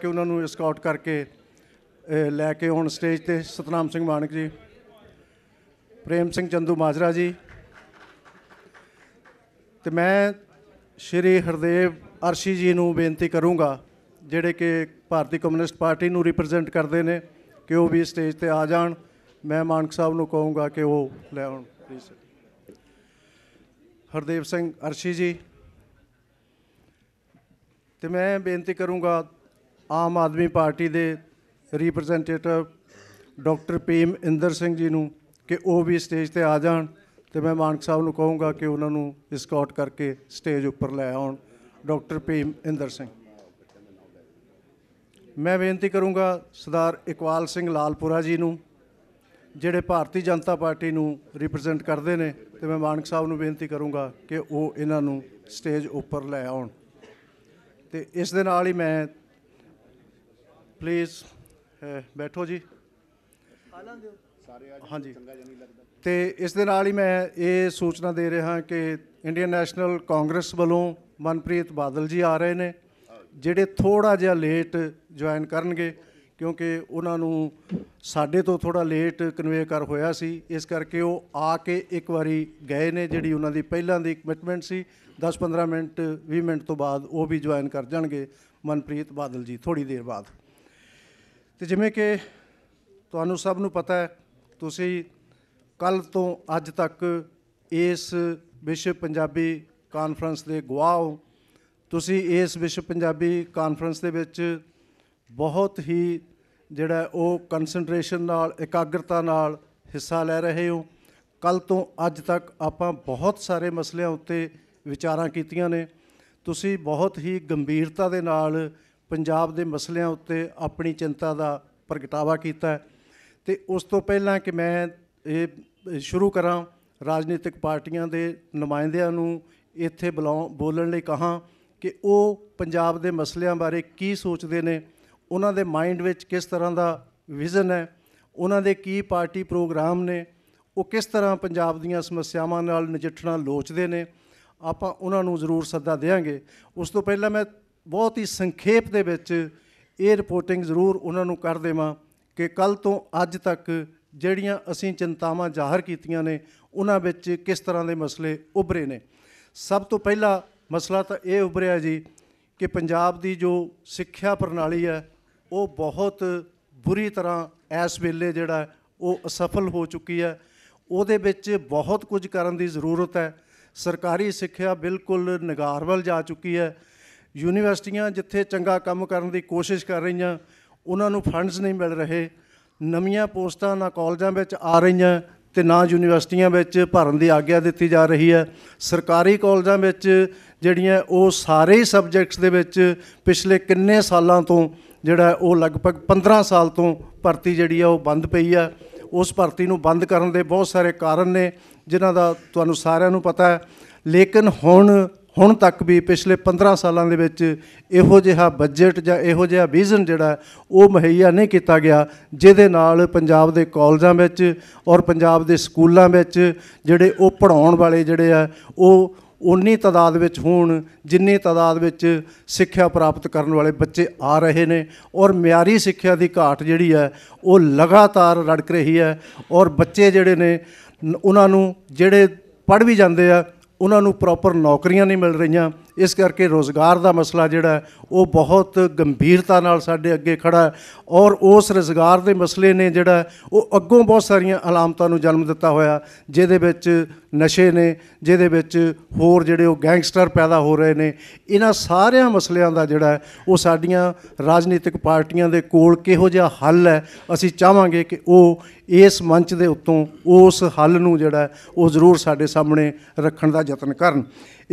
ਕਿ ਉਹਨਾਂ ਨੂੰ ਸਕਾਊਟ ਕਰਕੇ ਲੈ ਕੇ ਆਉਣ ਸਟੇਜ ਤੇ ਸਤਨਾਮ ਸਿੰਘ ਮਾਨਕ ਜੀ ਪ੍ਰੇਮ ਸਿੰਘ ਚੰਦੂ ਮਾਜਰਾ ਜੀ ਤੇ ਮੈਂ ਸ਼੍ਰੀ ਹਰਦੇਵ ਅਰਸ਼ੀ ਜੀ ਨੂੰ ਬੇਨਤੀ ਕਰੂੰਗਾ ਜਿਹੜੇ ਕਿ ਭਾਰਤੀ ਕਮਿਊਨਿਸਟ ਪਾਰਟੀ ਨੂੰ ਰਿਪਰੈਜ਼ੈਂਟ ਕਰਦੇ ਨੇ ਕਿ ਉਹ ਵੀ ਸਟੇਜ ਤੇ ਆ ਜਾਣ ਮੈਂ ਮਾਨਕ ਸਾਹਿਬ ਨੂੰ ਕਹੂੰਗਾ ਕਿ ਉਹ ਲੈ ਆਉਣ ਪਲੀਜ਼ ਹਰਦੇਵ ਸਿੰਘ ਅਰਸ਼ੀ ਜੀ ਤੇ ਮੈਂ ਬੇਨਤੀ ਕਰੂੰਗਾ ਆਮ ਆਦਮੀ ਪਾਰਟੀ ਦੇ ਰਿਪਰੈਜ਼ੈਂਟੇਟਿਵ ਡਾਕਟਰ ਪੀਮ ਇੰਦਰ ਸਿੰਘ ਜੀ ਨੂੰ ਕਿ ਉਹ ਵੀ ਸਟੇਜ ਤੇ ਆ ਜਾਣ ਤੇ ਮੈਂ ਮਾਨਕ ਸਾਹਿਬ ਨੂੰ ਕਹੂੰਗਾ ਕਿ ਉਹਨਾਂ ਨੂੰ ਇਸਕਾਟ ਕਰਕੇ ਸਟੇਜ ਉੱਪਰ ਲੈ ਆਉਣ ਡਾਕਟਰ ਪੀਮ ਇੰਦਰ ਸਿੰਘ ਮੈਂ ਬੇਨਤੀ ਕਰੂੰਗਾ ਸਰਦਾਰ ਇਕਵਾਲ ਸਿੰਘ ਲਾਲਪੁਰਾ ਜੀ ਨੂੰ ਜਿਹੜੇ ਭਾਰਤੀ ਜਨਤਾ ਪਾਰਟੀ ਨੂੰ ਰਿਪਰੈਜ਼ੈਂਟ ਕਰਦੇ ਨੇ ਤੇ ਮੈਂ ਮਾਨਕ ਸਾਹਿਬ ਨੂੰ ਬੇਨਤੀ ਕਰੂੰਗਾ ਕਿ ਉਹ ਇਹਨਾਂ ਨੂੰ ਸਟੇਜ ਉੱਪਰ ਲੈ ਆਉਣ ਤੇ ਇਸ ਦੇ ਨਾਲ ਹੀ ਮੈਂ ਪਲੀਜ਼ ਬੈਠੋ ਜੀ ਹਾਂਜੀ ਤੇ ਇਸ ਦੇ ਨਾਲ ਹੀ ਮੈਂ ਇਹ ਸੂਚਨਾ ਦੇ ਰਿਹਾ ਕਿ ਇੰਡੀਅਨ ਨੈਸ਼ਨਲ ਕਾਂਗਰਸ ਵੱਲੋਂ ਮਨਪ੍ਰੀਤ ਬਾਦਲ ਜੀ ਆ ਰਹੇ ਨੇ ਜਿਹੜੇ ਥੋੜਾ ਜਿਹਾ ਲੇਟ ਜੁਆਇਨ ਕਰਨਗੇ ਕਿਉਂਕਿ ਉਹਨਾਂ ਨੂੰ ਸਾਡੇ ਤੋਂ ਥੋੜਾ ਲੇਟ ਕਨਵੇ ਕਰ ਹੋਇਆ ਸੀ ਇਸ ਕਰਕੇ ਉਹ ਆ ਕੇ ਇੱਕ ਵਾਰੀ ਗਏ ਨੇ ਜਿਹੜੀ ਉਹਨਾਂ ਦੀ ਪਹਿਲਾਂ ਦੀ ਕਮਿਟਮੈਂਟ ਸੀ 10-15 ਮਿੰਟ 20 ਮਿੰਟ ਤੋਂ ਬਾਅਦ ਉਹ ਵੀ ਜੁਆਇਨ ਕਰ ਜਾਣਗੇ ਮਨਪ੍ਰੀਤ ਬਾਦਲ ਜੀ ਥੋੜੀ ਦੇਰ ਬਾਅਦ ਤੇ ਜਿਵੇਂ ਕਿ ਤੁਹਾਨੂੰ ਸਭ ਨੂੰ ਪਤਾ ਹੈ ਤੁਸੀਂ ਕੱਲ ਤੋਂ ਅੱਜ ਤੱਕ ਇਸ ਵਿਸ਼ਵ ਪੰਜਾਬੀ ਕਾਨਫਰੰਸ ਦੇ ਗਵਾਹ ਹੋ ਤੁਸੀਂ ਇਸ ਵਿਸ਼ਵ ਪੰਜਾਬੀ ਕਾਨਫਰੰਸ ਦੇ ਵਿੱਚ ਬਹੁਤ ਹੀ ਜਿਹੜਾ ਉਹ ਕਨਸੈਂਟਰੇਸ਼ਨ ਨਾਲ ਇਕਾਗਰਤਾ ਨਾਲ ਹਿੱਸਾ ਲੈ ਰਹੇ ਹੋ ਕੱਲ ਤੋਂ ਅੱਜ ਤੱਕ ਆਪਾਂ ਬਹੁਤ ਸਾਰੇ ਮਸਲਿਆਂ ਉੱਤੇ ਵਿਚਾਰਾਂ ਕੀਤੀਆਂ ਨੇ ਤੁਸੀਂ ਬਹੁਤ ਹੀ ਗੰਭੀਰਤਾ ਦੇ ਨਾਲ ਪੰਜਾਬ ਦੇ ਮਸਲਿਆਂ ਉੱਤੇ ਆਪਣੀ ਚਿੰਤਾ ਦਾ ਪ੍ਰਗਟਾਵਾ ਕੀਤਾ ਤੇ ਉਸ ਤੋਂ ਪਹਿਲਾਂ ਕਿ ਮੈਂ ਇਹ ਸ਼ੁਰੂ ਕਰਾਂ ਰਾਜਨੀਤਿਕ ਪਾਰਟੀਆਂ ਦੇ ਨੁਮਾਇੰਦਿਆਂ ਨੂੰ ਇੱਥੇ ਬੁਲਾਉਣ ਬੋਲਣ ਲਈ ਕਹਾ ਕਿ ਉਹ ਪੰਜਾਬ ਦੇ ਮਸਲਿਆਂ ਬਾਰੇ ਕੀ ਸੋਚਦੇ ਨੇ ਉਹਨਾਂ ਦੇ ਮਾਈਂਡ ਵਿੱਚ ਕਿਸ ਤਰ੍ਹਾਂ ਦਾ ਵਿਜ਼ਨ ਹੈ ਉਹਨਾਂ ਦੇ ਕੀ ਪਾਰਟੀ ਪ੍ਰੋਗਰਾਮ ਨੇ ਉਹ ਕਿਸ ਤਰ੍ਹਾਂ ਪੰਜਾਬ ਦੀਆਂ ਸਮੱਸਿਆਵਾਂ ਨਾਲ ਨਜਿੱਠਣਾ ਲੋਚਦੇ ਨੇ ਆਪਾਂ ਉਹਨਾਂ ਨੂੰ ਜ਼ਰੂਰ ਸੱਦਾ ਦੇਵਾਂਗੇ ਉਸ ਤੋਂ ਪਹਿਲਾਂ ਮੈਂ ਬਹੁਤ ਹੀ ਸੰਖੇਪ ਦੇ ਵਿੱਚ ਇਹ ਰਿਪੋਰਟਿੰਗ ਜ਼ਰੂਰ ਉਹਨਾਂ ਨੂੰ ਕਰ ਦੇਵਾਂ ਕਿ ਕੱਲ ਤੋਂ ਅੱਜ ਤੱਕ ਜਿਹੜੀਆਂ ਅਸੀਂ ਚਿੰਤਾਵਾਂ ਜ਼ਾਹਰ ਕੀਤੀਆਂ ਨੇ ਉਹਨਾਂ ਵਿੱਚ ਕਿਸ ਤਰ੍ਹਾਂ ਦੇ ਮਸਲੇ ਉੱਭਰੇ ਨੇ ਸਭ ਤੋਂ ਪਹਿਲਾ ਮਸਲਾ ਤਾਂ ਇਹ ਉਭਰਿਆ ਜੀ ਕਿ ਪੰਜਾਬ ਦੀ ਜੋ ਸਿੱਖਿਆ ਪ੍ਰਣਾਲੀ ਹੈ ਉਹ ਬਹੁਤ ਬੁਰੀ ਤਰ੍ਹਾਂ ਇਸ ਵੇਲੇ ਜਿਹੜਾ ਉਹ ਅਸਫਲ ਹੋ ਚੁੱਕੀ ਹੈ ਉਹਦੇ ਵਿੱਚ ਬਹੁਤ ਕੁਝ ਕਰਨ ਦੀ ਜ਼ਰੂਰਤ ਹੈ ਸਰਕਾਰੀ ਸਿੱਖਿਆ ਬਿਲਕੁਲ ਨਿਗਾਰਵਲ ਜਾ ਚੁੱਕੀ ਹੈ ਯੂਨੀਵਰਸਿਟੀਆਂ ਜਿੱਥੇ ਚੰਗਾ ਕੰਮ ਕਰਨ ਦੀ ਕੋਸ਼ਿਸ਼ ਕਰ ਰਹੀਆਂ ਉਹਨਾਂ ਨੂੰ ਫੰਡਸ ਨਹੀਂ ਮਿਲ ਰਹੇ ਨਵੀਆਂ ਪੋਸਟਾਂ ਨਾ ਕਾਲਜਾਂ ਵਿੱਚ ਆ ਰਹੀਆਂ ਤੇ ਨਾ ਯੂਨੀਵਰਸਿਟੀਆਂ ਵਿੱਚ ਭਰਨ ਦੀ ਆਗਿਆ ਦਿੱਤੀ ਜਾ ਰਹੀ ਹੈ ਸਰਕਾਰੀ ਕਾਲਜਾਂ ਵਿੱਚ ਜਿਹੜੀਆਂ ਉਹ ਸਾਰੇ ਸਬਜੈਕਟਸ ਦੇ ਵਿੱਚ ਪਿਛਲੇ ਕਿੰਨੇ ਸਾਲਾਂ ਤੋਂ ਜਿਹੜਾ ਉਹ ਲਗਭਗ 15 ਸਾਲ ਤੋਂ ਭਰਤੀ ਜਿਹੜੀ ਆ ਉਹ ਬੰਦ ਪਈ ਆ ਉਸ ਭਰਤੀ ਨੂੰ ਬੰਦ ਕਰਨ ਦੇ ਬਹੁਤ ਸਾਰੇ ਕਾਰਨ ਨੇ ਜਿਨ੍ਹਾਂ ਦਾ ਤੁਹਾਨੂੰ ਸਾਰਿਆਂ ਨੂੰ ਪਤਾ ਹੈ ਲੇਕਿਨ ਹੁਣ ਹੁਣ ਤੱਕ ਵੀ ਪਿਛਲੇ 15 ਸਾਲਾਂ ਦੇ ਵਿੱਚ ਇਹੋ ਜਿਹਾ ਬਜਟ ਜਾਂ ਇਹੋ ਜਿਹਾ ਵਿਜ਼ਨ ਜਿਹੜਾ ਉਹ ਮਹਈਆ ਨਹੀਂ ਕੀਤਾ ਗਿਆ ਜਿਹਦੇ ਨਾਲ ਪੰਜਾਬ ਦੇ ਕਾਲਜਾਂ ਵਿੱਚ ਔਰ ਪੰਜਾਬ ਦੇ ਸਕੂਲਾਂ ਵਿੱਚ ਜਿਹੜੇ ਉਹ ਪੜਾਉਣ ਵਾਲੇ ਜਿਹੜੇ ਆ ਉਹ ਉਨੀ ਤਦਾਦ ਵਿੱਚ ਹੋਣ ਜਿੰਨੀ ਤਦਾਦ ਵਿੱਚ ਸਿੱਖਿਆ ਪ੍ਰਾਪਤ ਕਰਨ ਵਾਲੇ ਬੱਚੇ ਆ ਰਹੇ ਨੇ ਔਰ ਮਿਆਰੀ ਸਿੱਖਿਆ ਦੀ ਘਾਟ ਜਿਹੜੀ ਹੈ ਉਹ ਲਗਾਤਾਰ ਰੜਕ ਰਹੀ ਹੈ ਔਰ ਬੱਚੇ ਜਿਹੜੇ ਨੇ ਉਹਨਾਂ ਨੂੰ ਜਿਹੜੇ ਪੜ ਵੀ ਜਾਂਦੇ ਆ ਉਹਨਾਂ ਨੂੰ ਪ੍ਰੋਪਰ ਨੌਕਰੀਆਂ ਨਹੀਂ ਮਿਲ ਰਹੀਆਂ ਇਸ ਕਰਕੇ ਰੋਜ਼ਗਾਰ ਦਾ ਮਸਲਾ ਜਿਹੜਾ ਉਹ ਬਹੁਤ ਗੰਭੀਰਤਾ ਨਾਲ ਸਾਡੇ ਅੱਗੇ ਖੜਾ ਔਰ ਉਸ ਰੋਜ਼ਗਾਰ ਦੇ ਮਸਲੇ ਨੇ ਜਿਹੜਾ ਉਹ ਅੱਗੋਂ ਬਹੁਤ ਸਾਰੀਆਂ ਅਲਾਮਤਾਂ ਨੂੰ ਜਨਮ ਦਿੱਤਾ ਹੋਇਆ ਜਿਹਦੇ ਵਿੱਚ ਨਸ਼ੇ ਨੇ ਜਿਹਦੇ ਵਿੱਚ ਹੋਰ ਜਿਹੜੇ ਉਹ ਗੈਂਗਸਟਰ ਪੈਦਾ ਹੋ ਰਹੇ ਨੇ ਇਹਨਾਂ ਸਾਰਿਆਂ ਮਸਲਿਆਂ ਦਾ ਜਿਹੜਾ ਉਹ ਸਾਡੀਆਂ ਰਾਜਨੀਤਿਕ ਪਾਰਟੀਆਂ ਦੇ ਕੋਲ ਕਿਹੋ ਜਿਹਾ ਹੱਲ ਹੈ ਅਸੀਂ ਚਾਹਾਂਗੇ ਕਿ ਉਹ ਇਸ ਮੰਚ ਦੇ ਉੱਤੋਂ ਉਸ ਹੱਲ ਨੂੰ ਜਿਹੜਾ ਉਹ ਜ਼ਰੂਰ ਸਾਡੇ ਸਾਹਮਣੇ ਰੱਖਣ ਦਾ ਯਤਨ ਕਰਨ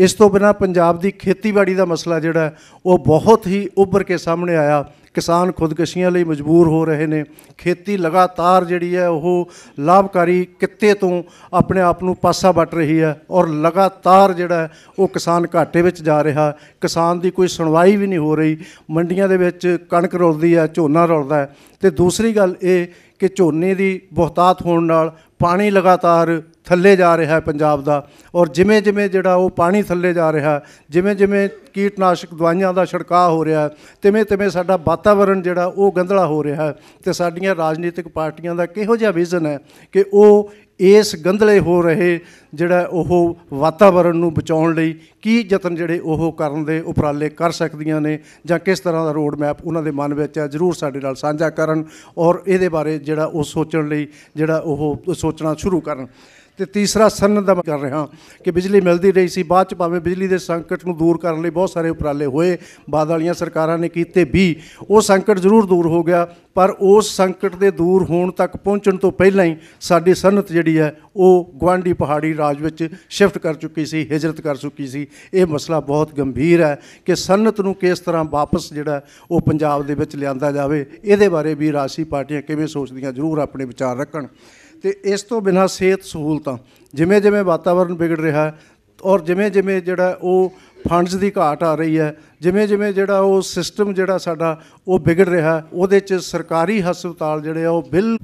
ਇਸ ਤੋਂ ਬਿਨਾ ਪੰਜਾਬ ਦੀ ਖੇਤੀਬਾੜੀ ਦਾ ਮਸਲਾ ਜਿਹੜਾ ਉਹ ਬਹੁਤ ਹੀ ਉੱਭਰ ਕੇ ਸਾਹਮਣੇ ਆਇਆ ਕਿਸਾਨ ਖੁਦਕਸ਼ੀਆਂ ਲਈ ਮਜਬੂਰ ਹੋ ਰਹੇ ਨੇ ਖੇਤੀ ਲਗਾਤਾਰ ਜਿਹੜੀ ਹੈ ਉਹ ਲਾਭਕਾਰੀ ਕਿੱਤੇ ਤੋਂ ਆਪਣੇ ਆਪ ਨੂੰ ਪਾਸਾ ਵੱਟ ਰਹੀ ਹੈ ਔਰ ਲਗਾਤਾਰ ਜਿਹੜਾ ਉਹ ਕਿਸਾਨ ਘਾਟੇ ਵਿੱਚ ਜਾ ਰਿਹਾ ਕਿਸਾਨ ਦੀ ਕੋਈ ਸੁਣਵਾਈ ਵੀ ਨਹੀਂ ਹੋ ਰਹੀ ਮੰਡੀਆਂ ਦੇ ਵਿੱਚ ਕਣਕ ਰੁਲਦੀ ਹੈ ਝੋਨਾ ਰੁਲਦਾ ਹੈ ਤੇ ਦੂਸਰੀ ਗੱਲ ਇਹ ਕਿ ਝੋਨੇ ਦੀ ਬਹੁਤਾਤ ਹੋਣ ਨਾਲ ਪਾਣੀ ਲਗਾਤਾਰ ਥੱਲੇ ਜਾ ਰਿਹਾ ਪੰਜਾਬ ਦਾ ਔਰ ਜਿਵੇਂ ਜਿਵੇਂ ਜਿਹੜਾ ਉਹ ਪਾਣੀ ਥੱਲੇ ਜਾ ਰਿਹਾ ਜਿਵੇਂ ਜਿਵੇਂ ਕੀਟਨਾਸ਼ਕ ਦਵਾਈਆਂ ਦਾ ਛਿੜਕਾਅ ਹੋ ਰਿਹਾ ਤਿਵੇਂ ਤਿਵੇਂ ਸਾਡਾ ਵਾਤਾਵਰਣ ਜਿਹੜਾ ਉਹ ਗੰਧਲਾ ਹੋ ਰਿਹਾ ਤੇ ਸਾਡੀਆਂ ਰਾਜਨੀਤਿਕ ਪਾਰਟੀਆਂ ਦਾ ਕਿਹੋ ਜਿਹਾ ਵਿਜ਼ਨ ਹੈ ਕਿ ਉਹ ਇਸ ਗੰਧਲੇ ਹੋ ਰਹੇ ਜਿਹੜਾ ਉਹ ਵਾਤਾਵਰਣ ਨੂੰ ਬਚਾਉਣ ਲਈ ਕੀ ਯਤਨ ਜਿਹੜੇ ਉਹ ਕਰਨ ਦੇ ਉਪਰਾਲੇ ਕਰ ਸਕਦੀਆਂ ਨੇ ਜਾਂ ਕਿਸ ਤਰ੍ਹਾਂ ਦਾ ਰੋਡ ਮੈਪ ਉਹਨਾਂ ਦੇ ਮਨ ਵਿੱਚ ਹੈ ਜ਼ਰੂਰ ਸਾਡੇ ਨਾਲ ਸਾਂਝਾ ਕਰਨ ਔਰ ਇਹਦੇ ਬਾਰੇ ਜਿਹੜਾ ਉਹ ਸੋਚਣ ਲਈ ਜਿਹੜਾ ਉਹ ਸੋਚਣਾ ਸ਼ੁਰੂ ਕਰਨ ਤੇ ਤੀਸਰਾ ਸਨਨ ਦਾ ਕਰ ਰਿਹਾ ਕਿ ਬਿਜਲੀ ਮਿਲਦੀ ਰਹੀ ਸੀ ਬਾਅਦ ਚ ਭਾਵੇਂ ਬਿਜਲੀ ਦੇ ਸੰਕਟ ਨੂੰ ਦੂਰ ਕਰਨ ਲਈ ਬਹੁਤ ਸਾਰੇ ਉਪਰਾਲੇ ਹੋਏ ਬਾਦ ਵਾਲੀਆਂ ਸਰਕਾਰਾਂ ਨੇ ਕੀਤੇ ਵੀ ਉਹ ਸੰਕਟ ਜ਼ਰੂਰ ਦੂਰ ਹੋ ਗਿਆ ਪਰ ਉਸ ਸੰਕਟ ਦੇ ਦੂਰ ਹੋਣ ਤੱਕ ਪਹੁੰਚਣ ਤੋਂ ਪਹਿਲਾਂ ਹੀ ਸਾਡੀ ਸਨਤ ਜਿਹੜੀ ਹੈ ਉਹ ਗਵਾਂਡੀ ਪਹਾੜੀ ਰਾਜ ਵਿੱਚ ਸ਼ਿਫਟ ਕਰ ਚੁੱਕੀ ਸੀ ਹਿਜਰਤ ਕਰ ਚੁੱਕੀ ਸੀ ਇਹ ਮਸਲਾ ਬਹੁਤ ਗੰਭੀਰ ਹੈ ਕਿ ਸਨਤ ਨੂੰ ਕਿਸ ਤਰ੍ਹਾਂ ਵਾਪਸ ਜਿਹੜਾ ਉਹ ਪੰਜਾਬ ਦੇ ਵਿੱਚ ਲਿਆਂਦਾ ਜਾਵੇ ਇਹਦੇ ਬਾਰੇ ਵੀ ਰਾਸੀ ਪਾਰਟੀਆਂ ਕਿਵੇਂ ਸੋਚਦੀਆਂ ਜ਼ਰੂਰ ਆਪਣੇ ਵਿਚਾਰ ਰੱਖਣ ਤੇ ਇਸ ਤੋਂ ਬਿਨਾ ਸਿਹਤ ਸਹੂਲਤਾਂ ਜਿਵੇਂ ਜਿਵੇਂ ਵਾਤਾਵਰਣ ਵਿਗੜ ਰਿਹਾ ਹੈ ਔਰ ਜਿਵੇਂ ਜਿਵੇਂ ਜਿਹੜਾ ਉਹ ਫੰਡਸ ਦੀ ਘਾਟ ਆ ਰਹੀ ਹੈ ਜਿਵੇਂ ਜਿਵੇਂ ਜਿਹੜਾ ਉਹ ਸਿਸਟਮ ਜਿਹੜਾ ਸਾਡਾ ਉਹ ਵਿਗੜ ਰਿਹਾ ਉਹਦੇ 'ਚ ਸਰਕਾਰੀ ਹਸਪਤਾਲ ਜਿਹੜੇ ਆ ਉਹ ਬਿਲ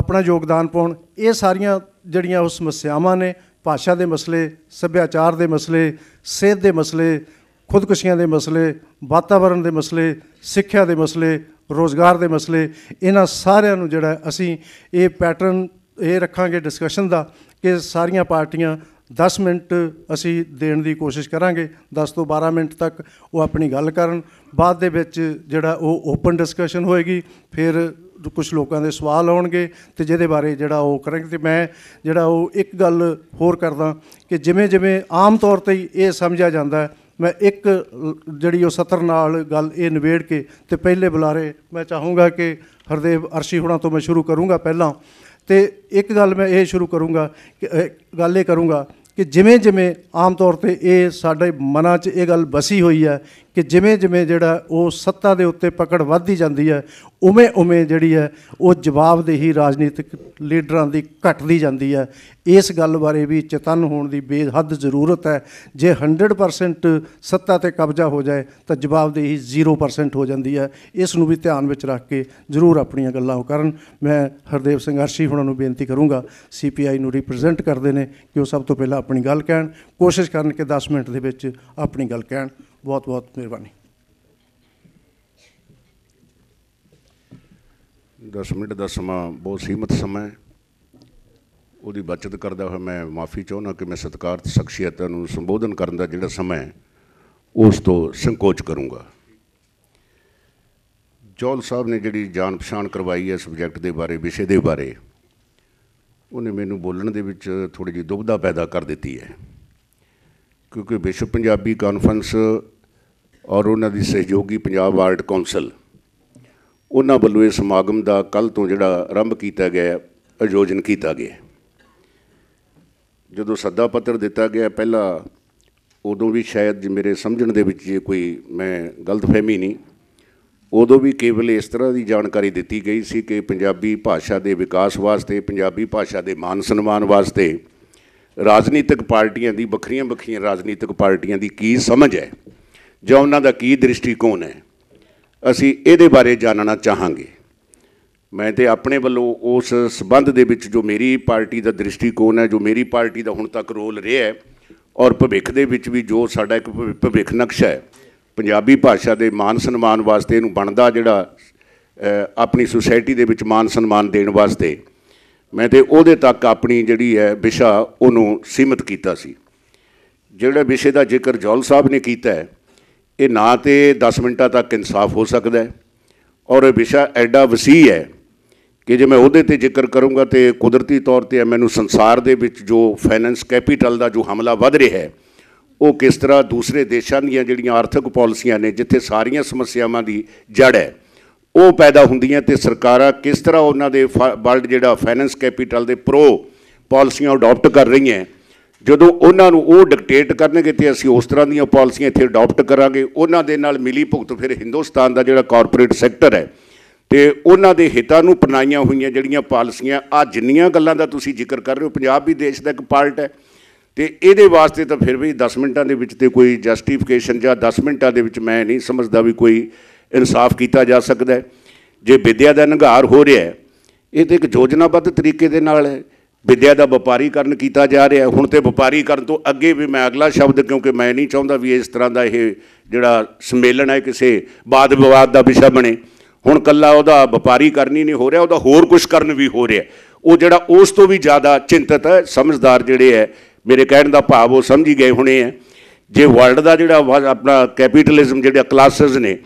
ਆਪਣਾ ਯੋਗਦਾਨ ਪਾਉਣ ਇਹ ਸਾਰੀਆਂ ਜਿਹੜੀਆਂ ਉਹ ਸਮੱਸਿਆਵਾਂ ਨੇ ਭਾਸ਼ਾ ਦੇ ਮਸਲੇ ਸੱਭਿਆਚਾਰ ਦੇ ਮਸਲੇ ਸਿਹਤ ਦੇ ਮਸਲੇ ਖੁਦਕੁਸ਼ੀਆਂ ਦੇ ਮਸਲੇ ਵਾਤਾਵਰਣ ਦੇ ਮਸਲੇ ਸਿੱਖਿਆ ਦੇ ਮਸਲੇ ਰੋਜ਼ਗਾਰ ਦੇ ਮਸਲੇ ਇਹਨਾਂ ਸਾਰਿਆਂ ਨੂੰ ਜਿਹੜਾ ਅਸੀਂ ਇਹ ਪੈਟਰਨ ਇਹ ਰੱਖਾਂਗੇ ਡਿਸਕਸ਼ਨ ਦਾ ਕਿ ਸਾਰੀਆਂ ਪਾਰਟੀਆਂ 10 ਮਿੰਟ ਅਸੀਂ ਦੇਣ ਦੀ ਕੋਸ਼ਿਸ਼ ਕਰਾਂਗੇ 10 ਤੋਂ 12 ਮਿੰਟ ਤੱਕ ਉਹ ਆਪਣੀ ਗੱਲ ਕਰਨ ਬਾਅਦ ਦੇ ਵਿੱਚ ਜਿਹੜਾ ਉਹ ਓਪਨ ਡਿਸਕਸ਼ਨ ਹੋਏਗੀ ਫਿਰ ਕੁਝ ਲੋਕਾਂ ਦੇ ਸਵਾਲ ਆਉਣਗੇ ਤੇ ਜਿਹਦੇ ਬਾਰੇ ਜਿਹੜਾ ਉਹ ਕਰਾਂਗੇ ਤੇ ਮੈਂ ਜਿਹੜਾ ਉਹ ਇੱਕ ਗੱਲ ਹੋਰ ਕਰਦਾ ਕਿ ਜਿਵੇਂ ਜਿਵੇਂ ਆਮ ਤੌਰ ਤੇ ਇਹ ਸਮਝਿਆ ਜਾਂਦਾ ਹੈ ਮੈਂ ਇੱਕ ਜਿਹੜੀ ਉਹ ਸਤਰ ਨਾਲ ਗੱਲ ਇਹ ਨਿਵੇੜ ਕੇ ਤੇ ਪਹਿਲੇ ਬੁਲਾਰੇ ਮੈਂ ਚਾਹੂੰਗਾ ਕਿ ਹਰਦੇਵ ਅਰਸ਼ੀ ਹੁਣਾਂ ਤੋਂ ਮੈਂ ਸ਼ੁਰੂ ਕਰੂੰਗਾ ਪਹਿਲਾਂ ਤੇ ਇੱਕ ਗੱਲ ਮੈਂ ਇਹ ਸ਼ੁਰੂ ਕਰੂੰਗਾ ਕਿ ਗੱਲ ਇਹ ਕਰੂੰਗਾ ਕਿ ਜਿਵੇਂ ਜਿਵੇਂ ਆਮ ਤੌਰ ਤੇ ਇਹ ਸਾਡੇ ਮਨਾਂ 'ਚ ਇਹ ਗੱਲ ਬਸੀ ਹੋਈ ਹੈ ਕਿ ਜਿਵੇਂ ਜਿਵੇਂ ਜਿਹੜਾ ਉਹ ਸੱਤਾ ਦੇ ਉੱਤੇ ਪਕੜ ਵੱਧਦੀ ਜਾਂਦੀ ਹੈ ਉਵੇਂ ਉਵੇਂ ਜਿਹੜੀ ਹੈ ਉਹ ਜਵਾਬਦੇਹੀ ਰਾਜਨੀਤਿਕ ਲੀਡਰਾਂ ਦੀ ਘਟਦੀ ਜਾਂਦੀ ਹੈ ਇਸ ਗੱਲ ਬਾਰੇ ਵੀ ਚੇਤਨ ਹੋਣ ਦੀ ਬੇਹੱਦ ਜ਼ਰੂਰਤ ਹੈ ਜੇ 100% ਸੱਤਾ ਤੇ ਕਬਜ਼ਾ ਹੋ ਜਾਏ ਤਾਂ ਜਵਾਬਦੇਹੀ 0% ਹੋ ਜਾਂਦੀ ਹੈ ਇਸ ਨੂੰ ਵੀ ਧਿਆਨ ਵਿੱਚ ਰੱਖ ਕੇ ਜ਼ਰੂਰ ਆਪਣੀਆਂ ਗੱਲਾਂ ਉਹ ਕਰਨ ਮੈਂ ਹਰਦੇਵ ਸਿੰਘ ਅਰਸ਼ੀ ਹੁਣਾਂ ਨੂੰ ਬੇਨਤੀ ਕਰੂੰਗਾ ਸੀਪੀਆਈ ਨੂੰ ਰਿਪਰੈਜ਼ੈਂਟ ਕਰਦੇ ਨੇ ਕਿ ਉਹ ਸਭ ਤੋਂ ਪਹਿਲਾਂ ਆਪਣੀ ਗੱਲ ਕਹਿਣ ਕੋਸ਼ਿਸ਼ ਕਰਨ ਕਿ 10 ਮਿੰਟ ਦੇ ਵਿੱਚ ਆਪਣੀ ਗੱਲ ਕਹਿਣ ਬਹੁਤ ਬਹੁਤ ਮਿਹਰਬਾਨੀ 10 ਮਿੰਟ ਦਾ ਸਮਾਂ ਬਹੁਤ ਸੀਮਤ ਸਮਾਂ ਹੈ ਉਹਦੀ ਬਚਤ ਕਰਦਾ ਹੋਇਆ ਮੈਂ ਮਾਫੀ ਚਾਹੁੰਦਾ ਕਿ ਮੈਂ ਸਤਕਾਰਤ ਸ਼ਖਸੀਅਤਾਂ ਨੂੰ ਸੰਬੋਧਨ ਕਰਨ ਦਾ ਜਿਹੜਾ ਸਮਾਂ ਹੈ ਉਸ ਤੋਂ ਸੰਕੋਚ ਕਰੂੰਗਾ ਜੋਲ ਸਾਹਿਬ ਨੇ ਜਿਹੜੀ ਜਾਣ ਪਛਾਣ ਕਰਵਾਈ ਹੈ ਸਬਜੈਕਟ ਦੇ ਬਾਰੇ ਵਿਸ਼ੇ ਦੇ ਬਾਰੇ ਉਹਨੇ ਮੈਨੂੰ ਬੋਲਣ ਦੇ ਵਿੱਚ ਥੋੜੀ ਜਿਹੀ ਦੁਬਧਾ ਪੈਦਾ ਕਰ ਦਿੱਤੀ ਹੈ ਕਿਉਂਕਿ ਵਿਸ਼ਵ ਪੰਜਾਬੀ ਕਾਨਫਰੰਸ ਔਰ ਉਹਨਾਂ ਦੀ ਸਹਿਯੋਗੀ ਪੰਜਾਬ ਵਾਰਡ ਕੌਂਸਲ ਉਹਨਾਂ ਵੱਲੋਂ ਇਹ ਸਮਾਗਮ ਦਾ ਕੱਲ ਤੋਂ ਜਿਹੜਾ ਆਰੰਭ ਕੀਤਾ ਗਿਆ ਆਯੋਜਨ ਕੀਤਾ ਗਿਆ ਜਦੋਂ ਸੱਦਾ ਪੱਤਰ ਦਿੱਤਾ ਗਿਆ ਪਹਿਲਾ ਉਦੋਂ ਵੀ ਸ਼ਾਇਦ ਮੇਰੇ ਸਮਝਣ ਦੇ ਵਿੱਚ ਜੇ ਕੋਈ ਮੈਂ ਗਲਤਫਹਿਮੀ ਨਹੀਂ ਉਦੋਂ ਵੀ ਕੇਵਲ ਇਸ ਤਰ੍ਹਾਂ ਦੀ ਜਾਣਕਾਰੀ ਦਿੱਤੀ ਗਈ ਸੀ ਕਿ ਪੰਜਾਬੀ ਭਾਸ਼ਾ ਦੇ ਵਿਕਾਸ ਵਾਸਤੇ ਪੰਜਾਬੀ ਭਾਸ਼ਾ ਦੇ ਮਾਨ ਸਨਮਾਨ ਵਾਸਤੇ ਰਾਜਨੀਤਿਕ ਪਾਰਟੀਆਂ ਦੀ ਵੱਖਰੀਆਂ ਵੱਖਰੀਆਂ ਰਾਜਨੀਤਿਕ ਪਾਰਟੀਆਂ ਦੀ ਕੀ ਸਮਝ ਹੈ ਜਾਂ ਉਹਨਾਂ ਦਾ ਕੀ ਦ੍ਰਿਸ਼ਟੀਕੋਣ ਹੈ ਅਸੀਂ ਇਹਦੇ ਬਾਰੇ ਜਾਣਨਾ ਚਾਹਾਂਗੇ ਮੈਂ ਤੇ ਆਪਣੇ ਵੱਲੋਂ ਉਸ ਸਬੰਧ ਦੇ ਵਿੱਚ ਜੋ ਮੇਰੀ ਪਾਰਟੀ ਦਾ ਦ੍ਰਿਸ਼ਟੀਕੋਣ ਹੈ ਜੋ ਮੇਰੀ ਪਾਰਟੀ ਦਾ ਹੁਣ ਤੱਕ ਰੋਲ ਰਿਹਾ ਹੈ ਔਰ ਭਵਿੱਖ ਦੇ ਵਿੱਚ ਵੀ ਜੋ ਸਾਡਾ ਇੱਕ ਭਵਿੱਖ ਨਕਸ਼ਾ ਹੈ ਪੰਜਾਬੀ ਭਾਸ਼ਾ ਦੇ ਮਾਨ ਸਨਮਾਨ ਵਾਸਤੇ ਇਹਨੂੰ ਬਣਦਾ ਜਿਹੜਾ ਆਪਣੀ ਸੁਸਾਇਟੀ ਦੇ ਵਿੱਚ ਮਾਨ ਸਨਮਾਨ ਦੇਣ ਵਾਸਤੇ ਮੈਂ ਤੇ ਉਹਦੇ ਤੱਕ ਆਪਣੀ ਜਿਹੜੀ ਹੈ ਵਿਸ਼ਾ ਉਹਨੂੰ ਸੀਮਿਤ ਕੀਤਾ ਸੀ ਜਿਹੜਾ ਵਿਸ਼ੇ ਦਾ ਜ਼ਿਕਰ ਜੋਲ ਸਾਹਿਬ ਨੇ ਕੀਤਾ ਹੈ ਇਹ ਨਾ ਤੇ 10 ਮਿੰਟਾਂ ਤੱਕ ਇਨਸਾਫ ਹੋ ਸਕਦਾ ਹੈ ਔਰ ਇਹ ਵਿਸ਼ਾ ਐਡਾ ਵਸੀ ਹੈ ਕਿ ਜੇ ਮੈਂ ਉਹਦੇ ਤੇ ਜ਼ਿਕਰ ਕਰੂੰਗਾ ਤੇ ਕੁਦਰਤੀ ਤੌਰ ਤੇ ਮੈਨੂੰ ਸੰਸਾਰ ਦੇ ਵਿੱਚ ਜੋ ਫਾਈਨੈਂਸ ਕੈਪੀਟਲ ਦਾ ਜੋ ਹਮਲਾ ਵੱਧ ਰਿਹਾ ਹੈ ਉਹ ਕਿਸ ਤਰ੍ਹਾਂ ਦੂਸਰੇ ਦੇਸ਼ਾਂ ਦੀਆਂ ਜਿਹੜੀਆਂ ਆਰਥਿਕ ਪਾਲਿਸੀਆਂ ਨੇ ਜਿੱਥੇ ਸਾਰੀਆਂ ਸਮੱਸਿਆਵਾਂ ਦੀ ਜੜ ਹੈ ਉਹ ਪੈਦਾ ਹੁੰਦੀਆਂ ਤੇ ਸਰਕਾਰਾਂ ਕਿਸ ਤਰ੍ਹਾਂ ਉਹਨਾਂ ਦੇ ਵਰਲਡ ਜਿਹੜਾ ਫਾਈਨੈਂਸ ਕੈਪੀਟਲ ਦੇ ਪ੍ਰੋ ਪਾਲਿਸੀਆਂ ਅਡਾਪਟ ਕਰ ਰਹੀਆਂ ਜਦੋਂ ਉਹਨਾਂ ਨੂੰ ਉਹ ਡਿਕਟੇਟ ਕਰਨਗੇ ਤੇ ਅਸੀਂ ਉਸ ਤਰ੍ਹਾਂ ਦੀਆਂ ਪਾਲਿਸੀਆਂ ਇੱਥੇ ਅਡਾਪਟ ਕਰਾਂਗੇ ਉਹਨਾਂ ਦੇ ਨਾਲ ਮਿਲੀ ਭੁਗਤ ਫਿਰ ਹਿੰਦੁਸਤਾਨ ਦਾ ਜਿਹੜਾ ਕਾਰਪੋਰੇਟ ਸੈਕਟਰ ਹੈ ਤੇ ਉਹਨਾਂ ਦੇ ਹਿੱਤਾਂ ਨੂੰ ਪਨਾਈਆਂ ਹੋਈਆਂ ਜਿਹੜੀਆਂ ਪਾਲਿਸੀਆਂ ਆ ਜਿੰਨੀਆਂ ਗੱਲਾਂ ਦਾ ਤੁਸੀਂ ਜ਼ਿਕਰ ਕਰ ਰਹੇ ਹੋ ਪੰਜਾਬ ਵੀ ਦੇਸ਼ ਦਾ ਇੱਕ ਪਾਰਟ ਹੈ ਤੇ ਇਹਦੇ ਵਾਸਤੇ ਤਾਂ ਫਿਰ ਵੀ 10 ਮਿੰਟਾਂ ਦੇ ਵਿੱਚ ਤੇ ਕੋਈ ਜਸਟੀਫਿਕੇਸ਼ਨ ਜਾਂ 10 ਮਿੰਟਾਂ ਦੇ ਵਿੱਚ ਮੈਂ ਨਹੀਂ ਸਮਝਦਾ ਵੀ ਕੋਈ ਇਨਸਾਫ ਕੀਤਾ ਜਾ ਸਕਦਾ ਜੇ ਵਿਦਿਆ ਦਾ ਨਿਹਾਰ ਹੋ ਰਿਹਾ ਹੈ ਇਹ ਤਾਂ ਇੱਕ ਯੋਜਨਾਬੱਧ ਤਰੀਕੇ ਦੇ ਨਾਲ ਹੈ ਵਿਦਿਆ ਦਾ ਵਪਾਰੀਕਰਨ ਕੀਤਾ ਜਾ ਰਿਹਾ ਹੁਣ ਤੇ ਵਪਾਰੀਕਰਨ ਤੋਂ ਅੱਗੇ ਵੀ ਮੈਂ ਅਗਲਾ ਸ਼ਬਦ ਕਿਉਂਕਿ ਮੈਂ ਨਹੀਂ ਚਾਹੁੰਦਾ ਵੀ ਇਸ ਤਰ੍ਹਾਂ ਦਾ ਇਹ ਜਿਹੜਾ ਸੰਮੇਲਨ ਹੈ ਕਿਸੇ ਬਾਦ ਵਿਵਾਦ ਦਾ ਵਿਸ਼ਾ ਬਣੇ ਹੁਣ ਕੱਲਾ ਉਹਦਾ ਵਪਾਰੀਕਰਨ ਹੀ ਨਹੀਂ ਹੋ ਰਿਹਾ ਉਹਦਾ ਹੋਰ ਕੁਝ ਕਰਨ ਵੀ ਹੋ ਰਿਹਾ ਉਹ ਜਿਹੜਾ ਉਸ ਤੋਂ ਵੀ ਜ਼ਿਆਦਾ ਚਿੰਤਤ ਹੈ ਸਮਝਦਾਰ ਜਿਹੜੇ ਹੈ ਮੇਰੇ ਕਹਿਣ ਦਾ ਭਾਵ ਉਹ ਸਮਝੀ ਗਏ ਹੋਣੇ ਹੈ ਜੇ ਵਰਲਡ ਦਾ ਜਿਹੜਾ ਆਪਣਾ ਕੈਪੀਟਲਿਜ਼ਮ ਜਿਹੜੇ ਕਲਾਸਸ ਨੇ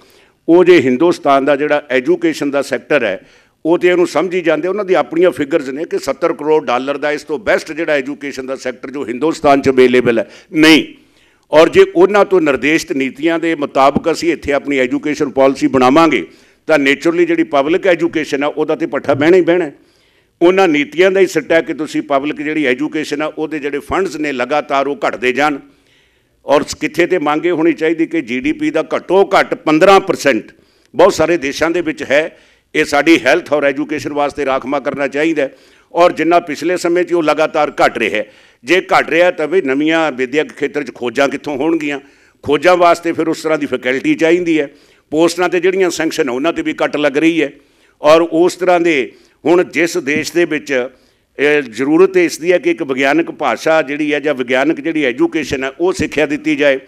ਉਹ ਜੇ ਹਿੰਦੁਸਤਾਨ ਦਾ ਜਿਹੜਾ ਐਜੂਕੇਸ਼ਨ ਦਾ ਸੈਕਟਰ ਹੈ ਉਹ ਤੇ ਇਹਨੂੰ ਸਮਝੀ ਜਾਂਦੇ ਉਹਨਾਂ ਦੀ ਆਪਣੀਆਂ ਫਿਗਰਸ ਨੇ ਕਿ 70 ਕਰੋੜ ਡਾਲਰ ਦਾ ਇਸ ਤੋਂ ਬੈਸਟ ਜਿਹੜਾ ਐਜੂਕੇਸ਼ਨ ਦਾ ਸੈਕਟਰ ਜੋ ਹਿੰਦੁਸਤਾਨ 'ਚ ਅਵੇਲੇਬਲ ਹੈ ਨਹੀਂ ਔਰ ਜੇ ਉਹਨਾਂ ਤੋਂ ਨਿਰਦੇਸ਼ਿਤ ਨੀਤੀਆਂ ਦੇ ਮੁਤਾਬਕ ਅਸੀਂ ਇੱਥੇ ਆਪਣੀ ਐਜੂਕੇਸ਼ਨ ਪਾਲਿਸੀ ਬਣਾਵਾਂਗੇ ਤਾਂ ਨੇਚਰਲੀ ਜਿਹੜੀ ਪਬਲਿਕ ਐਜੂਕੇਸ਼ਨ ਆ ਉਹਦਾ ਤੇ ਪੱਠਾ ਬਹਿਣਾ ਹੀ ਬਹਿਣਾ ਉਹਨਾਂ ਨੀਤੀਆਂ ਦਾ ਹੀ ਸਿੱਟਾ ਕਿ ਤੁਸੀਂ ਪਬਲਿਕ ਜਿਹੜੀ ਐਜੂਕੇਸ਼ਨ ਆ ਉਹਦੇ ਜਿਹੜੇ ਫੰਡਸ ਨੇ ਲਗਾਤਾਰ ਉਹ ਘਟਦੇ ਜਾਣ ਔਰ ਕਿੱਥੇ ਤੇ ਮੰਗੇ ਹੋਣੀ ਚਾਹੀਦੀ ਕਿ ਜੀਡੀਪੀ ਦਾ ਘਟੋ ਘਟ 15% ਬਹੁਤ ਸਾਰੇ ਦੇਸ਼ਾਂ ਦੇ ਵਿੱਚ ਹੈ ਇਹ ਸਾਡੀ ਹੈਲਥ ਔਰ ਐਜੂਕੇਸ਼ਨ ਵਾਸਤੇ ਰਾਖਮਾ ਕਰਨਾ ਚਾਹੀਦਾ ਔਰ ਜਿੰਨਾ ਪਿਛਲੇ ਸਮੇਂ 'ਚ ਉਹ ਲਗਾਤਾਰ ਘਟ ਰਿਹਾ ਜੇ ਘਟ ਰਿਹਾ ਤਾਂ ਵੀ ਨਵੀਆਂ ਵਿਦਿਅਕ ਖੇਤਰ 'ਚ ਖੋਜਾਂ ਕਿੱਥੋਂ ਹੋਣਗੀਆਂ ਖੋਜਾਂ ਵਾਸਤੇ ਫਿਰ ਉਸ ਤਰ੍ਹਾਂ ਦੀ ਫੈਕਲਟੀ ਚਾਹੀਦੀ ਹੈ ਪੋਸਟਾਂ ਤੇ ਜਿਹੜੀਆਂ ਸੈਂਕਸ਼ਨ ਉਹਨਾਂ ਤੇ ਵੀ ਕੱਟ ਲੱਗ ਰਹੀ ਹੈ ਔਰ ਉਸ ਤਰ੍ਹਾਂ ਦੇ ਹੁਣ ਜਿਸ ਦੇਸ਼ ਦੇ ਵਿੱਚ ਜ਼ਰੂਰਤ ਇਸ ਦੀ ਹੈ ਕਿ ਇੱਕ ਵਿਗਿਆਨਕ ਭਾਸ਼ਾ ਜਿਹੜੀ ਹੈ ਜਾਂ ਵਿਗਿਆਨਕ ਜਿਹੜੀ ਐਜੂਕੇਸ਼ਨ ਹੈ ਉਹ ਸਿੱਖਿਆ ਦਿੱਤੀ ਜਾਏ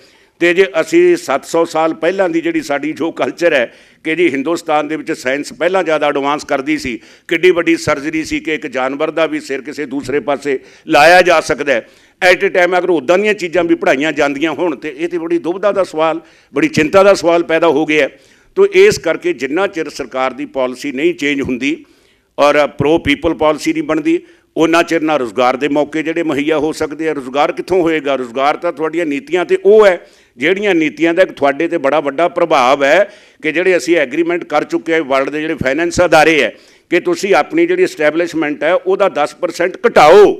ਤੇ ਜੇ ਅਸੀਂ 700 ਸਾਲ ਪਹਿਲਾਂ ਦੀ ਜਿਹੜੀ ਸਾਡੀ ਜੋ ਕਲਚਰ ਹੈ ਕਿ ਜੀ ਹਿੰਦੁਸਤਾਨ ਦੇ ਵਿੱਚ ਸਾਇੰਸ ਪਹਿਲਾਂ ਜ਼ਿਆਦਾ ਐਡਵਾਂਸ ਕਰਦੀ ਸੀ ਕਿੱਡੀ ਵੱਡੀ ਸਰਜਰੀ ਸੀ ਕਿ ਇੱਕ ਜਾਨਵਰ ਦਾ ਵੀ ਸਿਰ ਕਿਸੇ ਦੂਸਰੇ ਪਾਸੇ ਲਾਇਆ ਜਾ ਸਕਦਾ ਹੈ ਐਟ ਅ ਟਾਈਮ ਅਗਰ ਉਦਾਂ ਦੀਆਂ ਚੀਜ਼ਾਂ ਵੀ ਪੜਾਈਆਂ ਜਾਂਦੀਆਂ ਹੋਣ ਤੇ ਇਹ ਤੇ ਬੜੀ ਦੁਬਧਾ ਦਾ ਸਵਾਲ ਬੜੀ ਚਿੰਤਾ ਦਾ ਸਵਾਲ ਪੈਦਾ ਹੋ ਗਿਆ ਤੋ ਇਸ ਕਰਕੇ ਜਿੰਨਾ ਚਿਰ ਸਰਕਾਰ ਦੀ ਪਾਲਿਸੀ ਨਹੀਂ ਚੇਂਜ ਹੁੰਦੀ ਔਰ ਪ੍ਰੋ ਪੀਪਲ ਪਾਲਿਸੀ ਨਹੀਂ ਬਣਦੀ ਉਹਨਾਂ ਚਿਰ ਨਾ ਰੋਜ਼ਗਾਰ ਦੇ ਮੌਕੇ ਜਿਹੜੇ ਮਹਈਆ ਹੋ ਸਕਦੇ ਆ ਰੋਜ਼ਗਾਰ ਕਿੱਥੋਂ ਹੋਏਗਾ ਰੋਜ਼ਗਾਰ ਤਾਂ ਤੁਹਾਡੀਆਂ ਨੀਤੀਆਂ ਤੇ ਉਹ ਹੈ ਜਿਹੜੀਆਂ ਨੀਤੀਆਂ ਦਾ ਤੁਹਾਡੇ ਤੇ ਬੜਾ ਵੱਡਾ ਪ੍ਰਭਾਵ ਹੈ ਕਿ ਜਿਹੜੇ ਅਸੀਂ ਐਗਰੀਮੈਂਟ ਕਰ ਚੁੱਕੇ ਹਾਂ ਵਰਲਡ ਦੇ ਜਿਹੜੇ ਫਾਈਨੈਂਸ ਅਦਾਰੇ ਹੈ ਕਿ ਤੁਸੀਂ ਆਪਣੀ ਜਿਹੜੀ ਐਸਟੈਬਲਿਸ਼ਮੈਂਟ ਹੈ ਉਹਦਾ 10% ਘਟਾਓ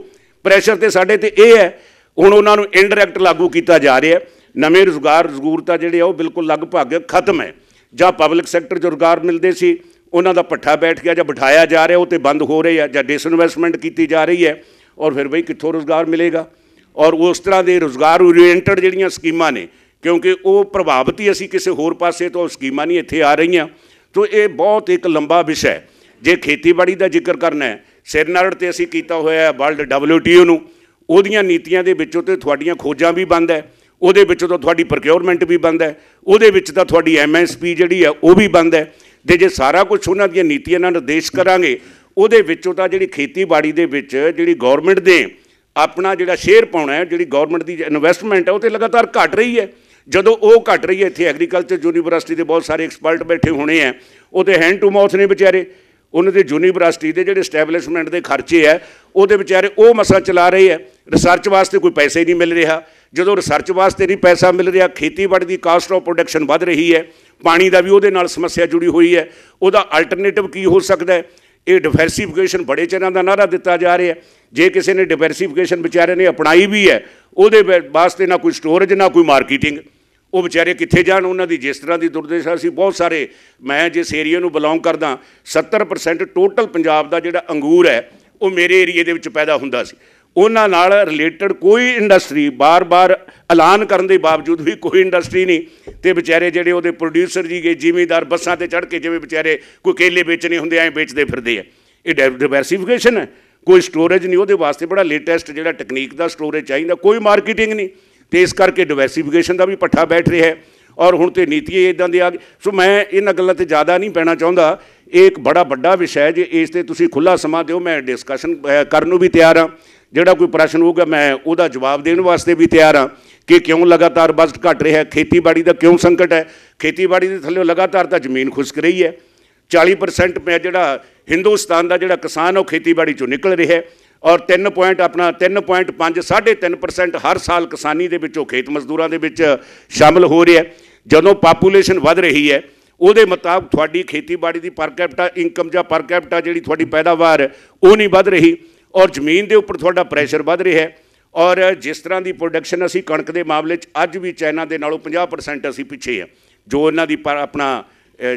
ਪ੍ਰੈਸ਼ਰ ਤੇ ਸਾਡੇ ਤੇ ਇਹ ਹੈ ਹੁਣ ਉਹਨਾਂ ਨੂੰ ਇਨਡਾਇਰੈਕਟ ਲਾਗੂ ਕੀਤਾ ਜਾ ਰਿਹਾ ਨਵੇਂ ਰੁਜ਼ਗਾਰ ਜ਼ਰੂਰਤਾਂ ਜਿਹੜੇ ਆ ਉਹ ਬਿਲਕੁਲ ਲਗਭਗ ਖਤਮ ਹੈ ਜਾਂ ਪਬਲਿਕ ਸੈਕਟਰ 'ਚ ਰੁਜ਼ਗਾਰ ਮਿਲਦੇ ਸੀ ਉਹਨਾਂ ਦਾ ਪੱਠਾ ਬੈਠ ਗਿਆ ਜਾਂ ਬਿਠਾਇਆ ਜਾ ਰਿਹਾ ਉਹ ਤੇ ਬੰਦ ਹੋ ਰਹੇ ਆ ਜਾਂ ਡਿਸਇਨਵੈਸਟਮੈਂਟ ਕੀਤੀ ਜਾ ਰਹੀ ਹੈ ਔਰ ਫਿਰ ਬਈ ਕਿੱਥੋਂ ਰੁਜ਼ਗਾਰ ਮਿਲੇਗਾ ਔਰ ਉਸ ਤਰ੍ਹਾਂ ਦੇ ਰੁਜ਼ਗਾਰ ਓਰੀਐਂਟਡ ਜਿਹੜੀਆਂ ਸਕੀਮਾਂ ਨੇ ਕਿਉਂਕਿ ਉਹ ਪ੍ਰਭਾਵਿਤ ਹੀ ਅਸੀਂ ਕਿਸੇ ਹੋਰ ਪਾਸੇ ਤੋਂ ਸਕੀਮਾਂ ਨਹੀਂ ਇੱਥੇ ਆ ਰਹੀਆਂ ਤੋਂ ਇਹ ਬਹੁਤ ਇੱਕ ਲੰਬਾ ਵਿਸ਼ਾ ਹੈ ਜੇ ਖੇਤੀਬਾੜੀ ਦਾ ਜ਼ਿਕਰ ਕਰਨਾ ਹੈ ਸਿਰਨਾਰੜ ਤੇ ਅਸੀਂ ਕੀਤਾ ਹੋਇਆ ਹੈ ਵਰਲਡ ਡਬਲਯੂਟੀਓ ਨੂੰ ਉਹਦੀਆਂ ਨੀਤੀਆਂ ਦੇ ਵਿੱਚੋਂ ਤੇ ਤੁਹਾਡੀਆਂ ਖੋਜਾਂ ਵੀ ਬੰਦ ਹੈ ਉਹਦੇ ਵਿੱਚੋਂ ਤਾਂ ਤੁਹਾਡੀ ਪ੍ਰੋਕਿਉਰਮੈਂਟ ਵੀ ਬੰਦ ਹੈ ਉਹਦੇ ਵਿੱਚ ਤਾਂ ਤੁਹਾਡੀ ਐਮਐਸਪੀ ਜਿਹੜੀ ਹੈ ਉਹ ਵੀ ਬੰਦ ਹੈ ਤੇ ਜੇ ਸਾਰਾ ਕੁਝ ਉਹਨਾਂ ਦੀਆਂ ਨੀਤੀਆਂ ਨਾਲ ਨਿਰਦੇਸ਼ ਕਰਾਂਗੇ ਉਹਦੇ ਵਿੱਚੋਂ ਤਾਂ ਜਿਹੜੀ ਖੇਤੀਬਾੜੀ ਦੇ ਵਿੱਚ ਜਿਹੜੀ ਗਵਰਨਮੈਂਟ ਦੇ ਆਪਣਾ ਜਿਹੜਾ ਸ਼ੇਅਰ ਪਾਉਣਾ ਹੈ ਜਿਹੜੀ ਗਵਰਨਮੈਂਟ ਦੀ ਇਨਵੈਸਟਮੈਂਟ ਹੈ ਉਹ ਤੇ ਲਗਾਤਾਰ ਘਟ ਰਹੀ ਹੈ ਜਦੋਂ ਉਹ ਘਟ ਰਹੀ ਹੈ ਇੱਥੇ ਐਗਰੀਕਲਚਰ ਯੂਨੀਵਰਸਿਟੀ ਦੇ ਬਹੁਤ ਸਾਰੇ ਐਕਸਪਰਟ ਬੈਠੇ ਹੋਣੇ ਆ ਉਹਦੇ ਹੈਂਡ ਟੂ ਮਾਊਥ ਨੇ ਵਿਚਾਰੇ ਉਹਨਾਂ ਦੇ ਯੂਨੀਵਰਸਿਟੀ ਦੇ ਜਿਹੜੇ ਸਟੈਬਲਿਸ਼ਮੈਂਟ ਦੇ ਖਰਚੇ ਆ ਉਹਦੇ ਵਿਚਾਰੇ ਉਹ ਮਸਾ ਚਲਾ ਰਹੇ ਆ ਰਿਸਰਚ ਵਾਸਤੇ ਕੋਈ ਪੈਸੇ ਨਹੀਂ ਮਿਲ ਰਿਹਾ ਜਦੋਂ ਰਿਸਰਚ ਵਾਸਤੇ ਨਹੀਂ ਪੈਸਾ ਮਿਲ ਰਿਹਾ ਖੇਤੀਬਾੜੀ ਦੀ ਕਾਸਟ ਆਫ ਪ੍ਰੋਡਕਸ਼ਨ ਵੱਧ ਰਹੀ ਹੈ ਪਾਣੀ ਦਾ ਵੀ ਉਹਦੇ ਨਾਲ ਸਮੱਸਿਆ ਜੁੜੀ ਹੋਈ ਹੈ ਉਹਦਾ ਅਲਟਰਨੇਟਿਵ ਕੀ ਹੋ ਸਕਦਾ ਹੈ ਇਹ ਡਿਵਰਸੀਫਿਕੇਸ਼ਨ ਬੜੇ ਚਿਰਾਂ ਦਾ ਨਾਰਾ ਦਿੱਤਾ ਜਾ ਰਿਹਾ ਜੇ ਕਿਸੇ ਨੇ ਡਿਵਰਸੀਫਿਕੇਸ਼ਨ ਵਿਚਾਰੇ ਨੇ ਅਪਣਾਈ ਵੀ ਹੈ ਉਹਦੇ ਵਾਸਤੇ ਨਾ ਕੋਈ ਸਟੋਰੇਜ ਨਾ ਕੋਈ ਮਾਰਕੀਟਿੰਗ ਉਹ ਵਿਚਾਰੇ ਕਿੱਥੇ ਜਾਣ ਉਹਨਾਂ ਦੀ ਜਿਸ ਤਰ੍ਹਾਂ ਦੀ ਦੁਰਦਸ਼ਾ ਸੀ ਬਹੁਤ ਸਾਰੇ ਮੈਂ ਜਿਸ ਏਰੀਆ ਨੂੰ ਬਿਲੋਂਗ ਕਰਦਾ 70% ਟੋਟਲ ਪੰਜਾਬ ਦਾ ਜਿਹੜਾ ਅੰਗੂਰ ਹੈ ਉਹ ਮੇਰੇ ਏਰੀਆ ਦੇ ਵਿੱਚ ਪੈਦਾ ਹੁੰਦਾ ਸੀ ਉਹਨਾਂ ਨਾਲ ਰਿਲੇਟਡ ਕੋਈ ਇੰਡਸਟਰੀ ਬਾਰ-ਬਾਰ ਐਲਾਨ ਕਰਨ ਦੇ ਬਾਵਜੂਦ ਵੀ ਕੋਈ ਇੰਡਸਟਰੀ ਨਹੀਂ ਤੇ ਵਿਚਾਰੇ ਜਿਹੜੇ ਉਹਦੇ ਪ੍ਰੋਡਿਊਸਰ ਜੀ ਗਏ ਜ਼ਿਮੀਦਾਰ ਬੱਸਾਂ ਤੇ ਚੜ ਕੇ ਜਿਵੇਂ ਵਿਚਾਰੇ ਕੋਈ ਕੇਲੇ ਵੇਚਣੇ ਹੁੰਦੇ ਐ ਵੇਚਦੇ ਫਿਰਦੇ ਆ ਇਹ ਡਾਇਵਰਸਿਫਿਕੇਸ਼ਨ ਹੈ ਕੋਈ ਸਟੋਰੇਜ ਨਹੀਂ ਉਹਦੇ ਵਾਸਤੇ ਬੜਾ ਲੇਟੈਸਟ ਜਿਹੜਾ ਟੈਕਨੀਕ ਦਾ ਸਟੋਰੇਜ ਚਾਹੀਦਾ ਕੋਈ ਮਾਰਕੀਟਿੰਗ ਨਹੀਂ ਤੇ ਇਸ ਕਰਕੇ ਡਾਇਵਰਸਿਫਿਕੇਸ਼ਨ ਦਾ ਵੀ ਪੱਠਾ ਬੈਠ ਰਿਹਾ ਹੈ ਔਰ ਹੁਣ ਤੇ ਨੀਤੀ ਇਦਾਂ ਦੀ ਆ ਗਈ ਸੋ ਮੈਂ ਇਹਨਾਂ ਗੱਲਾਂ ਤੇ ਜ਼ਿਆਦਾ ਨਹੀਂ ਪੈਣਾ ਚਾਹੁੰਦਾ ਇਹ ਇੱਕ ਬੜਾ ਵੱਡਾ ਵਿਸ਼ਾ ਹੈ ਜੇ ਇਸ ਤੇ ਤੁਸੀਂ ਖੁੱਲਾ ਸਮਾਂ ਦਿਓ ਮੈਂ ਡਿਸਕਸ਼ਨ ਕਰਨ ਨੂੰ ਵੀ ਤਿਆਰ ਹਾਂ ਜਿਹੜਾ ਕੋਈ ਪ੍ਰਸ਼ਨ ਹੋਊਗਾ ਮੈਂ ਉਹਦਾ ਜਵਾਬ ਦੇਣ ਵਾਸਤੇ ਵੀ ਤਿਆਰ ਹਾਂ ਕਿ ਕਿਉਂ ਲਗਾਤਾਰ ਬਜਟ ਘਟ ਰਿਹਾ ਹੈ ਖੇਤੀਬਾੜੀ ਦਾ ਕਿਉਂ ਸੰਕਟ ਹੈ ਖੇਤੀਬਾੜੀ ਦੇ ਥੱਲੇ ਲਗਾਤਾਰ ਤਾਂ ਜ਼ਮੀਨ ਖੁਸਕ ਰਹੀ ਹੈ 40% ਮੈਂ ਜਿਹੜਾ ਹਿੰਦੁਸਤਾਨ ਦਾ ਜਿਹੜਾ ਕਿਸਾਨ ਉਹ ਖੇਤੀਬਾੜੀ ਚੋਂ ਨਿਕਲ ਰਿਹਾ ਹੈ ਔਰ 3 ਪੁਆਇੰਟ ਆਪਣਾ 3.5 3.5% ਹਰ ਸਾਲ ਕਿਸਾਨੀ ਦੇ ਵਿੱਚੋਂ ਖੇਤ ਮਜ਼ਦੂਰਾਂ ਦੇ ਵਿੱਚ ਸ਼ਾਮਲ ਹੋ ਰਿਹਾ ਜਦੋਂ ਪਾਪੂਲੇਸ਼ਨ ਵੱਧ ਰਹੀ ਹੈ ਉਹਦੇ ਮੁਤਾਬਕ ਤੁਹਾਡੀ ਖੇਤੀਬਾੜੀ ਦੀ ਪਰ ਕੈਪਟਾ ਇਨਕਮ ਜਾਂ ਪਰ ਕੈਪਟਾ ਜਿਹੜੀ ਤੁਹਾਡੀ ਪੈਦਾਵਾਰ ਉਹ ਨਹੀਂ ਵੱਧ ਰਹੀ ਔਰ ਜ਼ਮੀਨ ਦੇ ਉੱਪਰ ਤੁਹਾਡਾ ਪ੍ਰੈਸ਼ਰ ਵੱਧ ਰਿਹਾ ਹੈ ਔਰ ਜਿਸ ਤਰ੍ਹਾਂ ਦੀ ਪ੍ਰੋਡਕਸ਼ਨ ਅਸੀਂ ਕਣਕ ਦੇ ਮਾਮਲੇ 'ਚ ਅੱਜ ਵੀ ਚਾਈਨਾ ਦੇ ਨਾਲੋਂ 50% ਅਸੀਂ ਪਿੱਛੇ ਆ ਜੋ ਉਹਨਾਂ ਦੀ ਆਪਣਾ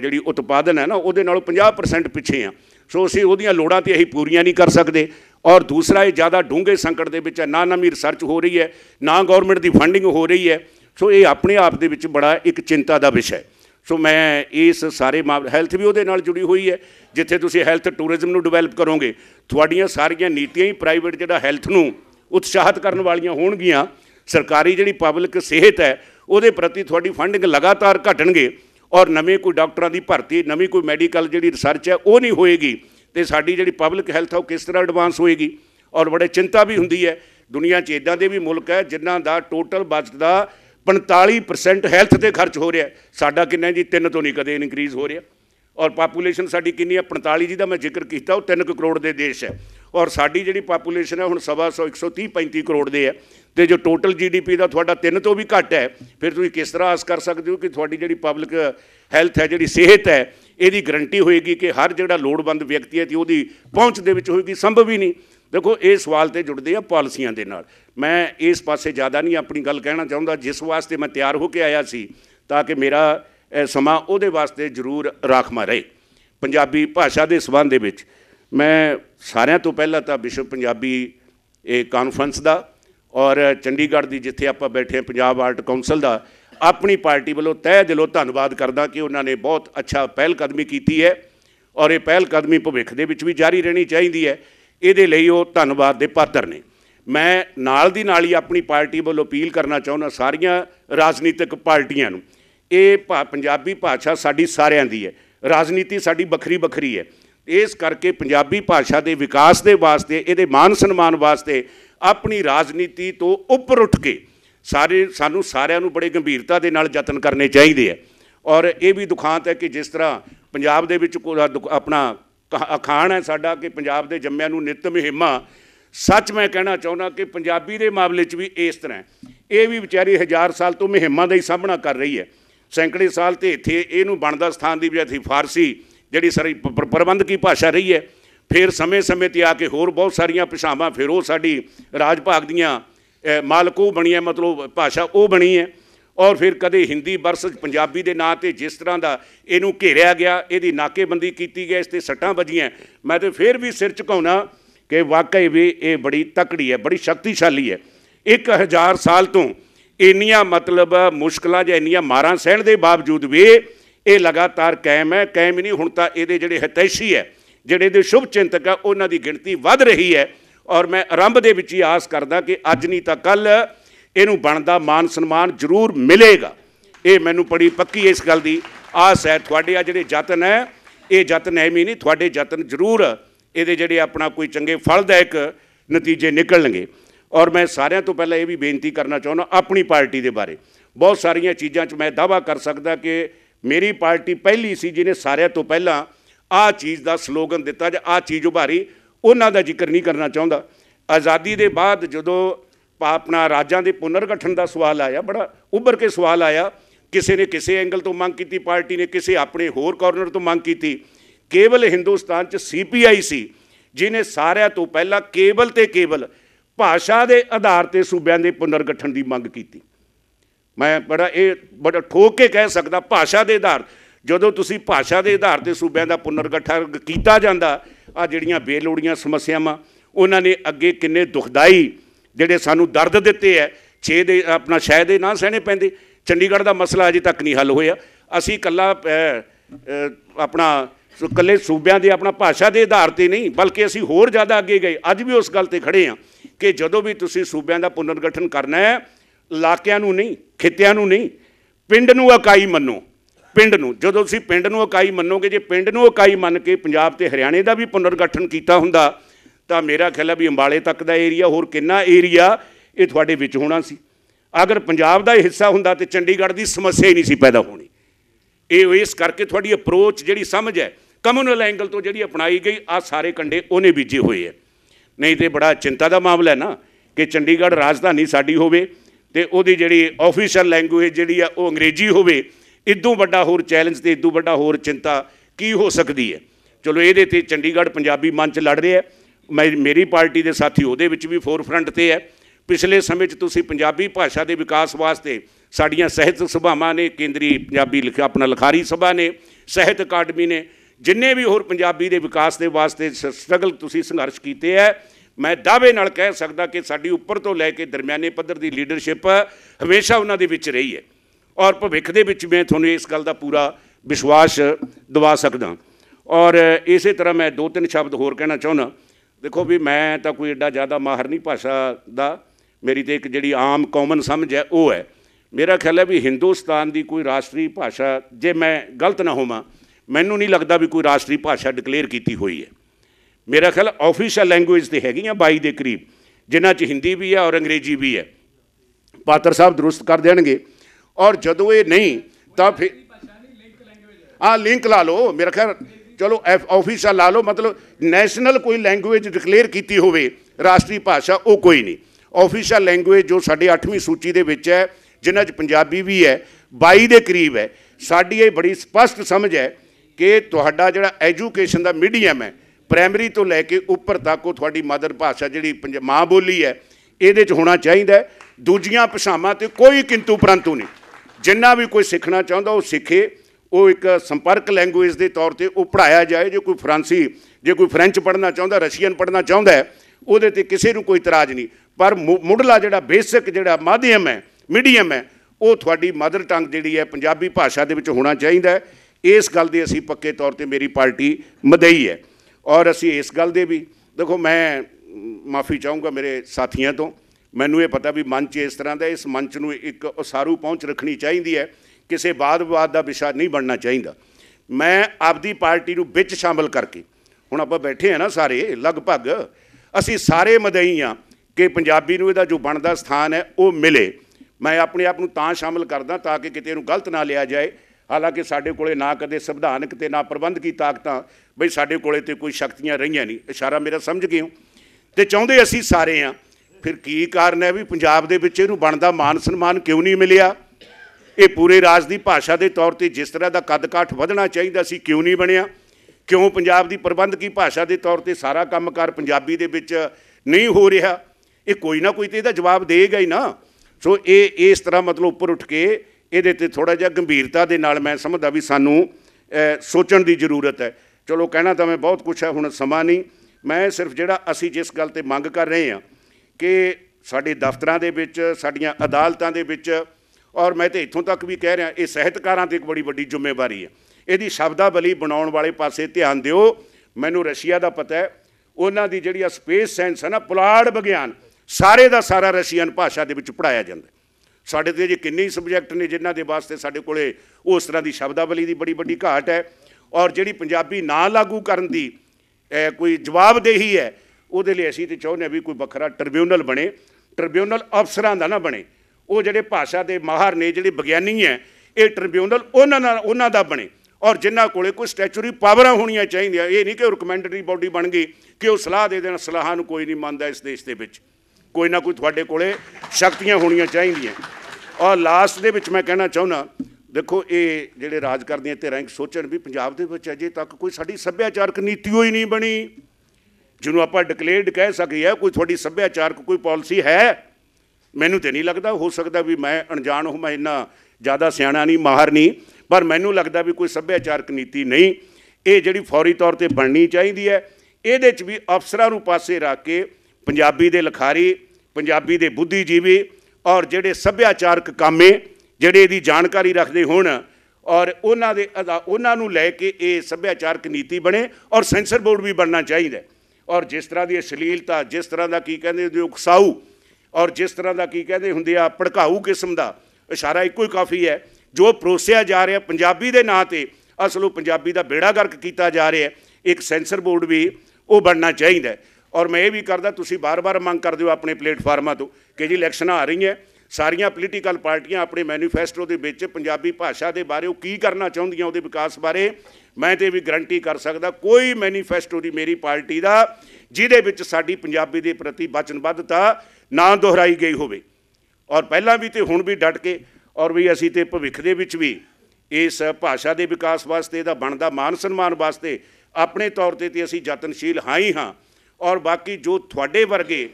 ਜਿਹੜੀ ਉਤਪਾਦਨ ਹੈ ਨਾ ਉਹਦੇ ਨਾਲੋਂ 50% ਪਿੱਛੇ ਆ ਸੋ ਅਸੀਂ ਉਹਦੀਆਂ ਲੋੜਾਂ ਤੇ ਅਸੀਂ ਪੂਰੀਆਂ ਨਹੀਂ ਕਰ ਸਕਦੇ ਔਰ ਦੂਸਰਾ ਇਹ ਜ਼ਿਆਦਾ ਡੂੰਘੇ ਸੰਕਟ ਦੇ ਵਿੱਚ ਹੈ ਨਾ ਨਵੀਂ ਰਿਸਰਚ ਹੋ ਰਹੀ ਹੈ ਨਾ ਗਵਰਨਮੈਂਟ ਦੀ ਫੰਡਿੰਗ ਹੋ ਰਹੀ ਹੈ ਸੋ ਇਹ ਆਪਣੇ ਆਪ ਦੇ ਵਿੱਚ ਬੜਾ ਇੱਕ ਚਿੰਤਾ ਦਾ ਵਿਸ਼ਾ ਹੈ ਸੋ ਮੈਂ ਇਸ ਸਾਰੇ ਮਾਮਲੇ ਹੈਲਥ ਵੀ ਉਹਦੇ ਨਾਲ ਜੁੜੀ ਹੋਈ ਹੈ ਜਿੱਥੇ ਤੁਸੀਂ ਹੈਲਥ ਟੂਰਿਜ਼ਮ ਨੂੰ ਡਿਵੈਲਪ ਕਰੋਗੇ ਤੁਹਾਡੀਆਂ ਸਾਰੀਆਂ ਨੀਤੀਆਂ ਹੀ ਪ੍ਰਾਈਵੇਟ ਜਿਹੜਾ ਹੈਲਥ ਨੂੰ ਉਤਸ਼ਾਹਤ ਕਰਨ ਵਾਲੀਆਂ ਹੋਣਗੀਆਂ ਸਰਕਾਰੀ ਜਿਹੜੀ ਪਬਲਿਕ ਸਿਹਤ ਹੈ ਉਹਦੇ ਪ੍ਰਤੀ ਤੁਹਾਡੀ ਫੰਡਿੰਗ ਲਗਾਤਾਰ ਘਟਣਗੇ ਔਰ ਨਵੇਂ ਕੋਈ ਡਾਕਟਰਾਂ ਦੀ ਭਰਤੀ ਨਵੀਂ ਕੋਈ ਮੈਡੀਕਲ ਜਿਹੜੀ ਰਿਸਰਚ ਹੈ ਉਹ ਨਹੀਂ ਹੋਏਗੀ ਤੇ ਸਾਡੀ ਜਿਹੜੀ ਪਬਲਿਕ ਹੈਲਥ ਆ ਉਹ ਕਿਸ ਤਰ੍ਹਾਂ ਐਡਵਾਂਸ ਹੋਏਗੀ ਔਰ ਬੜੇ ਚਿੰਤਾ ਵੀ ਹੁੰਦੀ ਹੈ ਦੁਨੀਆ 'ਚ ਇਦਾਂ ਦੇ ਵੀ ਮੁਲਕ ਹੈ ਜਿਨ੍ਹਾਂ ਦਾ ਟੋਟਲ ਬਜਟ ਦਾ 45% ਹੈਲਥ ਤੇ ਖਰਚ ਹੋ ਰਿਹਾ ਸਾਡਾ ਕਿੰਨਾ ਜੀ 3 ਤੋਂ ਨਹੀਂ ਕਦੇ ਇਨਕਰੀਜ਼ ਹੋ ਰਿਹਾ ਔਰ ਪਾਪੂਲੇਸ਼ਨ ਸਾਡੀ ਕਿੰਨੀ ਹੈ 45 ਜੀ ਦਾ ਮੈਂ ਜ਼ਿਕਰ ਕੀਤਾ ਉਹ 3 ਕਰੋੜ ਦੇ ਦੇਸ਼ ਹੈ ਔਰ ਸਾਡੀ ਜਿਹੜੀ ਪਾਪੂਲੇਸ਼ਨ ਹੈ ਹੁਣ 100 130 35 ਕਰੋੜ ਦੇ ਹੈ ਤੇ ਜੋ ਟੋਟਲ ਜੀਡੀਪੀ ਦਾ ਤੁਹਾਡਾ 3 ਤੋਂ ਵੀ ਘੱਟ ਹੈ ਫਿਰ ਤੁਸੀਂ ਕਿਸ ਤਰ੍ਹਾਂ ਆਸ ਕਰ ਸਕਦੇ ਹੋ ਕਿ ਤੁਹਾਡੀ ਜਿਹੜੀ ਪਬਲਿਕ ਹੈਲਥ ਹੈ ਜਿਹੜੀ ਸਿਹਤ ਹੈ ਇਹਦੀ ਗਰੰਟੀ ਹੋਏਗੀ ਕਿ ਹਰ ਜਿਹੜਾ ਲੋੜਵੰਦ ਵਿਅਕਤੀ ਹੈ ਤੇ ਉਹਦੀ ਪਹੁੰਚ ਦੇ ਵਿੱਚ ਹੋਏਗੀ ਸੰਭਵ ਹੀ ਨਹੀਂ ਦੇਖੋ ਇਹ ਸਵਾਲ ਤੇ ਜੁੜਦੇ ਆ ਪਾਲਿਸੀਆਂ ਦੇ ਨਾਲ ਮੈਂ ਇਸ ਪਾਸੇ ਜ਼ਿਆਦਾ ਨਹੀਂ ਆਪਣੀ ਗੱਲ ਕਹਿਣਾ ਚਾਹੁੰਦਾ ਜਿਸ ਵਾਸਤੇ ਮੈਂ ਤਿਆਰ ਹੋ ਕੇ ਆਇਆ ਸੀ ਤਾਂ ਕਿ ਮੇਰਾ ਸਮਾਂ ਉਹਦੇ ਵਾਸਤੇ ਜ਼ਰੂਰ ਰਾਖਮਾ ਰਹੇ ਪੰਜਾਬੀ ਭਾਸ਼ਾ ਦੇ ਸਬੰਧ ਦੇ ਵਿੱਚ ਮੈਂ ਸਾਰਿਆਂ ਤੋਂ ਪਹਿਲਾਂ ਤਾਂ ਵਿਸ਼ਵ ਪੰਜਾਬੀ ਇਹ ਕਾਨਫਰੰਸ ਦਾ ਔਰ ਚੰਡੀਗੜ੍ਹ ਦੀ ਜਿੱਥੇ ਆਪਾਂ ਬੈਠੇ ਪੰਜਾਬ ਆਰਟ ਕਾਉਂਸਲ ਦਾ ਆਪਣੀ ਪਾਰਟੀ ਵੱਲੋਂ ਤਹਿ ਦਿਲੋਂ ਧੰਨਵਾਦ ਕਰਦਾ ਕਿ ਉਹਨਾਂ ਨੇ ਬਹੁਤ ਅੱਛਾ ਪਹਿਲ ਕਦਮੀ ਕੀਤੀ ਹੈ ਔਰ ਇਹ ਪਹਿਲ ਕਦਮੀ ਭਵਿੱਖ ਦੇ ਵਿੱਚ ਵੀ ਜਾਰੀ ਰਹਿਣੀ ਚਾਹੀਦੀ ਹੈ ਇਹਦੇ ਲਈ ਉਹ ਧੰਨਵਾਦ ਦੇ ਪਾਤਰ ਨੇ ਮੈਂ ਨਾਲ ਦੀ ਨਾਲ ਹੀ ਆਪਣੀ ਪਾਰਟੀ ਵੱਲੋਂ ਅਪੀਲ ਕਰਨਾ ਚਾਹੁੰਦਾ ਸਾਰੀਆਂ ਰਾਜਨੀਤਿਕ ਪਾਰਟੀਆਂ ਨੂੰ ਇਹ ਪੰਜਾਬੀ ਭਾਸ਼ਾ ਸਾਡੀ ਸਾਰਿਆਂ ਦੀ ਹੈ ਰਾਜਨੀਤੀ ਸਾਡੀ ਵੱਖਰੀ ਵੱਖਰੀ ਹੈ ਇਸ ਕਰਕੇ ਪੰਜਾਬੀ ਭਾਸ਼ਾ ਦੇ ਵਿਕਾਸ ਦੇ ਵਾਸਤੇ ਇਹਦੇ ਮਾਨ ਸਨਮਾਨ ਵਾਸਤੇ ਆਪਣੀ ਰਾਜਨੀਤੀ ਤੋਂ ਉੱਪਰ ਉੱਠ ਕੇ ਸਾਰੇ ਸਾਨੂੰ ਸਾਰਿਆਂ ਨੂੰ ਬੜੇ ਗੰਭੀਰਤਾ ਦੇ ਨਾਲ ਯਤਨ ਕਰਨੇ ਚਾਹੀਦੇ ਆ ਔਰ ਇਹ ਵੀ ਦੁਖਾਂਤ ਹੈ ਕਿ ਜਿਸ ਤਰ੍ਹਾਂ ਪੰਜਾਬ ਦੇ ਵਿੱਚ ਆਪਣਾ ਅਖਾਣ ਹੈ ਸਾਡਾ ਕਿ ਪੰਜਾਬ ਦੇ ਜੰਮਿਆਂ ਨੂੰ ਨਿਤ ਮਹਿਮਾ ਸੱਚ ਮੈਂ ਕਹਿਣਾ ਚਾਹੁੰਦਾ ਕਿ ਪੰਜਾਬੀ ਦੇ ਮਾਮਲੇ 'ਚ ਵੀ ਇਸ ਤਰ੍ਹਾਂ ਇਹ ਵੀ ਵਿਚਾਰੀ ਹਜ਼ਾਰ ਸਾਲ ਤੋਂ ਮਹਿਮਾ ਦਾ ਹੀ ਸਾਹਮਣਾ ਕਰ ਰਹੀ ਹੈ ਸੈਂਕੜੇ ਸਾਲ ਤੇ ਇੱਥੇ ਇਹਨੂੰ ਬਣਦਾ ਸਥਾਨ ਦੀ ਵਜ੍ਹਾ ਸੀ ਫਾਰਸੀ ਜਿਹੜੀ ਸਾਰੀ ਪ੍ਰਬੰਧਕੀ ਭਾਸ਼ਾ ਰਹੀ ਹੈ ਫਿਰ ਸਮੇਂ-ਸਮੇਂ ਤੇ ਆ ਕੇ ਹੋਰ ਬਹੁਤ ਸਾਰੀਆਂ ਭਾਸ਼ਾਵਾਂ ਫਿਰ ਉਹ ਸਾਡੀ ਰਾਜ ਭਾਗ ਦੀਆਂ ਮਾਲਕ ਉਹ ਬਣੀ ਹੈ ਮਤਲਬ ਭਾਸ਼ਾ ਉਹ ਬਣੀ ਹੈ ਔਰ ਫਿਰ ਕਦੇ ਹਿੰਦੀ ਵਰਸ ਪੰਜਾਬੀ ਦੇ ਨਾਂ ਤੇ ਜਿਸ ਤਰ੍ਹਾਂ ਦਾ ਇਹਨੂੰ ਘੇਰਿਆ ਗਿਆ ਇਹਦੀ ਨਾਕੇਬੰਦੀ ਕੀਤੀ ਗਈ ਇਸ ਤੇ ਸੱਟਾਂ ਵੱਜੀਆਂ ਮੈਂ ਤੇ ਫਿਰ ਵੀ ਸਿਰ ਝੁਕਾਉਣਾ ਕਿ ਵਾਕਈ ਵੀ ਇਹ ਬੜੀ ਤਕੜੀ ਹੈ ਬੜੀ ਸ਼ਕਤੀਸ਼ਾਲੀ ਹੈ 1000 ਸਾਲ ਤੋਂ ਇੰਨੀਆਂ ਮਤਲਬ ਮੁਸ਼ਕਲਾਂ ਜਾਂ ਇੰਨੀਆਂ ਮਾਰਾਂ ਸਹਿਣ ਦੇ ਬਾਵਜੂਦ ਵੀ ਇਹ ਲਗਾਤਾਰ ਕਾਇਮ ਹੈ ਕਾਇਮ ਨਹੀਂ ਹੁਣ ਤਾਂ ਇਹਦੇ ਜਿਹੜੇ ਹਤੈਸ਼ੀ ਹੈ ਜਿਹੜੇ ਦੇ ਸ਼ੁਭ ਚਿੰਤਕ ਆ ਉਹਨਾਂ ਦੀ ਗਿਣਤੀ ਵੱਧ ਰਹੀ ਹੈ ਔਰ ਮੈਂ ਆਰੰਭ ਦੇ ਵਿੱਚ ਹੀ ਆਸ ਕਰਦਾ ਕਿ ਅੱਜ ਨਹੀਂ ਤਾਂ ਕੱਲ ਇਹਨੂੰ ਬਣਦਾ ਮਾਨ ਸਨਮਾਨ ਜ਼ਰੂਰ ਮਿਲੇਗਾ ਇਹ ਮੈਨੂੰ ਬੜੀ ਪੱਕੀ ਇਸ ਗੱਲ ਦੀ ਆਸ ਹੈ ਤੁਹਾਡੇ ਆ ਜਿਹੜੇ ਯਤਨ ਹੈ ਇਹ ਯਤਨ ਐਵੇਂ ਨਹੀਂ ਤੁਹਾਡੇ ਯਤਨ ਜ਼ਰੂਰ ਇਹਦੇ ਜਿਹੜੇ ਆਪਣਾ ਕੋਈ ਚੰਗੇ ਫਲਦਾਇਕ ਨਤੀਜੇ ਨਿਕਲਣਗੇ ਔਰ ਮੈਂ ਸਾਰਿਆਂ ਤੋਂ ਪਹਿਲਾਂ ਇਹ ਵੀ ਬੇਨਤੀ ਕਰਨਾ ਚਾਹੁੰਦਾ ਆਪਣੀ ਪਾਰਟੀ ਦੇ ਬਾਰੇ ਬਹੁਤ ਸਾਰੀਆਂ ਚੀਜ਼ਾਂ 'ਚ ਮੈਂ ਦਾਵਾ ਕਰ ਸਕਦਾ ਕਿ ਮੇਰੀ ਪਾਰਟੀ ਪਹਿਲੀ ਸੀ ਜਿਹਨੇ ਸਾਰਿਆਂ ਤੋਂ ਪਹਿਲਾਂ ਆਹ ਚੀਜ਼ ਦਾ ਸਲੋਗਨ ਦਿੱਤਾ ਜਾਂ ਆਹ ਚੀਜ਼ ਉਭਾਰੀ ਉਹਨਾਂ ਦਾ ਜ਼ਿਕਰ ਨਹੀਂ ਕਰਨਾ ਚਾਹੁੰਦਾ ਆਜ਼ਾਦੀ ਦੇ ਬਾਅਦ ਜਦੋਂ ਆਪਣਾ ਰਾਜਾਂ ਦੇ ਪੁਨਰ ਗਠਨ ਦਾ ਸਵਾਲ ਆਇਆ ਬੜਾ ਉੱਭਰ ਕੇ ਸਵਾਲ ਆਇਆ ਕਿਸੇ ਨੇ ਕਿਸੇ ਐਂਗਲ ਤੋਂ ਮੰਗ ਕੀਤੀ ਪਾਰਟੀ ਨੇ ਕਿਸੇ ਆਪਣੇ ਹੋਰ ਕਾਰਨਰ ਤੋਂ ਮੰਗ ਕੀਤੀ ਕੇਵਲ ਹਿੰਦੁਸਤਾਨ 'ਚ ਸੀਪੀਆਈ ਸੀ ਜਿਨੇ ਸਾਰਿਆਂ ਤੋਂ ਪਹਿਲਾਂ ਕੇਵਲ ਤੇ ਕੇਵਲ ਭਾਸ਼ਾ ਦੇ ਆਧਾਰ ਤੇ ਸੂਬਿਆਂ ਦੇ ਪੁਨਰ ਗਠਨ ਦੀ ਮੰਗ ਕੀਤੀ ਮੈਂ ਬੜਾ ਇਹ ਬੜਾ ਠੋਕ ਕੇ ਕਹਿ ਸਕਦਾ ਭਾਸ਼ਾ ਦੇ ਆਧਾਰ ਜਦੋਂ ਤੁਸੀਂ ਭਾਸ਼ਾ ਦੇ ਆਧਾਰ ਤੇ ਸੂਬਿਆਂ ਦਾ ਪੁਨਰ ਗਠਨ ਕੀਤਾ ਜਾਂਦਾ ਆ ਜਿਹੜੀਆਂ ਬੇਲੋੜੀਆਂ ਸਮੱਸਿਆਵਾਂ ਉਹਨਾਂ ਨੇ ਅੱਗੇ ਕਿੰਨੇ ਦੁਖਦਾਈ ਜਿਹੜੇ ਸਾਨੂੰ ਦਰਦ ਦਿੱਤੇ ਐ ਛੇ ਦੇ ਆਪਣਾ ਸ਼ਾਇਦ ਦੇ ਨਾ ਸਹਿਣੇ ਪੈਂਦੇ ਚੰਡੀਗੜ੍ਹ ਦਾ ਮਸਲਾ ਅਜੇ ਤੱਕ ਨਹੀਂ ਹੱਲ ਹੋਇਆ ਅਸੀਂ ਕੱਲਾ ਆਪਣਾ ਕੱਲੇ ਸੂਬਿਆਂ ਦੇ ਆਪਣਾ ਭਾਸ਼ਾ ਦੇ ਆਧਾਰ ਤੇ ਨਹੀਂ ਬਲਕਿ ਅਸੀਂ ਹੋਰ ਜ਼ਿਆਦਾ ਅੱਗੇ ਗਏ ਅੱਜ ਵੀ ਉਸ ਗੱਲ ਤੇ ਖੜੇ ਆ ਕਿ ਜਦੋਂ ਵੀ ਤੁਸੀਂ ਸੂਬਿਆਂ ਦਾ ਪੁਨਰਗਠਨ ਕਰਨਾ ਹੈ ਇਲਾਕਿਆਂ ਨੂੰ ਨਹੀਂ ਖਿੱਤਿਆਂ ਨੂੰ ਨਹੀਂ ਪਿੰਡ ਨੂੰ ਇਕਾਈ ਮੰਨੋ ਪਿੰਡ ਨੂੰ ਜਦੋਂ ਤੁਸੀਂ ਪਿੰਡ ਨੂੰ ਇਕਾਈ ਮੰਨੋਗੇ ਜੇ ਪਿੰਡ ਨੂੰ ਇਕਾਈ ਮੰਨ ਕੇ ਪੰਜਾਬ ਤੇ ਹਰਿਆਣੇ ਦਾ ਵੀ ਪੁਨਰਗਠਨ ਕੀਤਾ ਹੁੰਦਾ ਤਾਂ ਮੇਰਾ ਖਿਆਲ ਹੈ ਵੀ ਅੰਬਾਲੇ ਤੱਕ ਦਾ ਏਰੀਆ ਹੋਰ ਕਿੰਨਾ ਏਰੀਆ ਇਹ ਤੁਹਾਡੇ ਵਿੱਚ ਹੋਣਾ ਸੀ ਅਗਰ ਪੰਜਾਬ ਦਾ ਇਹ ਹਿੱਸਾ ਹੁੰਦਾ ਤੇ ਚੰਡੀਗੜ੍ਹ ਦੀ ਸਮੱਸਿਆ ਹੀ ਨਹੀਂ ਸੀ ਪੈਦਾ ਹੋਣੀ ਇਹ ਇਸ ਕਰਕੇ ਤੁਹਾਡੀ ਅਪਰੋਚ ਜਿਹੜੀ ਸਮਝ ਹੈ ਕਮਿਊਨਲ ਐਂਗਲ ਤੋਂ ਜਿਹੜੀ ਅਪਣਾਈ ਗਈ ਆ ਸਾਰੇ ਕੰਡੇ ਉਹਨੇ ਬੀਜੇ ਹੋਏ ਐ ਨਹੀਂ ਤੇ ਬੜਾ ਚਿੰਤਾ ਦਾ ਮਾਮਲਾ ਹੈ ਨਾ ਕਿ ਚੰਡੀਗੜ੍ਹ ਰਾਜਧਾਨੀ ਸਾਡੀ ਹੋਵੇ ਤੇ ਉਹਦੀ ਜਿਹੜੀ ਆਫੀਸ਼ੀਅਲ ਲੈਂਗੁਏਜ ਜਿਹੜੀ ਆ ਉਹ ਅੰਗਰੇਜ਼ੀ ਹੋਵੇ ਇਦੋਂ ਵੱਡਾ ਹੋਰ ਚੈਲੰਜ ਤੇ ਇਦੋਂ ਵੱਡਾ ਹੋਰ ਚਿੰਤਾ ਕੀ ਹੋ ਸਕਦੀ ਹੈ ਚਲੋ ਇਹਦੇ ਤੇ ਚੰਡੀਗੜ੍ਹ ਪੰਜਾਬੀ ਮੰਚ ਲੜ ਰਿਹਾ ਹੈ ਮੇਰੀ ਪਾਰਟੀ ਦੇ ਸਾਥੀ ਉਹਦੇ ਵਿੱਚ ਵੀ ਫੋਰਫਰੰਟ ਤੇ ਹੈ ਪਿਛਲੇ ਸਮੇਂ 'ਚ ਤੁਸੀਂ ਪੰਜਾਬੀ ਭਾਸ਼ਾ ਦੇ ਵਿਕਾਸ ਵਾਸਤੇ ਸਾਡੀਆਂ ਸਹਿਤ ਸਭਾਵਾਂ ਨੇ ਕੇਂਦਰੀ ਪੰਜਾਬੀ ਲਿਖਿਆ ਆਪਣਾ ਲਖਾਰੀ ਸਭਾ ਨੇ ਸਹਿਤ ਅਕਾਡਮੀ ਨੇ ਜਿੰਨੇ ਵੀ ਹੋਰ ਪੰਜਾਬੀ ਦੇ ਵਿਕਾਸ ਦੇ ਵਾਸਤੇ ਸਟਰਗਲ ਤੁਸੀਂ ਸੰਘਰਸ਼ ਕੀਤੇ ਹੈ ਮੈਂ ਦਾਅਵੇ ਨਾਲ ਕਹਿ ਸਕਦਾ ਕਿ ਸਾਡੀ ਉੱਪਰ ਤੋਂ ਲੈ ਕੇ ਦਰਮਿਆਨੇ ਪੱਧਰ ਦੀ ਲੀਡਰਸ਼ਿਪ ਹਮੇਸ਼ਾ ਉਹਨਾਂ ਦੇ ਵਿੱਚ ਰਹੀ ਹੈ ਔਰ ਭਵਿੱਖ ਦੇ ਵਿੱਚ ਮੈਂ ਤੁਹਾਨੂੰ ਇਸ ਗੱਲ ਦਾ ਪੂਰਾ ਵਿਸ਼ਵਾਸ ਦਿਵਾ ਸਕਦਾ ਔਰ ਇਸੇ ਤਰ੍ਹਾਂ ਮੈਂ ਦੋ ਤਿੰਨ ਸ਼ਬਦ ਹੋਰ ਕਹਿਣਾ ਚਾਹੁੰਦਾ ਦੇਖੋ ਵੀ ਮੈਂ ਤਾਂ ਕੋਈ ਐਡਾ ਜ਼ਿਆਦਾ ਮਾਹਰ ਨਹੀਂ ਭਾਸ਼ਾ ਦਾ ਮੇਰੀ ਤੇ ਇੱਕ ਜਿਹੜੀ ਆਮ ਕਾਮਨ ਸਮਝ ਹੈ ਉਹ ਹੈ ਮੇਰਾ ਖਿਆਲ ਹੈ ਵੀ ਹਿੰਦੁਸਤਾਨ ਦੀ ਕੋਈ ਰਾਸ਼ਟਰੀ ਭਾਸ਼ਾ ਜੇ ਮੈਂ ਗਲਤ ਨਾ ਹੋਵਾਂ ਮੈਨੂੰ ਨਹੀਂ ਲੱਗਦਾ ਵੀ ਕੋਈ ਰਾਸ਼ਟਰੀ ਭਾਸ਼ਾ ਡਿਕਲੇਅਰ ਕੀਤੀ ਹੋਈ ਹੈ ਮੇਰਾ ਖਿਆਲ ਆਫੀਸ਼ੀਅਲ ਲੈਂਗੁਏਜ ਤੇ ਹੈਗੀਆਂ 22 ਦੇ ਕਰੀਬ ਜਿਨ੍ਹਾਂ 'ਚ ਹਿੰਦੀ ਵੀ ਹੈ ਔਰ ਅੰਗਰੇਜ਼ੀ ਵੀ ਹੈ ਪਾਤਰ ਸਾਹਿਬ ਦਰੁਸਤ ਕਰ ਦੇਣਗੇ ਔਰ ਜਦੋਂ ਇਹ ਨਹੀਂ ਤਾਂ ਫਿਰ ਆ ਲਿੰਕ ਲਾ ਲਓ ਮੇਰਾ ਖਿਆਲ ਚਲੋ ਆਫੀਸ਼ਲ ਲਾ ਲਓ ਮਤਲਬ ਨੈਸ਼ਨਲ ਕੋਈ ਲੈਂਗੁਏਜ ਡਿਕਲੇਅਰ ਕੀਤੀ ਹੋਵੇ ਰਾਸ਼ਟਰੀ ਭਾਸ਼ਾ ਉਹ ਕੋਈ ਨਹੀਂ ਆਫੀਸ਼ਲ ਲੈਂਗੁਏਜ ਜੋ ਸਾਡੇ 8ਵੀਂ ਸੂਚੀ ਦੇ ਵਿੱਚ ਹੈ ਜਿਨ੍ਹਾਂ 'ਚ ਪੰਜਾਬੀ ਵੀ ਹੈ 22 ਦੇ ਕਰੀਬ ਹੈ ਸਾਡੀ ਇਹ ਬੜੀ ਸਪਸ਼ਟ ਸਮਝ ਹੈ ਕਿ ਤੁਹਾਡਾ ਜਿਹੜਾ ਐਜੂਕੇਸ਼ਨ ਦਾ ਮੀਡੀਅਮ ਹੈ ਪ੍ਰਾਇਮਰੀ ਤੋਂ ਲੈ ਕੇ ਉੱਪਰ ਤੱਕ ਉਹ ਤੁਹਾਡੀ ਮਦਰ ਭਾਸ਼ਾ ਜਿਹੜੀ ਮਾਂ ਬੋਲੀ ਹੈ ਇਹਦੇ 'ਚ ਹੋਣਾ ਚਾਹੀਦਾ ਦੂਜੀਆਂ ਭਾਸ਼ਾਵਾਂ ਤੇ ਕੋਈ ਕਿੰਤੂ ਪਰੰਤੂ ਨਹੀਂ ਜਿੰਨਾ ਵੀ ਕੋਈ ਸਿੱਖਣਾ ਚਾਹੁੰਦਾ ਉਹ ਸਿੱਖੇ ਉਹ ਇੱਕ ਸੰਪਰਕ ਲੈਂਗੁਏਜ ਦੇ ਤੌਰ ਤੇ ਉਹ ਪੜਾਇਆ ਜਾਏ ਜੇ ਕੋਈ ਫਰਾਂਸੀ ਜੇ ਕੋਈ ਫ੍ਰੈਂਚ ਪੜ੍ਹਨਾ ਚਾਹੁੰਦਾ ਰਸ਼ੀਅਨ ਪੜ੍ਹਨਾ ਚਾਹੁੰਦਾ ਉਹਦੇ ਤੇ ਕਿਸੇ ਨੂੰ ਕੋਈ ਇਤਰਾਜ਼ ਨਹੀਂ ਪਰ ਮੁੱਢਲਾ ਜਿਹੜਾ ਬੇਸਿਕ ਜਿਹੜਾ ਮਾਧਿਅਮ ਹੈ ਮੀਡੀਅਮ ਹੈ ਉਹ ਤੁਹਾਡੀ ਮਦਰ ਟੰਗ ਜਿਹੜੀ ਹੈ ਪੰਜਾਬੀ ਭਾਸ਼ਾ ਦੇ ਵਿੱਚ ਹੋਣਾ ਚਾਹੀਦਾ ਇਸ ਗੱਲ ਦੇ ਅਸੀਂ ਪੱਕੇ ਤੌਰ ਤੇ ਮੇਰੀ ਪਾਰਟੀ ਮਦਈ ਹੈ ਔਰ ਅਸੀਂ ਇਸ ਗੱਲ ਦੇ ਵੀ ਦੇਖੋ ਮੈਂ ਮਾਫੀ ਚਾਹੂੰਗਾ ਮੇਰੇ ਸਾਥੀਆਂ ਤੋਂ ਮੈਨੂੰ ਇਹ ਪਤਾ ਵੀ ਮੰਚ ਇਸ ਤਰ੍ਹਾਂ ਦਾ ਇਸ ਮੰਚ ਨੂੰ ਇੱਕ ਉਸਾਰੂ ਪਹੁੰਚ ਰੱਖਣੀ ਚਾਹੀਦੀ ਹੈ ਕਿਸੇ ਬਾਦ-ਬਾਦ ਦਾ ਵਿਸ਼ਾ ਨਹੀਂ ਬਣਨਾ ਚਾਹੀਦਾ ਮੈਂ ਆਪਦੀ ਪਾਰਟੀ ਨੂੰ ਵਿੱਚ ਸ਼ਾਮਲ ਕਰਕੇ ਹੁਣ ਆਪਾਂ ਬੈਠੇ ਆ ਨਾ ਸਾਰੇ ਲਗਭਗ ਅਸੀਂ ਸਾਰੇ ਮਦਈ ਆ ਕਿ ਪੰਜਾਬੀ ਨੂੰ ਇਹਦਾ ਜੋ ਬਣਦਾ ਸਥਾਨ ਹੈ ਉਹ ਮਿਲੇ ਮੈਂ ਆਪਣੇ ਆਪ ਨੂੰ ਤਾਂ ਸ਼ਾਮਲ ਕਰਦਾ ਤਾਂ ਕਿ ਕਿਤੇ ਨੂੰ ਗਲਤ ਨਾ ਲਿਆ ਜਾਏ ਹਾਲਾਂਕਿ ਸਾਡੇ ਕੋਲੇ ਨਾ ਕਦੇ ਸੰਵਿਧਾਨਕ ਤੇ ਨਾ ਪ੍ਰਬੰਧਕੀ ਤਾਕਤਾਂ ਬਈ ਸਾਡੇ ਕੋਲੇ ਤੇ ਕੋਈ ਸ਼ਕਤੀਆਂ ਰਹੀਆਂ ਨਹੀਂ ਇਸ਼ਾਰਾ ਮੇਰਾ ਸਮਝ ਗਏ ਹੋ ਤੇ ਚਾਹੁੰਦੇ ਅਸੀਂ ਸਾਰੇ ਆ ਫਿਰ ਕੀ ਕਾਰਨ ਹੈ ਵੀ ਪੰਜਾਬ ਦੇ ਵਿੱਚ ਇਹਨੂੰ ਬਣਦਾ ਮਾਨ ਸਨਮਾਨ ਕਿਉਂ ਨਹੀਂ ਮਿਲਿਆ ਇਹ ਪੂਰੇ ਰਾਜ ਦੀ ਭਾਸ਼ਾ ਦੇ ਤੌਰ ਤੇ ਜਿਸ ਤਰ੍ਹਾਂ ਦਾ ਕੱਦ ਕਾਠ ਵਧਣਾ ਚਾਹੀਦਾ ਸੀ ਕਿਉਂ ਨਹੀਂ ਬਣਿਆ ਕਿਉਂ ਪੰਜਾਬ ਦੀ ਪ੍ਰਬੰਧਕੀ ਭਾਸ਼ਾ ਦੇ ਤੌਰ ਤੇ ਸਾਰਾ ਕੰਮਕਾਰ ਪੰਜਾਬੀ ਦੇ ਵਿੱਚ ਨਹੀਂ ਹੋ ਰਿਹਾ ਇਹ ਕੋਈ ਨਾ ਕੋਈ ਤੇ ਇਹਦਾ ਜਵਾਬ ਦੇਗਾ ਹੀ ਨਾ ਸੋ ਇਹ ਇਸ ਤਰ੍ਹਾਂ ਮਤਲਬ ਉੱਪਰ ਉੱਠ ਕੇ ਇਹਦੇ ਤੇ ਥੋੜਾ ਜਿਹਾ ਗੰਭੀਰਤਾ ਦੇ ਨਾਲ ਮੈਂ ਸਮਝਦਾ ਵੀ ਸਾਨੂੰ ਸੋਚਣ ਦੀ ਜ਼ਰੂਰਤ ਹੈ ਚਲੋ ਕਹਿਣਾ ਤਾਂ ਮੈਂ ਬਹੁਤ ਕੁਝ ਹੈ ਹੁਣ ਸਮਾਂ ਨਹੀਂ ਮੈਂ ਸਿਰਫ ਜਿਹੜਾ ਅਸੀਂ ਜਿਸ ਗੱਲ ਤੇ ਮੰਗ ਕਰ ਰਹੇ ਹਾਂ ਕਿ ਸਾਡੇ ਦਫ਼ਤਰਾਂ ਦੇ ਵਿੱਚ ਸਾਡੀਆਂ ਅਦਾਲਤਾਂ ਦੇ ਵਿੱਚ ਔਰ ਮੈਂ ਤੇ ਇੱਥੋਂ ਤੱਕ ਵੀ ਕਹਿ ਰਿਹਾ ਇਹ ਸਹਿਤਕਾਰਾਂ ਤੇ ਇੱਕ ਬੜੀ ਵੱਡੀ ਜ਼ਿੰਮੇਵਾਰੀ ਹੈ ਇਹਦੀ ਸ਼ਬਦਾਵਲੀ ਬਣਾਉਣ ਵਾਲੇ ਪਾਸੇ ਧਿਆਨ ਦਿਓ ਮੈਨੂੰ ਰਸ਼ੀਆ ਦਾ ਪਤਾ ਹੈ ਉਹਨਾਂ ਦੀ ਜਿਹੜੀ ਆ ਸਪੇਸ ਸਾਇੰਸ ਹੈ ਨਾ ਪੁਲਾੜ ਵਿਗਿਆਨ ਸਾਰੇ ਦਾ ਸਾਰਾ ਰਸ਼ੀਅਨ ਭਾਸ਼ਾ ਦੇ ਵਿੱਚ ਪੜਾਇਆ ਜਾਂਦਾ ਸਾਡੇ ਤੇ ਜੇ ਕਿੰਨੇ ਹੀ ਸਬਜੈਕਟ ਨੇ ਜਿਨ੍ਹਾਂ ਦੇ ਵਾਸਤੇ ਸਾਡੇ ਕੋਲੇ ਉਸ ਤਰ੍ਹਾਂ ਦੀ ਸ਼ਬਦਾਵਲੀ ਦੀ ਬੜੀ ਵੱਡੀ ਘਾਟ ਹੈ ਔਰ ਜਿਹੜੀ ਪੰਜਾਬੀ ਨਾ ਲਾਗੂ ਕਰਨ ਦੀ ਕੋਈ ਜਵਾਬਦੇਹੀ ਹੈ ਉਹਦੇ ਲਈ ਅਸੀਂ ਤੇ ਚਾਹੁੰਦੇ ਆ ਵੀ ਕੋਈ ਵੱਖਰਾ ਟ੍ਰਿਬਿਊਨਲ ਬਣੇ ਟ੍ਰਿਬਿਊਨਲ ਅਫਸਰਾਂ ਦਾ ਨਾ ਬਣੇ ਉਹ ਜਿਹੜੇ ਭਾਸ਼ਾ ਦੇ ਮਾਹਰ ਨੇ ਜਿਹੜੇ ਵਿਗਿਆਨੀ ਹੈ ਇਹ ਟ੍ਰਿਬਿਊਨਲ ਉਹਨਾਂ ਨਾਲ ਉਹਨਾਂ ਦਾ ਬਣੇ ਔਰ ਜਿਨ੍ਹਾਂ ਕੋਲੇ ਕੋਈ ਸਟੈਚੂਰੀ ਪਾਵਰਾਂ ਹੋਣੀਆਂ ਚਾਹੀਦੀਆਂ ਇਹ ਨਹੀਂ ਕਿ ਰეკਮੈਂਡਰੀ ਬਾਡੀ ਬਣ ਗਈ ਕਿ ਉਹ ਸਲਾਹ ਦੇ ਦੇਣ ਸਲਾਹਾਂ ਨੂੰ ਕੋਈ ਨਹੀਂ ਮੰਨਦਾ ਇਸ ਦੇਸ਼ ਦੇ ਵਿੱਚ ਕੋਈ ਨਾ ਕੋਈ ਤੁਹਾਡੇ ਕੋਲੇ ਸ਼ਕਤੀਆਂ ਹੋਣੀਆਂ ਚਾਹੀਦੀਆਂ ਔਰ ਲਾਸਟ ਦੇ ਵਿੱਚ ਮੈਂ ਕਹਿਣਾ ਚਾਹੁੰਦਾ ਦੇਖੋ ਇਹ ਜਿਹੜੇ ਰਾਜ ਕਰਦੇ ਤੇ ਰੈਂਕ ਸੋਚਣ ਵੀ ਪੰਜਾਬ ਦੇ ਵਿੱਚ ਅਜੇ ਤੱਕ ਕੋਈ ਸਾਡੀ ਸੱਭਿਆਚਾਰਕ ਨੀਤੀ ਹੋਈ ਨਹੀਂ ਬਣੀ ਜਿਹਨੂੰ ਆਪਾਂ ਡਿਕਲੇਅਰਡ ਕਹਿ ਸਕੀਏ ਕੋਈ ਤੁਹਾਡੀ ਸੱਭਿਆਚਾਰਕ ਕੋਈ ਪਾਲਿਸੀ ਹੈ ਮੈਨੂੰ ਤੇ ਨਹੀਂ ਲੱਗਦਾ ਹੋ ਸਕਦਾ ਵੀ ਮੈਂ ਅਣਜਾਣ ਹਾਂ ਮੈਂ ਇੰਨਾ ਜ਼ਿਆਦਾ ਸਿਆਣਾ ਨਹੀਂ ਮਾਹਰ ਨਹੀਂ ਪਰ ਮੈਨੂੰ ਲੱਗਦਾ ਵੀ ਕੋਈ ਸੱਭਿਆਚਾਰਕ ਨੀਤੀ ਨਹੀਂ ਇਹ ਜਿਹੜੀ ਫੌਰੀ ਤੌਰ ਤੇ ਬਣਨੀ ਚਾਹੀਦੀ ਹੈ ਇਹਦੇ 'ਚ ਵੀ ਅਫਸਰਾਂ ਨੂੰ ਪਾਸੇ ਰੱਖ ਕੇ ਪੰਜਾਬੀ ਦੇ ਲਖਾਰੀ ਪੰਜਾਬੀ ਦੇ ਬੁੱਧੀਜੀਵੀ ਔਰ ਜਿਹੜੇ ਸੱਭਿਆਚਾਰਕ ਕਾਮੇ ਜਿਹੜੇ ਇਹਦੀ ਜਾਣਕਾਰੀ ਰੱਖਦੇ ਹੋਣ ਔਰ ਉਹਨਾਂ ਦੇ ਉਹਨਾਂ ਨੂੰ ਲੈ ਕੇ ਇਹ ਸੱਭਿਆਚਾਰਕ ਨੀਤੀ ਬਣੇ ਔਰ ਸੈਂਸਰ ਬੋਰਡ ਵੀ ਬਣਨਾ ਚਾਹੀਦਾ ਔਰ ਜਿਸ ਤਰ੍ਹਾਂ ਦੀ ਅਸ਼ਲੀਲਤਾ ਜਿਸ ਤਰ੍ਹਾਂ ਦਾ ਕੀ ਕਹਿੰਦੇ ਹੁੰਦੇ ਉਕਸਾਊ ਔਰ ਜਿਸ ਤਰ੍ਹਾਂ ਦਾ ਕੀ ਕਹਿੰਦੇ ਹੁੰਦੇ ਆ ਭੜਕਾਊ ਕਿਸਮ ਦਾ ਇਸ਼ਾਰਾ ਇੱਕੋ ਹੀ ਕਾਫੀ ਹੈ ਜੋ ਪਰੋਸਿਆ ਜਾ ਰਿਹਾ ਪੰਜਾਬੀ ਦੇ ਨਾਂ ਤੇ ਅਸਲ ਉਹ ਪੰਜਾਬੀ ਦਾ ਬੇੜਾ ਗਰਕ ਕੀਤਾ ਜਾ ਰਿਹਾ ਇੱਕ ਸੈਂਸਰ ਬੋਰਡ ਵੀ ਉਹ ਬਣਨਾ ਚਾਹੀਦਾ ਔਰ ਮੈਂ ਇਹ ਵੀ ਕਰਦਾ ਤੁਸੀਂ ਬਾਰ-ਬਾਰ ਮੰਗ ਕਰਦੇ ਹੋ ਆਪਣੇ ਪਲੇਟਫਾਰਮਾਂ ਤੋਂ ਕਿ ਜੀ ਇਲੈਕਸ਼ਨ ਆ ਰਹੀਆਂ ਸਾਰੀਆਂ ਪੋਲੀਟੀਕਲ ਪਾਰਟੀਆਂ ਆਪਣੇ ਮੈਨੀਫੈਸਟੋ ਦੇ ਵਿੱਚ ਪੰਜਾਬੀ ਭਾਸ਼ਾ ਦੇ ਬਾਰੇ ਉਹ ਕੀ ਕਰਨਾ ਚਾਹੁੰਦੀਆਂ ਉਹਦੇ ਵਿਕਾਸ ਬਾਰੇ ਮੈਂ ਤੇ ਵੀ ਗਰੰਟੀ ਕਰ ਸਕਦਾ ਕੋਈ ਮੈਨੀਫੈਸਟੋ ਦੀ ਮੇਰੀ ਪਾਰਟੀ ਦਾ ਜਿਹਦੇ ਵਿੱਚ ਸਾਡੀ ਪੰਜਾਬੀ ਦੇ ਪ੍ਰਤੀ ਵਚਨਬੱਧਤਾ ਨਾ ਦੁਹਰਾਈ ਗਈ ਹੋਵੇ ਔਰ ਪਹਿਲਾਂ ਵੀ ਤੇ ਹੁਣ ਵੀ ਡਟ ਕੇ ਔਰ ਵੀ ਅਸੀਂ ਤੇ ਭਵਿੱਖ ਦੇ ਵਿੱਚ ਵੀ ਇਸ ਭਾਸ਼ਾ ਦੇ ਵਿਕਾਸ ਵਾਸਤੇ ਇਹਦਾ ਬਣਦਾ ਮਾਨ ਸਨਮਾਨ ਵਾਸਤੇ ਆਪਣੇ ਤੌਰ ਤੇ ਤੇ ਅਸੀਂ ਯਤਨਸ਼ੀਲ ਹਾਂ ਹੀ ਹਾਂ ਔਰ ਬਾਕੀ ਜੋ ਤੁਹਾਡੇ ਵਰਗੇ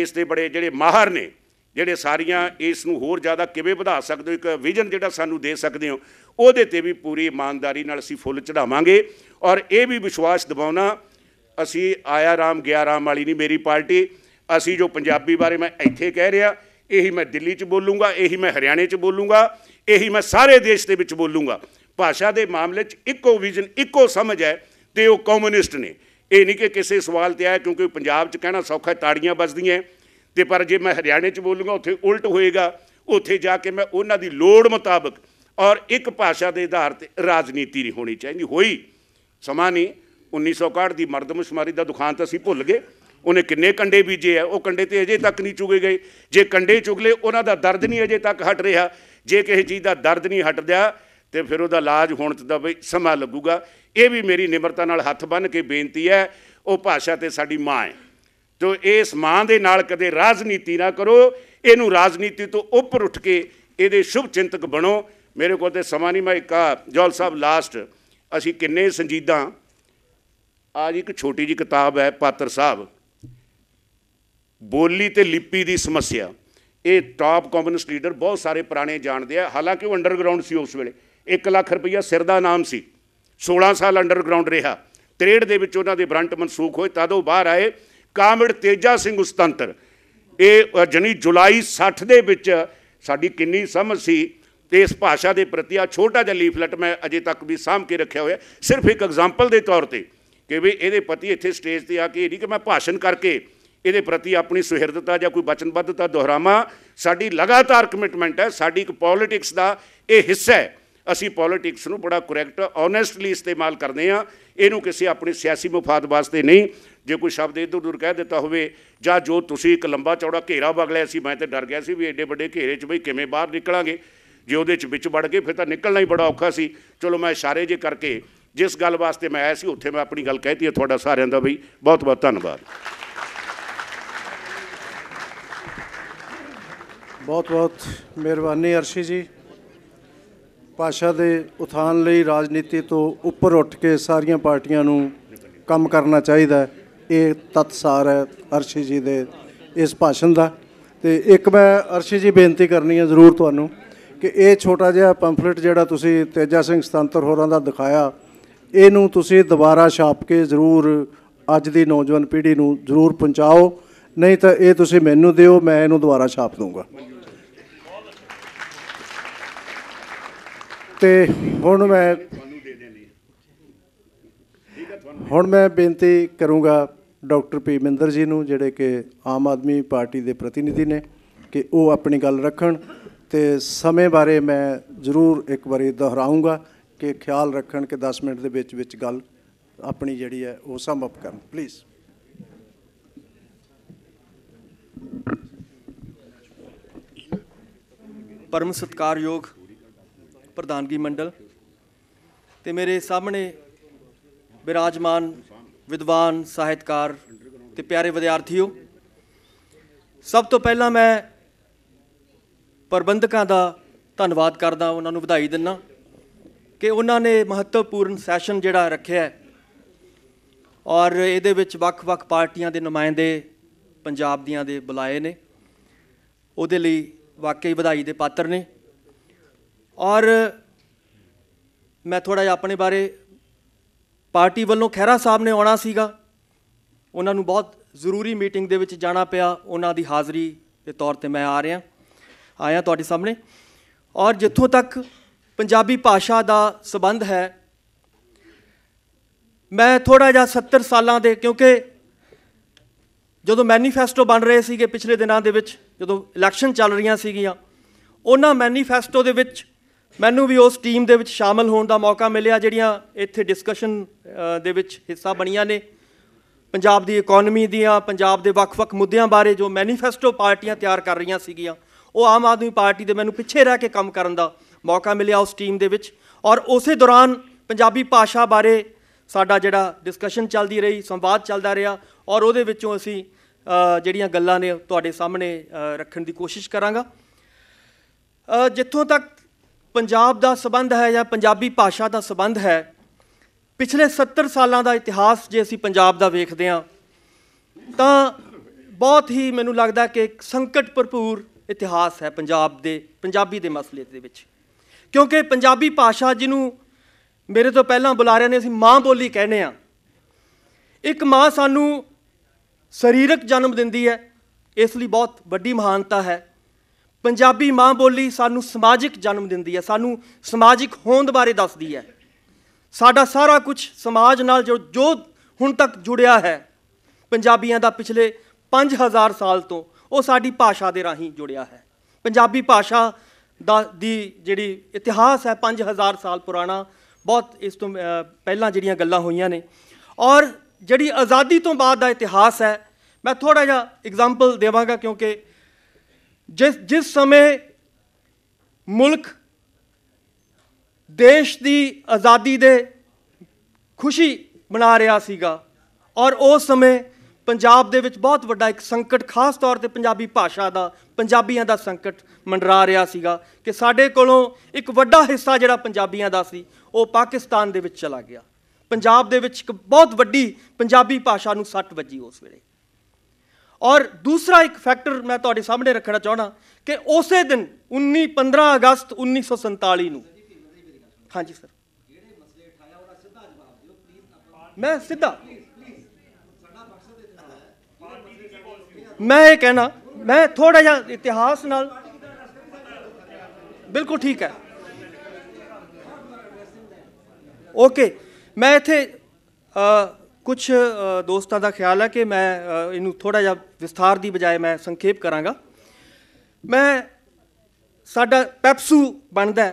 ਇਸ ਦੇ ਬੜੇ ਜਿਹੜੇ ਮਾਹਰ ਨੇ ਜਿਹੜੇ ਸਾਰੀਆਂ ਇਸ ਨੂੰ ਹੋਰ ਜ਼ਿਆਦਾ ਕਿਵੇਂ ਵਧਾ ਸਕਦੇ ਹੋ ਇੱਕ ਵਿਜ਼ਨ ਜਿਹੜਾ ਸਾਨੂੰ ਦੇ ਸਕਦੇ ਹੋ ਉਹਦੇ ਤੇ ਵੀ ਪੂਰੀ ਇਮਾਨਦਾਰੀ ਨਾਲ ਅਸੀਂ ਫੁੱਲ ਚੜਾਵਾਂਗੇ ਔਰ ਇਹ ਵੀ ਵਿਸ਼ਵਾਸ ਦਿਵਾਉਣਾ ਅਸੀਂ ਆਇਆ ਰਾਮ ਗਿਆ ਰਾਮ ਵਾਲੀ ਨਹੀਂ ਮੇਰੀ ਪਾਰਟੀ ਅਸੀਂ ਜੋ ਪੰਜਾਬੀ ਬਾਰੇ ਮੈਂ ਇੱਥੇ ਕਹਿ ਰਿਹਾ ਇਹੀ ਮੈਂ ਦਿੱਲੀ 'ਚ ਬੋਲੂੰਗਾ ਇਹੀ ਮੈਂ ਹਰਿਆਣੇ 'ਚ ਬੋਲੂੰਗਾ ਇਹੀ ਮੈਂ ਸਾਰੇ ਦੇਸ਼ ਦੇ ਵਿੱਚ ਬੋਲੂੰਗਾ ਭਾਸ਼ਾ ਦੇ ਮਾਮਲੇ 'ਚ ਇੱਕੋ ਵਿਜ਼ਨ ਇੱਕੋ ਸਮਝ ਹੈ ਤੇ ਉਹ ਕਮਿਊਨਿਸਟ ਨੇ ਇਹ ਨਹੀਂ ਕਿ ਕਿਸੇ ਸਵਾਲ ਤੇ ਆਇਆ ਕਿਉਂਕਿ ਪੰਜਾਬ 'ਚ ਕਹਿਣਾ ਸੌਖਾ ਤਾੜੀਆਂ ਵੱਜਦੀਆਂ ਤੇ ਪਰ ਜੇ ਮੈਂ ਹਰਿਆਣੇ 'ਚ ਬੋਲੂੰਗਾ ਉੱਥੇ ਉਲਟ ਹੋਏਗਾ ਉੱਥੇ ਜਾ ਕੇ ਮੈਂ ਉਹਨਾਂ ਦੀ ਲੋੜ ਮੁਤਾਬਕ ਔਰ ਇੱਕ ਭਾਸ਼ਾ ਦੇ ਆਧਾਰ ਤੇ ਰਾਜਨੀਤੀ ਨਹੀਂ ਹੋਣੀ ਚਾਹੀਦੀ ਹੋਈ ਸਮਾਂ ਨਹੀਂ 1961 ਦੀ ਮਰਦਮਸ਼ਮਾਰੀ ਦਾ ਦੁਖਾਂਤ ਅਸੀਂ ਭੁੱਲ ਗਏ ਉਹਨੇ ਕਿੰਨੇ ਕੰਡੇ ਬੀਜੇ ਆ ਉਹ ਕੰਡੇ ਤੇ ਅਜੇ ਤੱਕ ਨਹੀਂ ਚੁਗੇ ਗਏ ਜੇ ਕੰਡੇ ਚੁਗ ਉਹਨਾਂ ਦਾ ਦਰਦ ਨਹੀਂ ਅਜੇ ਤੱਕ ਹਟ ਰਿਹਾ ਜੇ ਕਿਸੇ ਚੀਜ਼ ਦਾ ਦਰਦ ਨਹੀਂ ਹਟਦਿਆ ਤੇ ਫਿਰ ਉਹਦਾ ਇਲਾਜ ਹੋਣ ਤੱਕ ਬਈ ਸਮਾਂ ਲੱਗੂਗਾ ਇਹ ਵੀ ਮੇਰੀ ਨਿਮਰਤਾ ਨਾਲ ਹੱਥ ਬੰਨ ਕੇ ਬੇਨਤੀ ਹੈ ਉਹ ਭਾਸ਼ਾ ਤੇ ਸਾਡੀ ਮਾਂ ਹੈ ਜੋ ਇਸ ਮਾਂ ਦੇ ਨਾਲ ਕਦੇ ਰਾਜਨੀਤੀ ਨਾ ਕਰੋ ਇਹਨੂੰ ਰਾਜਨੀਤੀ ਤੋਂ ਉੱਪਰ ਉੱਠ ਕੇ ਇਹਦੇ ਸ਼ੁਭ ਚਿੰਤਕ ਬਣੋ ਮੇਰੇ ਕੋਲ ਤੇ ਸਮਾਂ ਨਹੀਂ ਮੈਂ ਇੱਕਾ ਜੋਲ ਸਾਹਿਬ ਲਾਸਟ ਅਸੀਂ ਕਿੰਨੇ ਸੰਜੀਦਾ ਆਜ ਇੱਕ ਛੋਟੀ ਜੀ ਕਿਤਾਬ ਹੈ ਪਾਤਰ ਸਾਹਿਬ ਬੋਲੀ ਤੇ ਲਿਪੀ ਦੀ ਸਮੱਸਿਆ ਇਹ ਟਾਪ ਕਮਿਊਨਿਸਟ ਲੀਡਰ ਬਹੁਤ ਸਾਰੇ ਪੁਰਾਣੇ ਜਾਣਦੇ ਆ ਹਾਲਾਂਕਿ ਉਹ ਅੰਡਰਗਰਾਉਂਡ ਸੀ ਉਸ ਵੇਲੇ 1 ਲੱਖ ਰੁਪਈਆ ਸਿਰ ਦਾ ਨਾਮ ਸੀ 16 ਸਾਲ ਅੰਡਰਗਰਾਉਂਡ ਰਿਹਾ 63 ਦੇ ਵਿੱਚ ਉਹਨਾਂ ਦੇ ਬ੍ਰੰਟ ਮਨਸੂਖ ਹੋਏ ਉਹ ਬਾਹਰ ਆਏ ਕਾਮੜ ਤੇਜਾ ਸਿੰਘ ਉਸਤੰਤਰ ਇਹ ਜਨੀ ਜੁਲਾਈ 60 ਦੇ ਵਿੱਚ ਸਾਡੀ ਕਿੰਨੀ ਸਮਝ ਸੀ ਤੇ ਇਸ ਭਾਸ਼ਾ ਦੇ ਪ੍ਰਤੀ ਆ ਛੋਟਾ ਜਿਹਾ ਲੀਫਲੈਟ ਮੈਂ ਅਜੇ ਤੱਕ ਵੀ ਸਾਂਭ ਕੇ ਰੱਖਿਆ ਹੋਇਆ ਸਿਰਫ ਇੱਕ ਐਗਜ਼ਾਮਪਲ ਦੇ ਤੌਰ ਤੇ ਕਿ ਵੀ ਇਹਦੇ ਪਤੀ ਇੱਥੇ ਸਟੇਜ ਤੇ ਆ ਕੇ ਇਹ ਨਹੀਂ ਕਿ ਮੈਂ ਭਾਸ਼ਣ ਕਰਕੇ ਇਹਦੇ ਪ੍ਰਤੀ ਆਪਣੀ ਸੁਹਿਰਦਤਾ ਜਾਂ ਕੋਈ ਵਚਨਬੱਧਤਾ ਦੁਹਰਾਵਾਂ ਸਾਡੀ ਲਗਾਤਾਰ ਕਮਿਟਮੈਂਟ ਹੈ ਸਾਡੀ ਇੱਕ ਪੋਲਿਟਿਕਸ ਦਾ ਇਹ ਹਿੱਸਾ ਹੈ ਅਸੀਂ ਪੋਲਿਟਿਕਸ ਨੂੰ ਬੜਾ ਕਰੈਕਟ ਓਨੈਸਟਲੀ ਇਸਤੇਮਾਲ ਕਰਦੇ ਆ ਇਹਨੂੰ ਕਿਸੇ ਆਪਣੇ ਸਿਆਸੀ ਮਫਾਦ ਵਾਸਤੇ ਨਹੀਂ ਜੇ ਕੋਈ ਸ਼ਬਦ ਇਧਰ ਉਧਰ ਕਹਿ ਦਿੱਤਾ ਹੋਵੇ ਜਾਂ ਜੋ ਤੁਸੀਂ ਇੱਕ ਲੰਬਾ ਚੌੜਾ ਘੇਰਾ ਵਗ ਲਿਆ ਸੀ ਮੈਂ ਤੇ ਡਰ ਗਿਆ ਸੀ ਵੀ ਐਡੇ ਵੱਡੇ ਘੇਰੇ 'ਚ ਬਈ ਕਿਵੇਂ ਬਾਹਰ ਨਿਕਲਾਂਗੇ ਜੇ ਉਹਦੇ ਚ ਵਿੱਚ ਵੜ ਗਏ ਫਿਰ ਤਾਂ ਨਿਕਲਣਾ ਹੀ ਬੜਾ ਔਖਾ ਸੀ ਚਲੋ ਮੈਂ ਇਸ਼ਾਰੇ ਜੇ ਕਰਕੇ ਜਿਸ ਗੱਲ ਵਾਸਤੇ ਮੈਂ ਆਇਆ ਸੀ ਉੱਥੇ ਮੈਂ ਆਪਣੀ ਗੱਲ ਕਹਿਤੀ ਹੈ ਤੁਹਾਡਾ ਸਾਰਿਆਂ ਦਾ ਬਈ ਬਹੁਤ ਬਹੁਤ ਧੰਨਵਾਦ ਬਹੁਤ ਬਹੁਤ ਮਿਹਰਬਾਨੀ ਅਰਸ਼ੀ ਜੀ ਪਾਸ਼ਾ ਦੇ ਉਥਾਨ ਲਈ ਰਾਜਨੀਤੀ ਤੋਂ ਉੱਪਰ ਉੱਠ ਕੇ ਸਾਰੀਆਂ ਪਾਰਟੀਆਂ ਨੂੰ ਕੰਮ ਕਰਨਾ ਚਾਹੀਦਾ ਇਹ ਤਤਸਾਰ ਹੈ ਅਰਸ਼ੀ ਜੀ ਦੇ ਇਸ ਭਾਸ਼ਣ ਦਾ ਤੇ ਇੱਕ ਮੈਂ ਅਰਸ਼ੀ ਜੀ ਬੇਨਤੀ ਕਰਨੀ ਹੈ ਜ਼ਰੂਰ ਤੁਹਾਨੂੰ ਕਿ ਇਹ ਛੋਟਾ ਜਿਹਾ ਪੰਫਲੇਟ ਜਿਹੜਾ ਤੁਸੀਂ ਤੇਜਾ ਸਿੰਘ ਸਤੰਤਰ ਹੋਰਾਂ ਦਾ ਦਿਖਾਇਆ ਇਹਨੂੰ ਤੁਸੀਂ ਦੁਬਾਰਾ ਛਾਪ ਕੇ ਜ਼ਰੂਰ ਅੱਜ ਦੀ ਨੌਜਵਾਨ ਪੀੜ੍ਹੀ ਨੂੰ ਜ਼ਰੂਰ ਪਹੁੰਚਾਓ ਨਹੀਂ ਤਾਂ ਇਹ ਤੁਸੀਂ ਮੈਨੂੰ ਦਿਓ ਮੈਂ ਇਹਨੂੰ ਦੁਬਾਰਾ ਛਾਪ ਦੂੰਗਾ ਤੇ ਹੁਣ ਮੈਂ ਹੁਣ ਮੈਂ ਬੇਨਤੀ ਕਰੂੰਗਾ ਡਾਕਟਰ ਪੀਮਿੰਦਰ ਜੀ ਨੂੰ ਜਿਹੜੇ ਕਿ ਆਮ ਆਦਮੀ ਪਾਰਟੀ ਦੇ ਪ੍ਰਤੀਨਿਧੀ ਨੇ ਕਿ ਉਹ ਆਪਣੀ ਗੱਲ ਰੱਖਣ ਤੇ ਸਮੇਂ ਬਾਰੇ ਮੈਂ ਜ਼ਰੂਰ ਇੱਕ ਵਾਰੀ ਦੁਹਰਾਉਂਗਾ ਕਿ ਖਿਆਲ ਰੱਖਣ ਕਿ 10 ਮਿੰਟ ਦੇ ਵਿੱਚ ਵਿੱਚ ਗੱਲ ਆਪਣੀ ਜਿਹੜੀ ਹੈ ਉਹ ਸਮ ਅਪ ਕਰਨ ਪਲੀਜ਼ ਪਰਮ ਸਤਕਾਰਯੋਗ ਪ੍ਰਧਾਨਗੀ ਮੰਡਲ ਤੇ ਮੇਰੇ ਸਾਹਮਣੇ ਬਿਰਾਜਮਾਨ ਵਿਦਵਾਨ ਸਾਹਿਤਕਾਰ ਤੇ ਪਿਆਰੇ ਵਿਦਿਆਰਥੀਓ ਸਭ ਤੋਂ ਪਹਿਲਾਂ ਮੈਂ ਪ੍ਰਬੰਧਕਾਂ ਦਾ ਧੰਨਵਾਦ ਕਰਦਾ ਉਹਨਾਂ ਨੂੰ ਵਧਾਈ ਦਿੰਨਾ ਕਿ ਉਹਨਾਂ ਨੇ ਮਹੱਤਵਪੂਰਨ ਸੈਸ਼ਨ ਜਿਹੜਾ ਰੱਖਿਆ ਔਰ ਇਹਦੇ ਵਿੱਚ ਵੱਖ-ਵੱਖ ਪਾਰਟੀਆਂ ਦੇ ਨੁਮਾਇੰਦੇ ਪੰਜਾਬ ਦੀਆਂ ਦੇ ਬੁਲਾਏ ਨੇ ਉਹਦੇ ਲਈ ਵਾਕਈ ਵਧਾਈ ਦੇ ਪਾਤਰ ਨੇ ਔਰ ਮੈਂ ਥੋੜਾ ਜਿਹਾ ਆਪਣੇ ਬਾਰੇ ਪਾਰਟੀ ਵੱਲੋਂ ਖੈਰਾ ਸਾਹਿਬ ਨੇ ਆਉਣਾ ਸੀਗਾ ਉਹਨਾਂ ਨੂੰ ਬਹੁਤ ਜ਼ਰੂਰੀ ਮੀਟਿੰਗ ਦੇ ਵਿੱਚ ਜਾਣਾ ਪਿਆ ਉਹਨਾਂ ਦੀ ਹਾਜ਼ਰੀ ਦੇ ਤੌਰ ਤੇ ਮੈਂ ਆ ਰਿਹਾ ਆਇਆ ਤੁਹਾਡੇ ਸਾਹਮਣੇ ਔਰ ਜਿੱਥੋਂ ਤੱਕ ਪੰਜਾਬੀ ਭਾਸ਼ਾ ਦਾ ਸਬੰਧ ਹੈ ਮੈਂ ਥੋੜਾ ਜਿਹਾ 70 ਸਾਲਾਂ ਦੇ ਕਿਉਂਕਿ ਜਦੋਂ ਮੈਨੀਫੈਸਟੋ ਬਣ ਰਹੇ ਸੀਗੇ ਪਿਛਲੇ ਦਿਨਾਂ ਦੇ ਵਿੱਚ ਜਦੋਂ ਇਲੈਕਸ਼ਨ ਚੱਲ ਰਹੀਆਂ ਸੀਗੀਆਂ ਉਹਨਾਂ ਮੈਨੀਫੈਸਟੋ ਦੇ ਵਿੱਚ ਮੈਨੂੰ ਵੀ ਉਸ ਟੀਮ ਦੇ ਵਿੱਚ ਸ਼ਾਮਲ ਹੋਣ ਦਾ ਮੌਕਾ ਮਿਲਿਆ ਜਿਹੜੀਆਂ ਇੱਥੇ ਡਿਸਕਸ਼ਨ ਦੇ ਵਿੱਚ ਹਿੱਸਾ ਬਣੀਆਂ ਨੇ ਪੰਜਾਬ ਦੀ ਇਕਨੋਮੀ ਦੀਆਂ ਪੰਜਾਬ ਦੇ ਵੱਖ-ਵੱਖ ਮੁੱਦਿਆਂ ਬਾਰੇ ਜੋ ਮੈਨੀਫੈਸਟੋ ਪਾਰਟੀਆਂ ਤਿਆਰ ਕਰ ਰਹੀਆਂ ਸੀਗੀਆਂ ਉਹ ਆਮ ਆਦਮੀ ਪਾਰਟੀ ਦੇ ਮੈਨੂੰ ਪਿੱਛੇ ਰਹਿ ਕੇ ਕੰਮ ਕਰਨ ਦਾ ਮੌਕਾ ਮਿਲਿਆ ਉਸ ਟੀਮ ਦੇ ਵਿੱਚ ਔਰ ਉਸੇ ਦੌਰਾਨ ਪੰਜਾਬੀ ਭਾਸ਼ਾ ਬਾਰੇ ਸਾਡਾ ਜਿਹੜਾ ਡਿਸਕਸ਼ਨ ਚੱਲਦੀ ਰਹੀ ਸੰਵਾਦ ਚੱਲਦਾ ਰਿਹਾ ਔਰ ਉਹਦੇ ਵਿੱਚੋਂ ਅਸੀਂ ਜਿਹੜੀਆਂ ਗੱਲਾਂ ਨੇ ਤੁਹਾਡੇ ਸਾਹਮਣੇ ਰੱਖਣ ਦੀ ਕੋਸ਼ਿਸ਼ ਕਰਾਂਗਾ ਜਿੱਥੋਂ ਤੱਕ ਪੰਜਾਬ ਦਾ ਸਬੰਧ ਹੈ ਜਾਂ ਪੰਜਾਬੀ ਭਾਸ਼ਾ ਦਾ ਸਬੰਧ ਹੈ ਪਿਛਲੇ 70 ਸਾਲਾਂ ਦਾ ਇਤਿਹਾਸ ਜੇ ਅਸੀਂ ਪੰਜਾਬ ਦਾ ਵੇਖਦੇ ਹਾਂ ਤਾਂ ਬਹੁਤ ਹੀ ਮੈਨੂੰ ਲੱਗਦਾ ਕਿ ਸੰਕਟ ਭਰਪੂਰ ਇਤਿਹਾਸ ਹੈ ਪੰਜਾਬ ਦੇ ਪੰਜਾਬੀ ਦੇ ਮਸਲੇ ਦੇ ਵਿੱਚ ਕਿਉਂਕਿ ਪੰਜਾਬੀ ਭਾਸ਼ਾ ਜਿਹਨੂੰ ਮੇਰੇ ਤੋਂ ਪਹਿਲਾਂ ਬੁਲਾਰਿਆਂ ਨੇ ਅਸੀਂ ਮਾਂ ਬੋਲੀ ਕਹਿੰਦੇ ਆ ਇੱਕ ਮਾਂ ਸਾਨੂੰ ਸਰੀਰਕ ਜਨਮ ਦਿੰਦੀ ਹੈ ਇਸ ਲਈ ਬਹੁਤ ਵੱਡੀ ਮਹਾਨਤਾ ਹੈ ਪੰਜਾਬੀ ਮਾਂ ਬੋਲੀ ਸਾਨੂੰ ਸਮਾਜਿਕ ਜਨਮ ਦਿੰਦੀ ਹੈ ਸਾਨੂੰ ਸਮਾਜਿਕ ਹੋਂਦ ਬਾਰੇ ਦੱਸਦੀ ਹੈ ਸਾਡਾ ਸਾਰਾ ਕੁਝ ਸਮਾਜ ਨਾਲ ਜੋ ਜੋ ਹੁਣ ਤੱਕ ਜੁੜਿਆ ਹੈ ਪੰਜਾਬੀਆਂ ਦਾ ਪਿਛਲੇ 5000 ਸਾਲ ਤੋਂ ਉਹ ਸਾਡੀ ਭਾਸ਼ਾ ਦੇ ਰਾਹੀਂ ਜੁੜਿਆ ਹੈ ਪੰਜਾਬੀ ਭਾਸ਼ਾ ਦਾ ਦੀ ਜਿਹੜੀ ਇਤਿਹਾਸ ਹੈ 5000 ਸਾਲ ਪੁਰਾਣਾ ਬਹੁਤ ਇਸ ਤੋਂ ਪਹਿਲਾਂ ਜਿਹੜੀਆਂ ਗੱਲਾਂ ਹੋਈਆਂ ਨੇ ਔਰ ਜਿਹੜੀ ਆਜ਼ਾਦੀ ਤੋਂ ਬਾਅਦ ਦਾ ਇਤਿਹਾਸ ਹੈ ਮੈਂ ਥੋੜਾ ਜਿਹਾ ਐਗਜ਼ਾਮਪਲ ਦੇਵਾਂਗਾ ਕਿਉਂਕਿ ਜਿਸ ਜਿਸ ਸਮੇਂ ਮੁਲਕ ਦੇਸ਼ ਦੀ ਆਜ਼ਾਦੀ ਦੇ ਖੁਸ਼ੀ ਮਨਾ ਰਿਹਾ ਸੀਗਾ ਔਰ ਉਸ ਸਮੇਂ ਪੰਜਾਬ ਦੇ ਵਿੱਚ ਬਹੁਤ ਵੱਡਾ ਇੱਕ ਸੰਕਟ ਖਾਸ ਤੌਰ ਤੇ ਪੰਜਾਬੀ ਭਾਸ਼ਾ ਦਾ ਪੰਜਾਬੀਆਂ ਦਾ ਸੰਕਟ ਮੰਡਰਾ ਰਿਹਾ ਸੀਗਾ ਕਿ ਸਾਡੇ ਕੋਲੋਂ ਇੱਕ ਵੱਡਾ ਹਿੱਸਾ ਜਿਹੜਾ ਪੰਜਾਬੀਆਂ ਦਾ ਸੀ ਉਹ ਪਾਕਿਸਤਾਨ ਦੇ ਵਿੱਚ ਚਲਾ ਗਿਆ ਪੰਜਾਬ ਦੇ ਵਿੱਚ ਇੱਕ ਬਹੁਤ ਵੱਡੀ ਪੰਜਾਬੀ ਭਾਸ਼ਾ ਨੂੰ ਸੱਟ ਵੱਜੀ ਉਸ ਵੇਲੇ ਔਰ ਦੂਸਰਾ ਇੱਕ ਫੈਕਟਰ ਮੈਂ ਤੁਹਾਡੇ ਸਾਹਮਣੇ ਰੱਖਣਾ ਚਾਹਣਾ ਕਿ ਉਸੇ ਦਿਨ 19 15 ਅਗਸਤ 1947 ਨੂੰ ਹਾਂਜੀ ਸਰ ਜਿਹੜੇ ਮਸਲੇ ਉਠਾਇਆ ਉਹਦਾ ਸਿੱਧਾ ਜਵਾਬ ਦਿਓ ਪਲੀਜ਼ ਮੈਂ ਸਿੱਧਾ ਮੈਂ ਇਹ ਕਹਿਣਾ ਮੈਂ ਥੋੜਾ ਜਿਹਾ ਇਤਿਹਾਸ ਨਾਲ ਬਿਲਕੁਲ ਠੀਕ ਹੈ ਓਕੇ ਮੈਂ ਇੱਥੇ ਕੁਝ ਦੋਸਤਾਂ ਦਾ ਖਿਆਲ ਹੈ ਕਿ ਮੈਂ ਇਹਨੂੰ ਥੋੜਾ ਜਿਹਾ ਵਿਸਥਾਰ ਦੀ ਬਜਾਏ ਮੈਂ ਸੰਖੇਪ ਕਰਾਂਗਾ ਮੈਂ ਸਾਡਾ ਪੈਪਸੂ ਬਣਦਾ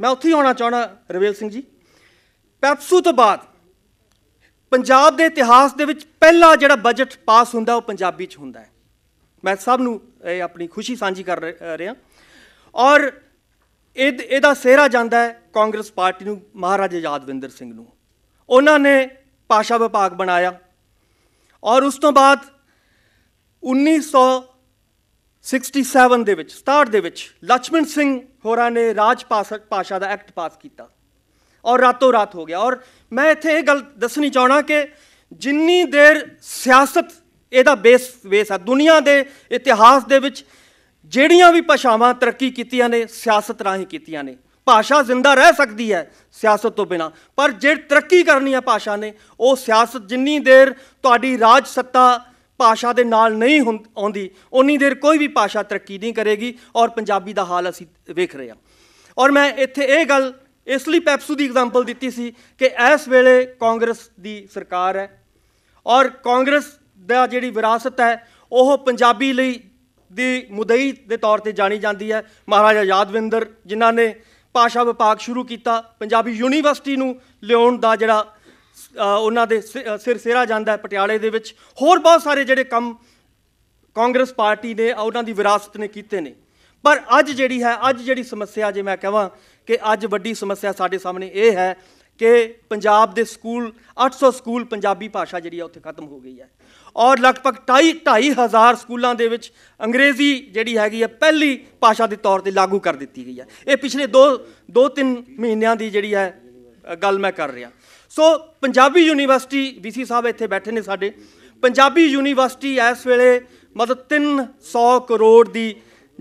ਮੈਂ ਉੱਥੇ ਹੀ ਆਉਣਾ ਚਾਹਣਾ ਰਵੇਲ ਸਿੰਘ ਜੀ ਪੈਪਸੂ ਤੋਂ ਬਾਅਦ ਪੰਜਾਬ ਦੇ ਇਤਿਹਾਸ ਦੇ ਵਿੱਚ ਪਹਿਲਾ ਜਿਹੜਾ ਬਜਟ ਪਾਸ ਹੁੰਦਾ ਉਹ ਪੰਜਾਬੀ 'ਚ ਹੁੰਦਾ ਹੈ ਮੈਂ ਸਭ ਨੂੰ ਇਹ ਆਪਣੀ ਖੁਸ਼ੀ ਸਾਂਝੀ ਕਰ ਰਿਹਾ ਔਰ ਇਹ ਇਹਦਾ ਸਿਹਰਾ ਜਾਂਦਾ ਹੈ ਕਾਂਗਰਸ ਪਾਰਟੀ ਨੂੰ ਮਹਾਰਾਜਾ ਯਾਦਵਿੰਦਰ ਸਿੰਘ ਨੂੰ ਉਹਨਾਂ ਨੇ ਭਾਸ਼ਾ ਵਿਭਾਗ ਬਣਾਇਆ ਔਰ ਉਸ ਤੋਂ ਬਾਅਦ 1967 ਦੇ ਵਿੱਚ 67 ਦੇ ਵਿੱਚ ਲక్ష్ਮਣ ਸਿੰਘ ਹੋਰਾਂ ਨੇ ਰਾਜ ਪਾਸ਼ਾ ਦਾ ਐਕਟ ਪਾਸ ਕੀਤਾ ਔਰ ਰਾਤੋਂ ਰਾਤ ਹੋ ਗਿਆ ਔਰ ਮੈਂ ਇੱਥੇ ਇਹ ਗੱਲ ਦੱਸਣੀ ਚਾਹਣਾ ਕਿ ਜਿੰਨੀ ਦੇਰ ਸਿਆਸਤ ਇਹਦਾ ਬੇਸ ਬੇਸ ਆ ਦੁਨੀਆ ਦੇ ਇਤਿਹਾਸ ਦੇ ਵਿੱਚ ਜਿਹੜੀਆਂ ਵੀ ਭਾਸ਼ਾਵਾਂ ਤਰੱਕੀ ਕੀਤੀਆਂ ਨੇ ਸਿਆਸਤ ਰਾਹੀਂ ਕੀਤੀਆਂ ਨੇ ਭਾਸ਼ਾ ਜ਼ਿੰਦਾ ਰਹਿ ਸਕਦੀ ਹੈ ਸਿਆਸਤ ਤੋਂ ਬਿਨਾ ਪਰ ਜੇ ਤਰੱਕੀ ਕਰਨੀ ਹੈ ਭਾਸ਼ਾ ਨੇ ਉਹ ਸਿਆਸਤ ਜਿੰਨੀ ਦੇਰ ਤੁਹਾਡੀ ਰਾਜ ਸੱਤਾ ਭਾਸ਼ਾ ਦੇ ਨਾਲ ਨਹੀਂ ਆਉਂਦੀ ਉਨੀ ਦੇਰ ਕੋਈ ਵੀ ਭਾਸ਼ਾ ਤਰੱਕੀ ਨਹੀਂ ਕਰੇਗੀ ਔਰ ਪੰਜਾਬੀ ਦਾ ਹਾਲ ਅਸੀਂ ਵੇਖ ਰਹੇ ਹਾਂ ਔਰ ਮੈਂ ਇੱਥੇ ਇਹ ਗੱਲ ਇਸ ਲਈ ਪੈਪਸੂ ਦੀ ਐਗਜ਼ਾਮਪਲ ਦਿੱਤੀ ਸੀ ਕਿ ਇਸ ਵੇਲੇ ਕਾਂਗਰਸ ਦੀ ਸਰਕਾਰ ਹੈ ਔਰ ਕਾਂਗਰਸ ਦਾ ਜਿਹੜੀ ਵਿਰਾਸਤ ਹੈ ਉਹ ਪੰਜਾਬੀ ਲਈ ਦੀ ਮੁਦਈ ਦੇ ਤੌਰ ਤੇ ਜਾਣੀ ਜਾਂਦੀ ਹੈ ਮਹਾਰਾਜਾ ਯਾਦਵਿੰਦਰ ਜਿਨ੍ਹਾਂ ਨੇ ਭਾਸ਼ਾ ਵਿਭਾਗ ਸ਼ੁਰੂ ਕੀਤਾ ਪੰਜਾਬੀ ਯੂਨੀਵਰਸਿਟੀ ਨੂੰ ਲਿਆਉਣ ਦਾ ਜਿਹੜਾ ਉਹਨਾਂ ਦੇ ਸਿਰ ਸਿਰਾ ਜਾਂਦਾ ਪਟਿਆਲੇ ਦੇ ਵਿੱਚ ਹੋਰ ਬਹੁਤ ਸਾਰੇ ਜਿਹੜੇ ਕੰਮ ਕਾਂਗਰਸ ਪਾਰਟੀ ਨੇ ਉਹਨਾਂ ਦੀ ਵਿਰਾਸਤ ਨੇ ਕੀਤੇ ਨੇ ਪਰ ਅੱਜ ਜਿਹੜੀ ਹੈ ਅੱਜ ਜਿਹੜੀ ਸਮੱਸਿਆ ਜੇ ਮੈਂ ਕਹਾਂ ਕਿ ਅੱਜ ਵੱਡੀ ਸਮੱਸਿਆ ਸਾਡੇ ਸਾਹਮਣੇ ਇਹ ਹੈ ਕਿ ਪੰਜਾਬ ਦੇ ਸਕੂਲ 800 ਸਕੂਲ ਪੰਜਾਬੀ ਭਾਸ਼ਾ ਜਿਹੜੀ ਆ ਉੱਥੇ ਖਤਮ ਹੋ ਗਈ ਹੈ ਔਰ ਲਗਭਗ ਹਜ਼ਾਰ ਸਕੂਲਾਂ ਦੇ ਵਿੱਚ ਅੰਗਰੇਜ਼ੀ ਜਿਹੜੀ ਹੈਗੀ ਹੈ ਪਹਿਲੀ ਭਾਸ਼ਾ ਦੇ ਤੌਰ ਤੇ ਲਾਗੂ ਕਰ ਦਿੱਤੀ ਗਈ ਹੈ ਇਹ ਪਿਛਲੇ 2 2-3 ਮਹੀਨਿਆਂ ਦੀ ਜਿਹੜੀ ਹੈ ਗੱਲ ਮੈਂ ਕਰ ਰਿਹਾ so Punjabi university VC sahib ਇੱਥੇ ਬੈਠੇ ਨੇ ਸਾਡੇ ਪੰਜਾਬੀ ਯੂਨੀਵਰਸਿਟੀ ਇਸ ਵੇਲੇ ਮਤਲਬ 300 ਕਰੋੜ ਦੀ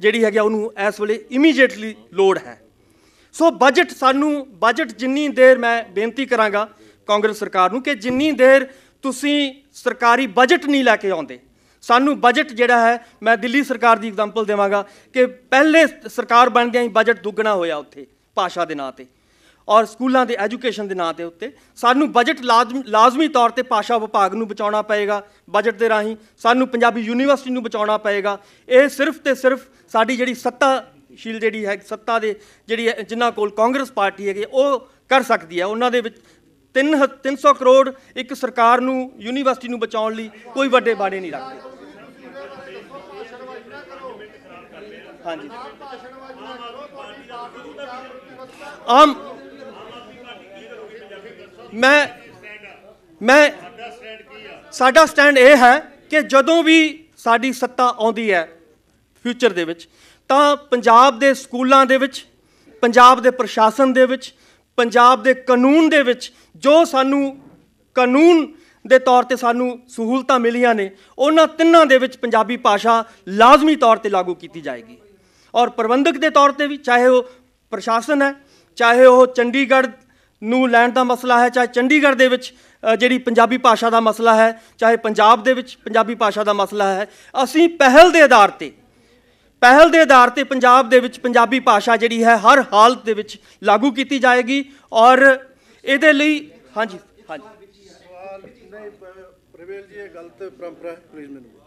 ਜਿਹੜੀ ਹੈਗੀ ਉਹਨੂੰ ਇਸ ਵੇਲੇ ਇਮੀਡੀਏਟਲੀ ਲੋਡ ਹੈ ਸੋ ਬਜਟ ਸਾਨੂੰ ਬਜਟ ਜਿੰਨੀ ਦੇਰ ਮੈਂ ਬੇਨਤੀ ਕਰਾਂਗਾ ਕਾਂਗਰਸ ਸਰਕਾਰ ਨੂੰ ਕਿ ਜਿੰਨੀ ਦੇਰ ਤੁਸੀਂ ਸਰਕਾਰੀ ਬਜਟ ਨਹੀਂ ਲੈ ਕੇ ਆਉਂਦੇ ਸਾਨੂੰ ਬਜਟ ਜਿਹੜਾ ਹੈ ਮੈਂ ਦਿੱਲੀ ਸਰਕਾਰ ਦੀ ਐਗਜ਼ਾਮਪਲ ਦੇਵਾਂਗਾ ਕਿ ਪਹਿਲੇ ਸਰਕਾਰ ਬਣਦਿਆਂ ਹੀ ਬਜਟ ਦੁੱਗਣਾ ਹੋਇਆ ਉੱਥੇ ਭਾਸ਼ਾ ਦੇ ਨਾਂ ਤੇ ਔਰ ਸਕੂਲਾਂ ਦੇ ਐਜੂਕੇਸ਼ਨ ਦੇ ਨਾਂ ਤੇ ਉੱਤੇ ਸਾਨੂੰ ਬਜਟ ਲਾਜ਼ਮੀ ਤੌਰ ਤੇ ਭਾਸ਼ਾ ਵਿਭਾਗ ਨੂੰ ਬਚਾਉਣਾ ਪਏਗਾ ਬਜਟ ਦੇ ਰਾਹੀਂ ਸਾਨੂੰ ਪੰਜਾਬੀ ਯੂਨੀਵਰਸਿਟੀ ਨੂੰ ਬਚਾਉਣਾ ਪਏਗਾ ਇਹ ਸਿਰਫ ਤੇ ਸਿਰਫ ਸਾਡੀ ਜਿਹੜੀ ਸੱਤਾ ਸ਼ੀਲ ਜਿਹੜੀ ਹੈ ਸੱਤਾ ਦੇ ਜਿਹੜੀ ਜਿਨ੍ਹਾਂ ਕੋਲ ਕਾਂਗਰਸ ਪਾਰਟੀ ਹੈਗੀ ਉਹ ਕਰ ਸਕਦੀ ਹੈ ਉਹਨਾਂ ਦੇ ਵਿੱਚ 3 300 ਕਰੋੜ ਇੱਕ ਸਰਕਾਰ ਨੂੰ ਯੂਨੀਵਰਸਿਟੀ ਨੂੰ ਬਚਾਉਣ ਲਈ ਕੋਈ ਵੱਡੇ ਬਾੜੇ ਨਹੀਂ ਰੱਖਦੇ ਹਾਂਜੀ ਆਮ ਮੈਂ ਮੈਂ ਸਾਡਾ ਸਟੈਂਡ ਇਹ ਹੈ ਕਿ ਜਦੋਂ ਵੀ ਸਾਡੀ ਸੱਤਾ ਆਉਂਦੀ ਹੈ ਫਿਊਚਰ ਦੇ ਵਿੱਚ ਤਾਂ ਪੰਜਾਬ ਦੇ ਸਕੂਲਾਂ ਦੇ ਵਿੱਚ ਪੰਜਾਬ ਦੇ ਪ੍ਰਸ਼ਾਸਨ ਦੇ ਵਿੱਚ ਪੰਜਾਬ ਦੇ ਕਾਨੂੰਨ ਦੇ ਵਿੱਚ ਜੋ ਸਾਨੂੰ ਕਾਨੂੰਨ ਦੇ ਤੌਰ ਤੇ ਸਾਨੂੰ ਸਹੂਲਤਾਂ ਮਿਲੀਆਂ ਨੇ ਉਹਨਾਂ ਤਿੰਨਾਂ ਦੇ ਵਿੱਚ ਪੰਜਾਬੀ ਭਾਸ਼ਾ ਲਾਜ਼ਮੀ ਤੌਰ ਤੇ ਲਾਗੂ ਕੀਤੀ ਜਾਏਗੀ ਔਰ ਪ੍ਰਬੰਧਕ ਦੇ ਤੌਰ ਤੇ ਵੀ ਚਾਹੇ ਉਹ ਪ੍ਰਸ਼ਾਸਨ ਹੈ ਚਾਹੇ ਉਹ ਚੰਡੀਗੜ੍ਹ ਨੂੰ ਲੈਣ ਦਾ ਮਸਲਾ ਹੈ ਚਾਹੇ ਚੰਡੀਗੜ੍ਹ ਦੇ ਵਿੱਚ ਜਿਹੜੀ ਪੰਜਾਬੀ ਭਾਸ਼ਾ ਦਾ ਮਸਲਾ ਹੈ ਚਾਹੇ ਪੰਜਾਬ ਦੇ ਵਿੱਚ ਪੰਜਾਬੀ ਭਾਸ਼ਾ ਦਾ ਮਸਲਾ ਹੈ ਅਸੀਂ ਪਹਿਲ ਦੇ ਆਧਾਰ ਤੇ ਪਹਿਲ ਦੇ ਆਧਾਰ ਤੇ ਪੰਜਾਬ ਦੇ ਵਿੱਚ ਪੰਜਾਬੀ ਭਾਸ਼ਾ ਜਿਹੜੀ ਹੈ ਹਰ ਹਾਲਤ ਦੇ ਵਿੱਚ ਲਾਗੂ ਕੀਤੀ ਜਾਏਗੀ ਔਰ ਇਹਦੇ ਲਈ ਹਾਂਜੀ ਹਾਂਜੀ ਪ੍ਰਵੇਲ ਜੀ ਇਹ ਗਲਤ ਪਰੰਪਰਾ ਹੈ ਪਲੀਜ਼ ਮੈਨੂੰ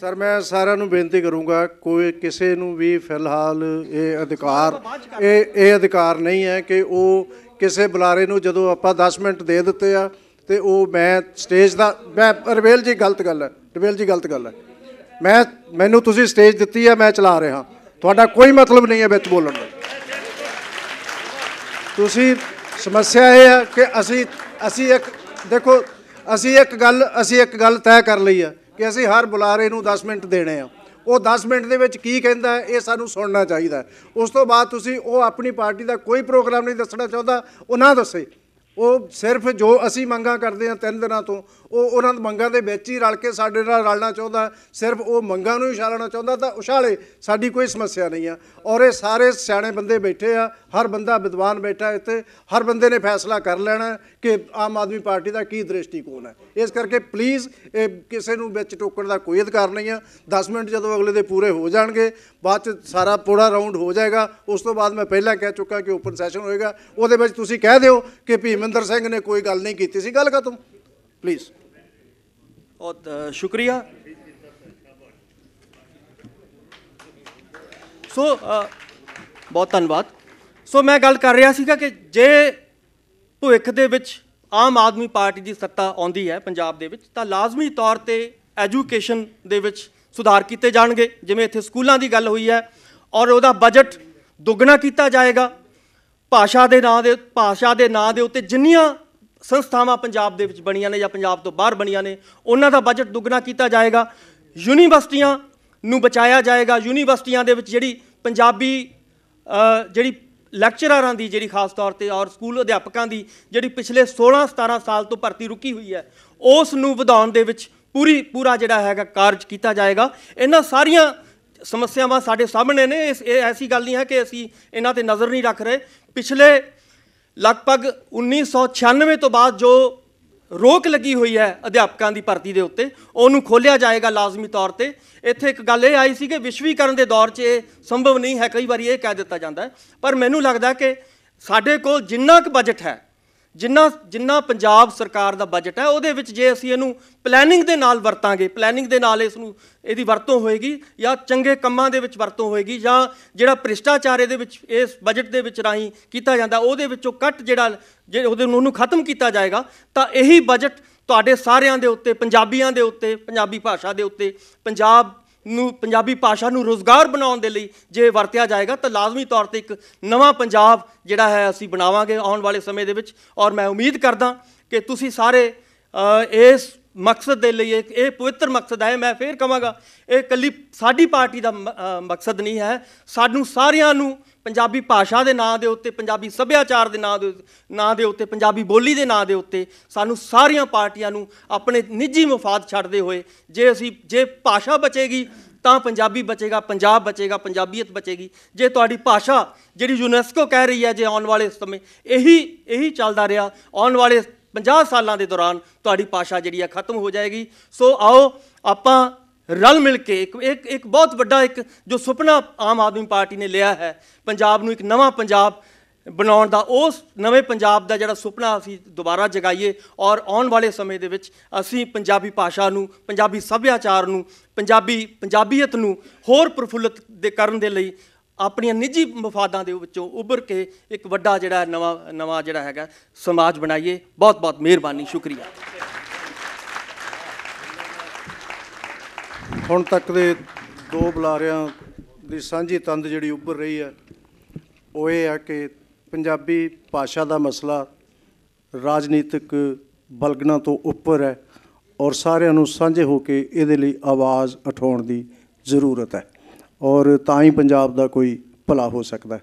ਸਰ ਮੈਂ ਸਾਰਿਆਂ ਨੂੰ ਬੇਨਤੀ ਕਰੂੰਗਾ ਕੋਈ ਕਿਸੇ ਨੂੰ ਵੀ ਫਿਲਹਾਲ ਇਹ ਅਧਿਕਾਰ ਇਹ ਇਹ ਅਧਿਕਾਰ ਨਹੀਂ ਹੈ ਕਿ ਉਹ ਕਿਸੇ ਬੁਲਾਰੇ ਨੂੰ ਜਦੋਂ ਆਪਾਂ 10 ਮਿੰਟ ਦੇ ਦਿੱਤੇ ਆ ਤੇ ਉਹ ਮੈਂ ਸਟੇਜ ਦਾ ਮੈਂ ਰਵੇਲ ਜੀ ਗਲਤ ਗੱਲ ਹੈ ਰਵੇਲ ਜੀ ਗਲਤ ਗੱਲ ਹੈ ਮੈਂ ਮੈਨੂੰ ਤੁਸੀਂ ਸਟੇਜ ਦਿੱਤੀ ਹੈ ਮੈਂ ਚਲਾ ਰਿਹਾ ਤੁਹਾਡਾ ਕੋਈ ਮਤਲਬ ਨਹੀਂ ਹੈ ਵਿੱਚ ਬੋਲਣ ਦਾ ਤੁਸੀਂ ਸਮੱਸਿਆ ਇਹ ਹੈ ਕਿ ਅਸੀਂ ਅਸੀਂ ਇੱਕ ਦੇਖੋ ਅਸੀਂ ਇੱਕ ਗੱਲ ਅਸੀਂ ਇੱਕ ਗੱਲ ਤੈਅ ਕਰ ਲਈ ਹੈ ਕਿ ਅਸੀਂ ਹਰ ਬੁਲਾਰੇ ਨੂੰ 10 ਮਿੰਟ ਦੇਣੇ ਆ ਉਹ 10 ਮਿੰਟ ਦੇ ਵਿੱਚ ਕੀ ਕਹਿੰਦਾ ਹੈ ਇਹ ਸਾਨੂੰ ਸੁਣਨਾ ਚਾਹੀਦਾ ਉਸ ਤੋਂ ਬਾਅਦ ਤੁਸੀਂ ਉਹ ਆਪਣੀ ਪਾਰਟੀ ਦਾ ਕੋਈ ਪ੍ਰੋਗਰਾਮ ਨਹੀਂ ਦੱਸਣਾ ਚਾਹੁੰਦਾ ਉਹ ਨਾ ਦੱਸੇ ਉਹ ਸਿਰਫ ਜੋ ਅਸੀਂ ਮੰਗਾ ਕਰਦੇ ਹਾਂ ਤਿੰਨ ਦਿਨਾਂ ਤੋਂ ਉਹ ਉਹਨਾਂ ਦੇ ਮੰਗਾਂ ਦੇ ਵਿੱਚ ਹੀ ਰਲ ਕੇ ਸਾਡੇ ਨਾਲ ਰਲਣਾ ਚਾਹੁੰਦਾ ਸਿਰਫ ਉਹ ਮੰਗਾਂ ਨੂੰ ਹੀ ਛਾਲਣਾ ਚਾਹੁੰਦਾ ਤਾਂ ਉਛਾਲੇ ਸਾਡੀ ਕੋਈ ਸਮੱਸਿਆ ਨਹੀਂ ਆ ਔਰ ਇਹ ਸਾਰੇ ਸਿਆਣੇ ਬੰਦੇ ਬੈਠੇ ਆ ਹਰ ਬੰਦਾ ਵਿਦਵਾਨ ਬੈਠਾ ਇੱਥੇ ਹਰ ਬੰਦੇ ਨੇ ਫੈਸਲਾ ਕਰ ਲੈਣਾ ਕਿ ਆਮ ਆਦਮੀ ਪਾਰਟੀ ਦਾ ਕੀ ਦ੍ਰਿਸ਼ਟੀਕੋਣ ਹੈ ਇਸ ਕਰਕੇ ਪਲੀਜ਼ ਇਹ ਕਿਸੇ ਨੂੰ ਵਿੱਚ ਟੋਕਣ ਦਾ ਕੋਈ ਅਧਿਕਾਰ ਨਹੀਂ ਆ 10 ਮਿੰਟ ਜਦੋਂ ਅਗਲੇ ਦੇ ਪੂਰੇ ਹੋ ਜਾਣਗੇ ਬਾਅਦ ਚ ਸਾਰਾ ਪੂਰਾ ਰਾਉਂਡ ਹੋ ਜਾਏਗਾ ਉਸ ਤੋਂ ਬਾਅਦ ਮੈਂ ਪਹਿਲਾਂ ਕਹਿ ਚੁੱਕਾ ਕਿ ਓਪਨ ਸੈਸ਼ਨ ਹੋਏਗਾ ਉਹਦੇ ਵਿੱਚ ਤੁਸੀਂ ਕਹਿ ਦਿਓ ਕਿ ਭੀਮਿੰਦਰ ਸਿੰਘ ਨੇ ਕੋਈ ਗੱਲ ਨਹੀਂ ਕੀਤੀ ਸੀ ਗੱਲ ਖਤਮ ਪਲੀਜ਼ ਬਹੁਤ ਸ਼ੁਕਰੀਆ ਸੋ ਬਹੁਤ ਧੰਨਵਾਦ ਸੋ ਮੈਂ ਗੱਲ ਕਰ ਰਿਹਾ ਸੀਗਾ ਕਿ ਜੇ ਭੁੱਖ ਦੇ ਵਿੱਚ ਆਮ ਆਦਮੀ ਪਾਰਟੀ ਦੀ ਸੱਤਾ ਆਉਂਦੀ ਹੈ ਪੰਜਾਬ ਦੇ ਵਿੱਚ ਤਾਂ ਲਾਜ਼ਮੀ ਤੌਰ ਤੇ ਐਜੂਕੇਸ਼ਨ ਦੇ ਵਿੱਚ ਸੁਧਾਰ ਕੀਤੇ ਜਾਣਗੇ ਜਿਵੇਂ ਇੱਥੇ ਸਕੂਲਾਂ ਦੀ ਗੱਲ ਹੋਈ ਹੈ ਔਰ ਉਹਦਾ ਬਜਟ ਦੁੱਗਣਾ ਕੀਤਾ ਜਾਏਗਾ ਭਾਸ਼ਾ ਦੇ ਨਾਂ ਦੇ ਭਾਸ਼ਾ ਦੇ ਨਾਂ ਦੇ ਉੱਤੇ ਜਿੰਨੀਆਂ ਸੰਸਥਾਵਾਂ ਪੰਜਾਬ ਦੇ ਵਿੱਚ ਬਣੀਆਂ ਨੇ ਜਾਂ ਪੰਜਾਬ ਤੋਂ ਬਾਹਰ ਬਣੀਆਂ ਨੇ ਉਹਨਾਂ ਦਾ ਬਜਟ ਦੁੱਗਣਾ ਕੀਤਾ ਜਾਏਗਾ ਯੂਨੀਵਰਸਿਟੀਆਂ ਨੂੰ ਬਚਾਇਆ ਜਾਏਗਾ ਯੂਨੀਵਰਸਿਟੀਆਂ ਦੇ ਵਿੱਚ ਜਿਹੜੀ ਪੰਜਾਬੀ ਜਿਹੜੀ ਲੈਕਚਰਰਾਂ ਦੀ ਜਿਹੜੀ ਖਾਸ ਤੌਰ ਤੇ ਔਰ ਸਕੂਲ ਅਧਿਆਪਕਾਂ ਦੀ ਜਿਹੜੀ ਪਿਛਲੇ 16 17 ਸਾਲ ਤੋਂ ਭਰਤੀ ਰੁਕੀ ਹੋਈ ਹੈ ਉਸ ਨੂੰ ਵਧਾਉਣ ਦੇ ਵਿੱਚ ਪੂਰੀ ਪੂਰਾ ਜਿਹੜਾ ਹੈਗਾ ਕਾਰਜ ਕੀਤਾ ਜਾਏਗਾ ਇਹਨਾਂ ਸਾਰੀਆਂ ਸਮੱਸਿਆਵਾਂ ਸਾਡੇ ਸਾਹਮਣੇ ਨੇ ਇਸ ਐਸੀ ਗੱਲ ਨਹੀਂ ਹੈ ਕਿ ਅਸੀਂ ਇਹਨਾਂ ਤੇ ਨਜ਼ਰ ਨਹੀਂ ਰੱਖ ਰਹੇ ਪਿਛਲੇ ਲਗਭਗ 1996 ਤੋਂ ਬਾਅਦ ਜੋ ਰੋਕ ਲੱਗੀ ਹੋਈ ਹੈ ਅਧਿਆਪਕਾਂ ਦੀ ਭਰਤੀ ਦੇ ਉੱਤੇ ਉਹਨੂੰ ਖੋਲਿਆ ਜਾਏਗਾ ਲਾਜ਼ਮੀ ਤੌਰ ਤੇ ਇੱਥੇ ਇੱਕ ਗੱਲ ਇਹ ਆਈ ਸੀ ਕਿ ਵਿਸ਼ਵੀਕਰਨ ਦੇ ਦੌਰ 'ਚ ਇਹ ਸੰਭਵ ਨਹੀਂ ਹੈ ਕਈ ਵਾਰੀ ਇਹ ਕਹਿ ਦਿੱਤਾ ਜਾਂਦਾ ਪਰ ਮੈਨੂੰ ਲੱਗਦਾ ਕਿ ਸਾਡੇ ਕੋਲ ਜਿੰਨਾ ਕੁ ਬਜਟ ਹੈ ਜਿੰਨਾ ਜਿੰਨਾ ਪੰਜਾਬ ਸਰਕਾਰ ਦਾ ਬਜਟ ਹੈ ਉਹਦੇ ਵਿੱਚ ਜੇ ਅਸੀਂ ਇਹਨੂੰ ਪਲੈਨਿੰਗ ਦੇ ਨਾਲ ਵਰਤਾਂਗੇ ਪਲੈਨਿੰਗ ਦੇ ਨਾਲ ਇਸ ਨੂੰ ਇਹਦੀ ਵਰਤੋਂ ਹੋਏਗੀ ਜਾਂ ਚੰਗੇ ਕੰਮਾਂ ਦੇ ਵਿੱਚ ਵਰਤੋਂ ਹੋਏਗੀ ਜਾਂ ਜਿਹੜਾ ਭ੍ਰਿਸ਼ਟਾਚਾਰ ਇਹਦੇ ਵਿੱਚ ਇਸ ਬਜਟ ਦੇ ਵਿੱਚ ਰਾਹੀਂ ਕੀਤਾ ਜਾਂਦਾ ਉਹਦੇ ਵਿੱਚੋਂ ਕੱਟ ਜਿਹੜਾ ਜੇ ਉਹਦੇ ਉਹਨੂੰ ਖਤਮ ਕੀਤਾ ਜਾਏਗਾ ਤਾਂ ਇਹੀ ਬਜਟ ਤੁਹਾਡੇ ਸਾਰਿਆਂ ਦੇ ਉੱਤੇ ਪੰਜਾਬੀਆਂ ਦੇ ਉੱਤੇ ਪੰਜਾਬੀ ਭਾਸ਼ਾ ਦੇ ਉੱਤੇ ਪੰਜਾਬ ਨੂੰ ਪੰਜਾਬੀ ਭਾਸ਼ਾ ਨੂੰ ਰੋਜ਼ਗਾਰ ਬਣਾਉਣ ਦੇ ਲਈ ਜੇ ਵਰਤਿਆ ਜਾਏਗਾ ਤਾਂ ਲਾਜ਼ਮੀ ਤੌਰ ਤੇ ਇੱਕ ਨਵਾਂ ਪੰਜਾਬ ਜਿਹੜਾ ਹੈ ਅਸੀਂ ਬਣਾਵਾਂਗੇ ਆਉਣ ਵਾਲੇ ਸਮੇਂ ਦੇ ਵਿੱਚ ਔਰ ਮੈਂ ਉਮੀਦ ਕਰਦਾ ਕਿ ਤੁਸੀਂ ਸਾਰੇ ਇਸ ਮਕਸਦ ਦੇ ਲਈ ਇਹ ਪਵਿੱਤਰ ਮਕਸਦ ਹੈ ਮੈਂ ਫੇਰ ਕਹਾਂਗਾ ਇਹ ਕੱਲੀ ਸਾਡੀ ਪਾਰਟੀ ਦਾ ਮਕਸਦ ਨਹੀਂ ਹੈ ਸਾਨੂੰ ਸਾਰਿਆਂ ਨੂੰ ਪੰਜਾਬੀ ਭਾਸ਼ਾ ਦੇ ਨਾਂ ਦੇ ਉੱਤੇ ਪੰਜਾਬੀ ਸੱਭਿਆਚਾਰ ਦੇ ਨਾਂ ਦੇ ਨਾਂ ਦੇ ਉੱਤੇ ਪੰਜਾਬੀ ਬੋਲੀ ਦੇ ਨਾਂ ਦੇ ਉੱਤੇ ਸਾਨੂੰ ਸਾਰੀਆਂ ਪਾਰਟੀਆਂ ਨੂੰ ਆਪਣੇ ਨਿੱਜੀ ਮਫਾਦ ਛੱਡਦੇ ਹੋਏ ਜੇ ਅਸੀਂ ਜੇ ਭਾਸ਼ਾ ਬਚੇਗੀ ਤਾਂ ਪੰਜਾਬੀ ਬਚੇਗਾ ਪੰਜਾਬ ਬਚੇਗਾ ਪੰਜਾਬੀਅਤ ਬਚੇਗੀ ਜੇ ਤੁਹਾਡੀ ਭਾਸ਼ਾ ਜਿਹੜੀ ਯੂਨੈਸਕੋ ਕਹਿ ਰਹੀ ਹੈ ਜੇ ਆਉਣ ਵਾਲੇ ਸਮੇਂ ਇਹੀ ਇਹੀ ਚੱਲਦਾ ਰਿਹਾ ਆਉਣ ਵਾਲੇ 50 ਸਾਲਾਂ ਦੇ ਦੌਰਾਨ ਤੁਹਾਡੀ ਪਾਸ਼ਾ ਜਿਹੜੀ ਆ ਖਤਮ ਹੋ ਜਾਏਗੀ ਸੋ ਆਓ ਆਪਾਂ ਰਲ ਮਿਲ ਕੇ ਇੱਕ ਇੱਕ ਇੱਕ ਬਹੁਤ ਵੱਡਾ ਇੱਕ ਜੋ ਸੁਪਨਾ ਆਮ ਆਦਮੀ ਪਾਰਟੀ ਨੇ ਲਿਆ ਹੈ ਪੰਜਾਬ ਨੂੰ ਇੱਕ ਨਵਾਂ ਪੰਜਾਬ ਬਣਾਉਣ ਦਾ ਉਸ ਨਵੇਂ ਪੰਜਾਬ ਦਾ ਜਿਹੜਾ ਸੁਪਨਾ ਅਸੀਂ ਦੁਬਾਰਾ ਜਗਾਈਏ ਔਰ ਆਉਣ ਵਾਲੇ ਸਮੇਂ ਦੇ ਵਿੱਚ ਅਸੀਂ ਪੰਜਾਬੀ ਭਾਸ਼ਾ ਨੂੰ ਪੰਜਾਬੀ ਸੱਭਿਆਚਾਰ ਨੂੰ ਪੰਜਾਬੀ ਪੰਜਾਬੀਅਤ ਨੂੰ ਹੋਰ ਪ੍ਰਫੁੱਲਤ ਦੇ ਕਰਨ ਦੇ ਲਈ ਆਪਣੀਆਂ ਨਿੱਜੀ ਮਫਾਦਾਂ ਦੇ ਵਿੱਚੋਂ ਉੱਭਰ ਕੇ ਇੱਕ ਵੱਡਾ ਜਿਹੜਾ ਨਵਾਂ ਨਵਾਂ ਜਿਹੜਾ ਹੈਗਾ ਸਮਾਜ ਬਣਾਈਏ ਬਹੁਤ ਬਹੁਤ ਮਿਹਰਬਾਨੀ ਸ਼ੁਕਰੀਆ ਹੁਣ ਤੱਕ ਦੇ ਦੋ ਬੁਲਾਰਿਆਂ ਦੀ ਸਾਂਝੀ ਤੰਦ ਜਿਹੜੀ ਉੱਭਰ ਰਹੀ ਹੈ ਉਹ ਇਹ ਆ ਕਿ ਪੰਜਾਬੀ ਭਾਸ਼ਾ ਦਾ ਮਸਲਾ ਰਾਜਨੀਤਿਕ ਬਲਗਣਾ ਤੋਂ ਉੱਪਰ ਹੈ ਔਰ ਸਾਰਿਆਂ ਨੂੰ ਸਾਂਝੇ ਹੋ ਕੇ ਇਹਦੇ ਲਈ ਆਵਾਜ਼ ਉਠਾਉਣ ਦੀ ਜ਼ਰੂਰਤ ਹੈ ਔਰ ਤਾਂ ਹੀ ਪੰਜਾਬ ਦਾ ਕੋਈ ਭਲਾ ਹੋ ਸਕਦਾ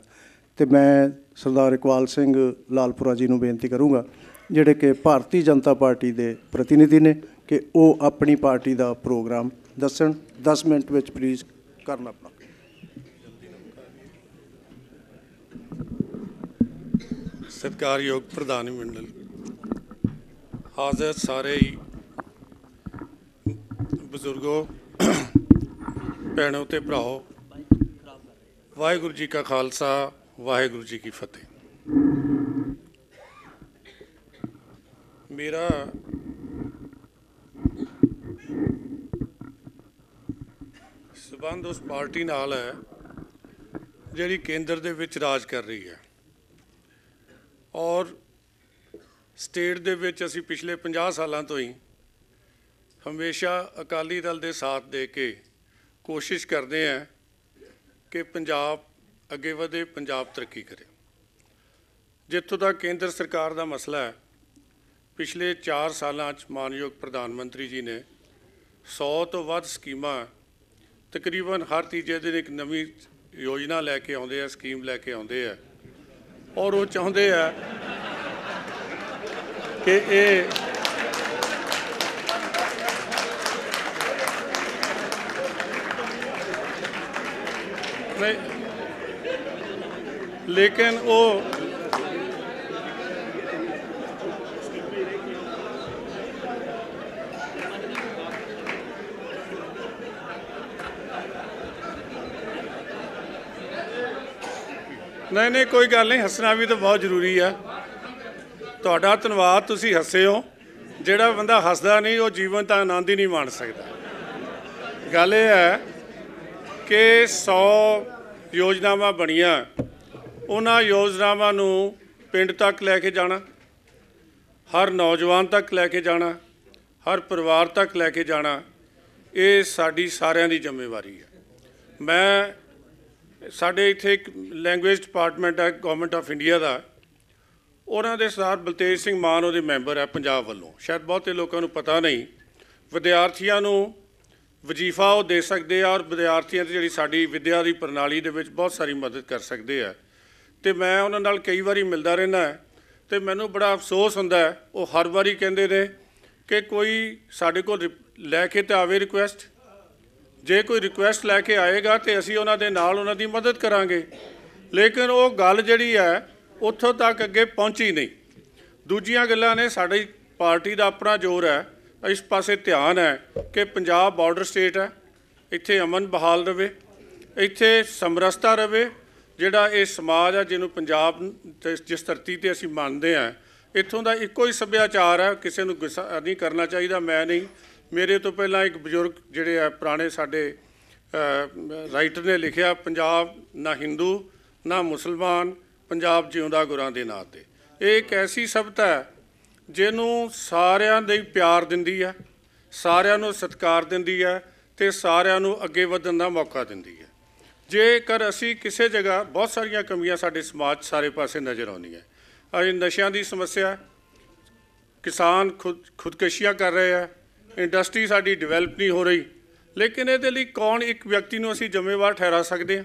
ਤੇ ਮੈਂ ਸਰਦਾਰ ਇਕਵਾਲ ਸਿੰਘ ਲਾਲਪੁਰਾ ਜੀ ਨੂੰ ਬੇਨਤੀ ਕਰੂੰਗਾ ਜਿਹੜੇ ਕਿ ਭਾਰਤੀ ਜਨਤਾ ਪਾਰਟੀ ਦੇ ਪ੍ਰਤੀਨਿਧੀ ਨੇ ਕਿ ਉਹ ਆਪਣੀ ਪਾਰਟੀ ਦਾ ਪ੍ਰੋਗਰਾਮ ਦੱਸਣ 10 ਮਿੰਟ ਵਿੱਚ ਪਲੀਜ਼ ਕਰਨਾ ਆਪਣਾ ਸਤਿਕਾਰਯੋਗ ਪ੍ਰਧਾਨ ਮੰਡਲ ਹਾਜ਼ਰ ਸਾਰੇ ਬਜ਼ੁਰਗੋ ਭੈਣੋ ਤੇ ਭਰਾਓ ਵਾਹਿਗੁਰੂ ਜੀ ਕਾ ਖਾਲਸਾ ਵਾਹਿਗੁਰੂ ਜੀ ਕੀ ਫਤਿਹ ਮੇਰਾ ਸਬੰਧ ਉਸ ਪਾਰਟੀ ਨਾਲ ਹੈ ਜਿਹੜੀ ਕੇਂਦਰ ਦੇ ਵਿੱਚ ਰਾਜ ਕਰ ਰਹੀ ਹੈ ਔਰ ਸਟੇਟ ਦੇ ਵਿੱਚ ਅਸੀਂ ਪਿਛਲੇ 50 ਸਾਲਾਂ ਤੋਂ ਹੀ ਹਮੇਸ਼ਾ ਅਕਾਲੀ ਦਲ ਦੇ ਸਾਥ ਦੇ ਕੇ ਕੋਸ਼ਿਸ਼ ਕਰਦੇ ਆ ਕਿ ਪੰਜਾਬ ਅੱਗੇ ਵਧੇ ਪੰਜਾਬ ਤਰੱਕੀ ਕਰੇ ਜਿੱਥੋਂ ਦਾ ਕੇਂਦਰ ਸਰਕਾਰ ਦਾ ਮਸਲਾ ਹੈ ਪਿਛਲੇ 4 ਸਾਲਾਂ 'ਚ ਮਾਨਯੋਗ ਪ੍ਰਧਾਨ ਮੰਤਰੀ ਜੀ ਨੇ 100 ਤੋਂ ਵੱਧ ਸਕੀਮਾਂ ਤਕਰੀਬਨ ਹਰ ਤੀਜੇ ਦਿਨ ਇੱਕ ਨਵੀਂ ਯੋਜਨਾ ਲੈ ਕੇ ਆਉਂਦੇ ਆ ਸਕੀਮ ਲੈ ਕੇ ਆਉਂਦੇ ਆ ਔਰ ਉਹ ਚਾਹੁੰਦੇ ਆ ਕਿ ਇਹ ਨਹੀਂ ਲੇਕਿਨ ਉਹ ਨਹੀਂ ਨਹੀਂ ਕੋਈ ਗੱਲ ਨਹੀਂ ਹੱਸਣਾ ਵੀ ਤਾਂ ਬਹੁਤ ਜ਼ਰੂਰੀ ਆ ਤੁਹਾਡਾ ਧੰਨਵਾਦ ਤੁਸੀਂ ਹੱਸੇ ਹੋ ਜਿਹੜਾ ਬੰਦਾ ਹੱਸਦਾ ਨਹੀਂ ਉਹ ਜੀਵਨ ਤਾਂ ਆਨੰਦ ਹੀ ਨਹੀਂ ਮਾਣ ਸਕਦਾ ਗੱਲ ਇਹ ਹੈ ਕਿ 100 ਯੋਜਨਾਵਾਂ ਬਣੀਆਂ ਉਹਨਾਂ ਯੋਜਨਾਵਾਂ ਨੂੰ ਪਿੰਡ ਤੱਕ ਲੈ ਕੇ ਜਾਣਾ ਹਰ ਨੌਜਵਾਨ ਤੱਕ ਲੈ ਕੇ ਜਾਣਾ ਹਰ ਪਰਿਵਾਰ ਤੱਕ ਲੈ ਕੇ ਜਾਣਾ ਇਹ ਸਾਡੀ ਸਾਰਿਆਂ ਦੀ ਜ਼ਿੰਮੇਵਾਰੀ ਹੈ ਮੈਂ ਸਾਡੇ ਇੱਥੇ ਇੱਕ ਲੈਂਗੁਏਜ ਡਿਪਾਰਟਮੈਂਟ ਹੈ ਗਵਰਨਮੈਂਟ ਆਫ ਇੰਡੀਆ ਦਾ ਉਹਨਾਂ ਦੇ ਸਰਦਾਰ ਬਲਤੇਜ ਸਿੰਘ ਮਾਨ ਉਹਦੇ ਮੈਂਬਰ ਹੈ ਪੰਜਾਬ ਵੱਲੋਂ ਸ਼ਾਇਦ ਬਹੁਤੇ ਲੋਕਾਂ ਨੂੰ ਪਤਾ ਨਹੀਂ ਵਿਦਿਆਰਥੀਆਂ ਨੂੰ ਵਜੀਫਾ ਉਹ ਦੇ ਸਕਦੇ ਆ ਔਰ ਵਿਦਿਆਰਥੀਆਂ ਦੀ ਜਿਹੜੀ ਸਾਡੀ ਵਿਦਿਆ ਦੀ ਪ੍ਰਣਾਲੀ ਦੇ ਵਿੱਚ ਬਹੁਤ ਸਾਰੀ ਮਦਦ ਕਰ ਸਕਦੇ ਆ ਤੇ ਮੈਂ ਉਹਨਾਂ ਨਾਲ ਕਈ ਵਾਰੀ ਮਿਲਦਾ ਰਹਿਣਾ ਤੇ ਮੈਨੂੰ ਬੜਾ ਅਫਸੋਸ ਹੁੰਦਾ ਉਹ ਹਰ ਵਾਰੀ ਕਹਿੰਦੇ ਨੇ ਕਿ ਕੋਈ ਸਾਡੇ ਕੋਲ ਲੈ ਕੇ ਤੇ ਆਵੇ ਰਿਕੁਐਸਟ ਜੇ ਕੋਈ ਰਿਕੁਐਸਟ ਲੈ ਕੇ ਆਏਗਾ ਤੇ ਅਸੀਂ ਉਹਨਾਂ ਦੇ ਨਾਲ ਉਹਨਾਂ ਦੀ ਮਦਦ ਕਰਾਂਗੇ ਲੇਕਿਨ ਉਹ ਗੱਲ ਜਿਹੜੀ ਹੈ ਉੱਥੋਂ ਤੱਕ ਅੱਗੇ ਪਹੁੰਚੀ ਨਹੀਂ ਦੂਜੀਆਂ ਗੱਲਾਂ ਨੇ ਸਾਡੀ ਪਾਰਟੀ ਦਾ ਆਪਣਾ ਜ਼ੋਰ ਹੈ ਇਸ ਪਾਸੇ ਧਿਆਨ ਹੈ ਕਿ ਪੰਜਾਬ ਬਾਰਡਰ ਸਟੇਟ ਹੈ ਇੱਥੇ ਅਮਨ ਬਹਾਲ ਰਵੇ ਇੱਥੇ ਸਮਰਸਤਾ ਰਵੇ ਜਿਹੜਾ ਇਹ ਸਮਾਜ ਆ ਜਿਹਨੂੰ ਪੰਜਾਬ ਜਿਸ ਧਰਤੀ ਤੇ ਅਸੀਂ ਮੰਨਦੇ ਆ ਇੱਥੋਂ ਦਾ ਇੱਕੋ ਹੀ ਸੱਭਿਆਚਾਰ ਹੈ ਕਿਸੇ ਨੂੰ ਗੁੱਸਾ ਨਹੀਂ ਕਰਨਾ ਚਾਹੀਦਾ ਮੈਂ ਨਹੀਂ ਮੇਰੇ ਤੋਂ ਪਹਿਲਾਂ ਇੱਕ ਬਜ਼ੁਰਗ ਜਿਹੜੇ ਆ ਪੁਰਾਣੇ ਸਾਡੇ ਰਾਈਟਰ ਨੇ ਲਿਖਿਆ ਪੰਜਾਬ ਨਾ ਹਿੰਦੂ ਨਾ ਮੁਸਲਮਾਨ ਪੰਜਾਬ ਜਿਉਂਦਾ ਗੁਰਾਂ ਦੇ ਨਾਂ ਤੇ ਇਹ ਇੱਕ ਐਸੀ ਸਬਤ ਹੈ ਜਿਹਨੂੰ ਸਾਰਿਆਂ ਦੇ ਪਿਆਰ ਦਿੰਦੀ ਹੈ ਸਾਰਿਆਂ ਨੂੰ ਸਤਿਕਾਰ ਦਿੰਦੀ ਹੈ ਤੇ ਸਾਰਿਆਂ ਨੂੰ ਅੱਗੇ ਵਧਣ ਦਾ ਮੌਕਾ ਦਿੰਦੀ ਹੈ ਜੇਕਰ ਅਸੀਂ ਕਿਸੇ ਜਗ੍ਹਾ ਬਹੁਤ ਸਾਰੀਆਂ ਕਮੀਆਂ ਸਾਡੇ ਸਮਾਜ ਸਾਰੇ ਪਾਸੇ ਨਜ਼ਰ ਆਉਂਦੀਆਂ ਅਜੇ ਨਸ਼ਿਆਂ ਦੀ ਸਮੱਸਿਆ ਕਿਸਾਨ ਖੁਦ ਖੁਦਕਸ਼ੀਆਂ ਕਰ ਰਹੇ ਆ ਇੰਡਸਟਰੀ ਸਾਡੀ ਡਿਵੈਲਪ ਨਹੀਂ ਹੋ ਰਹੀ ਲੇਕਿਨ ਇਹਦੇ ਲਈ ਕੌਣ ਇੱਕ ਵਿਅਕਤੀ ਨੂੰ ਅਸੀਂ ਜ਼ਿੰਮੇਵਾਰ ਠਹਿਰਾ ਸਕਦੇ ਹਾਂ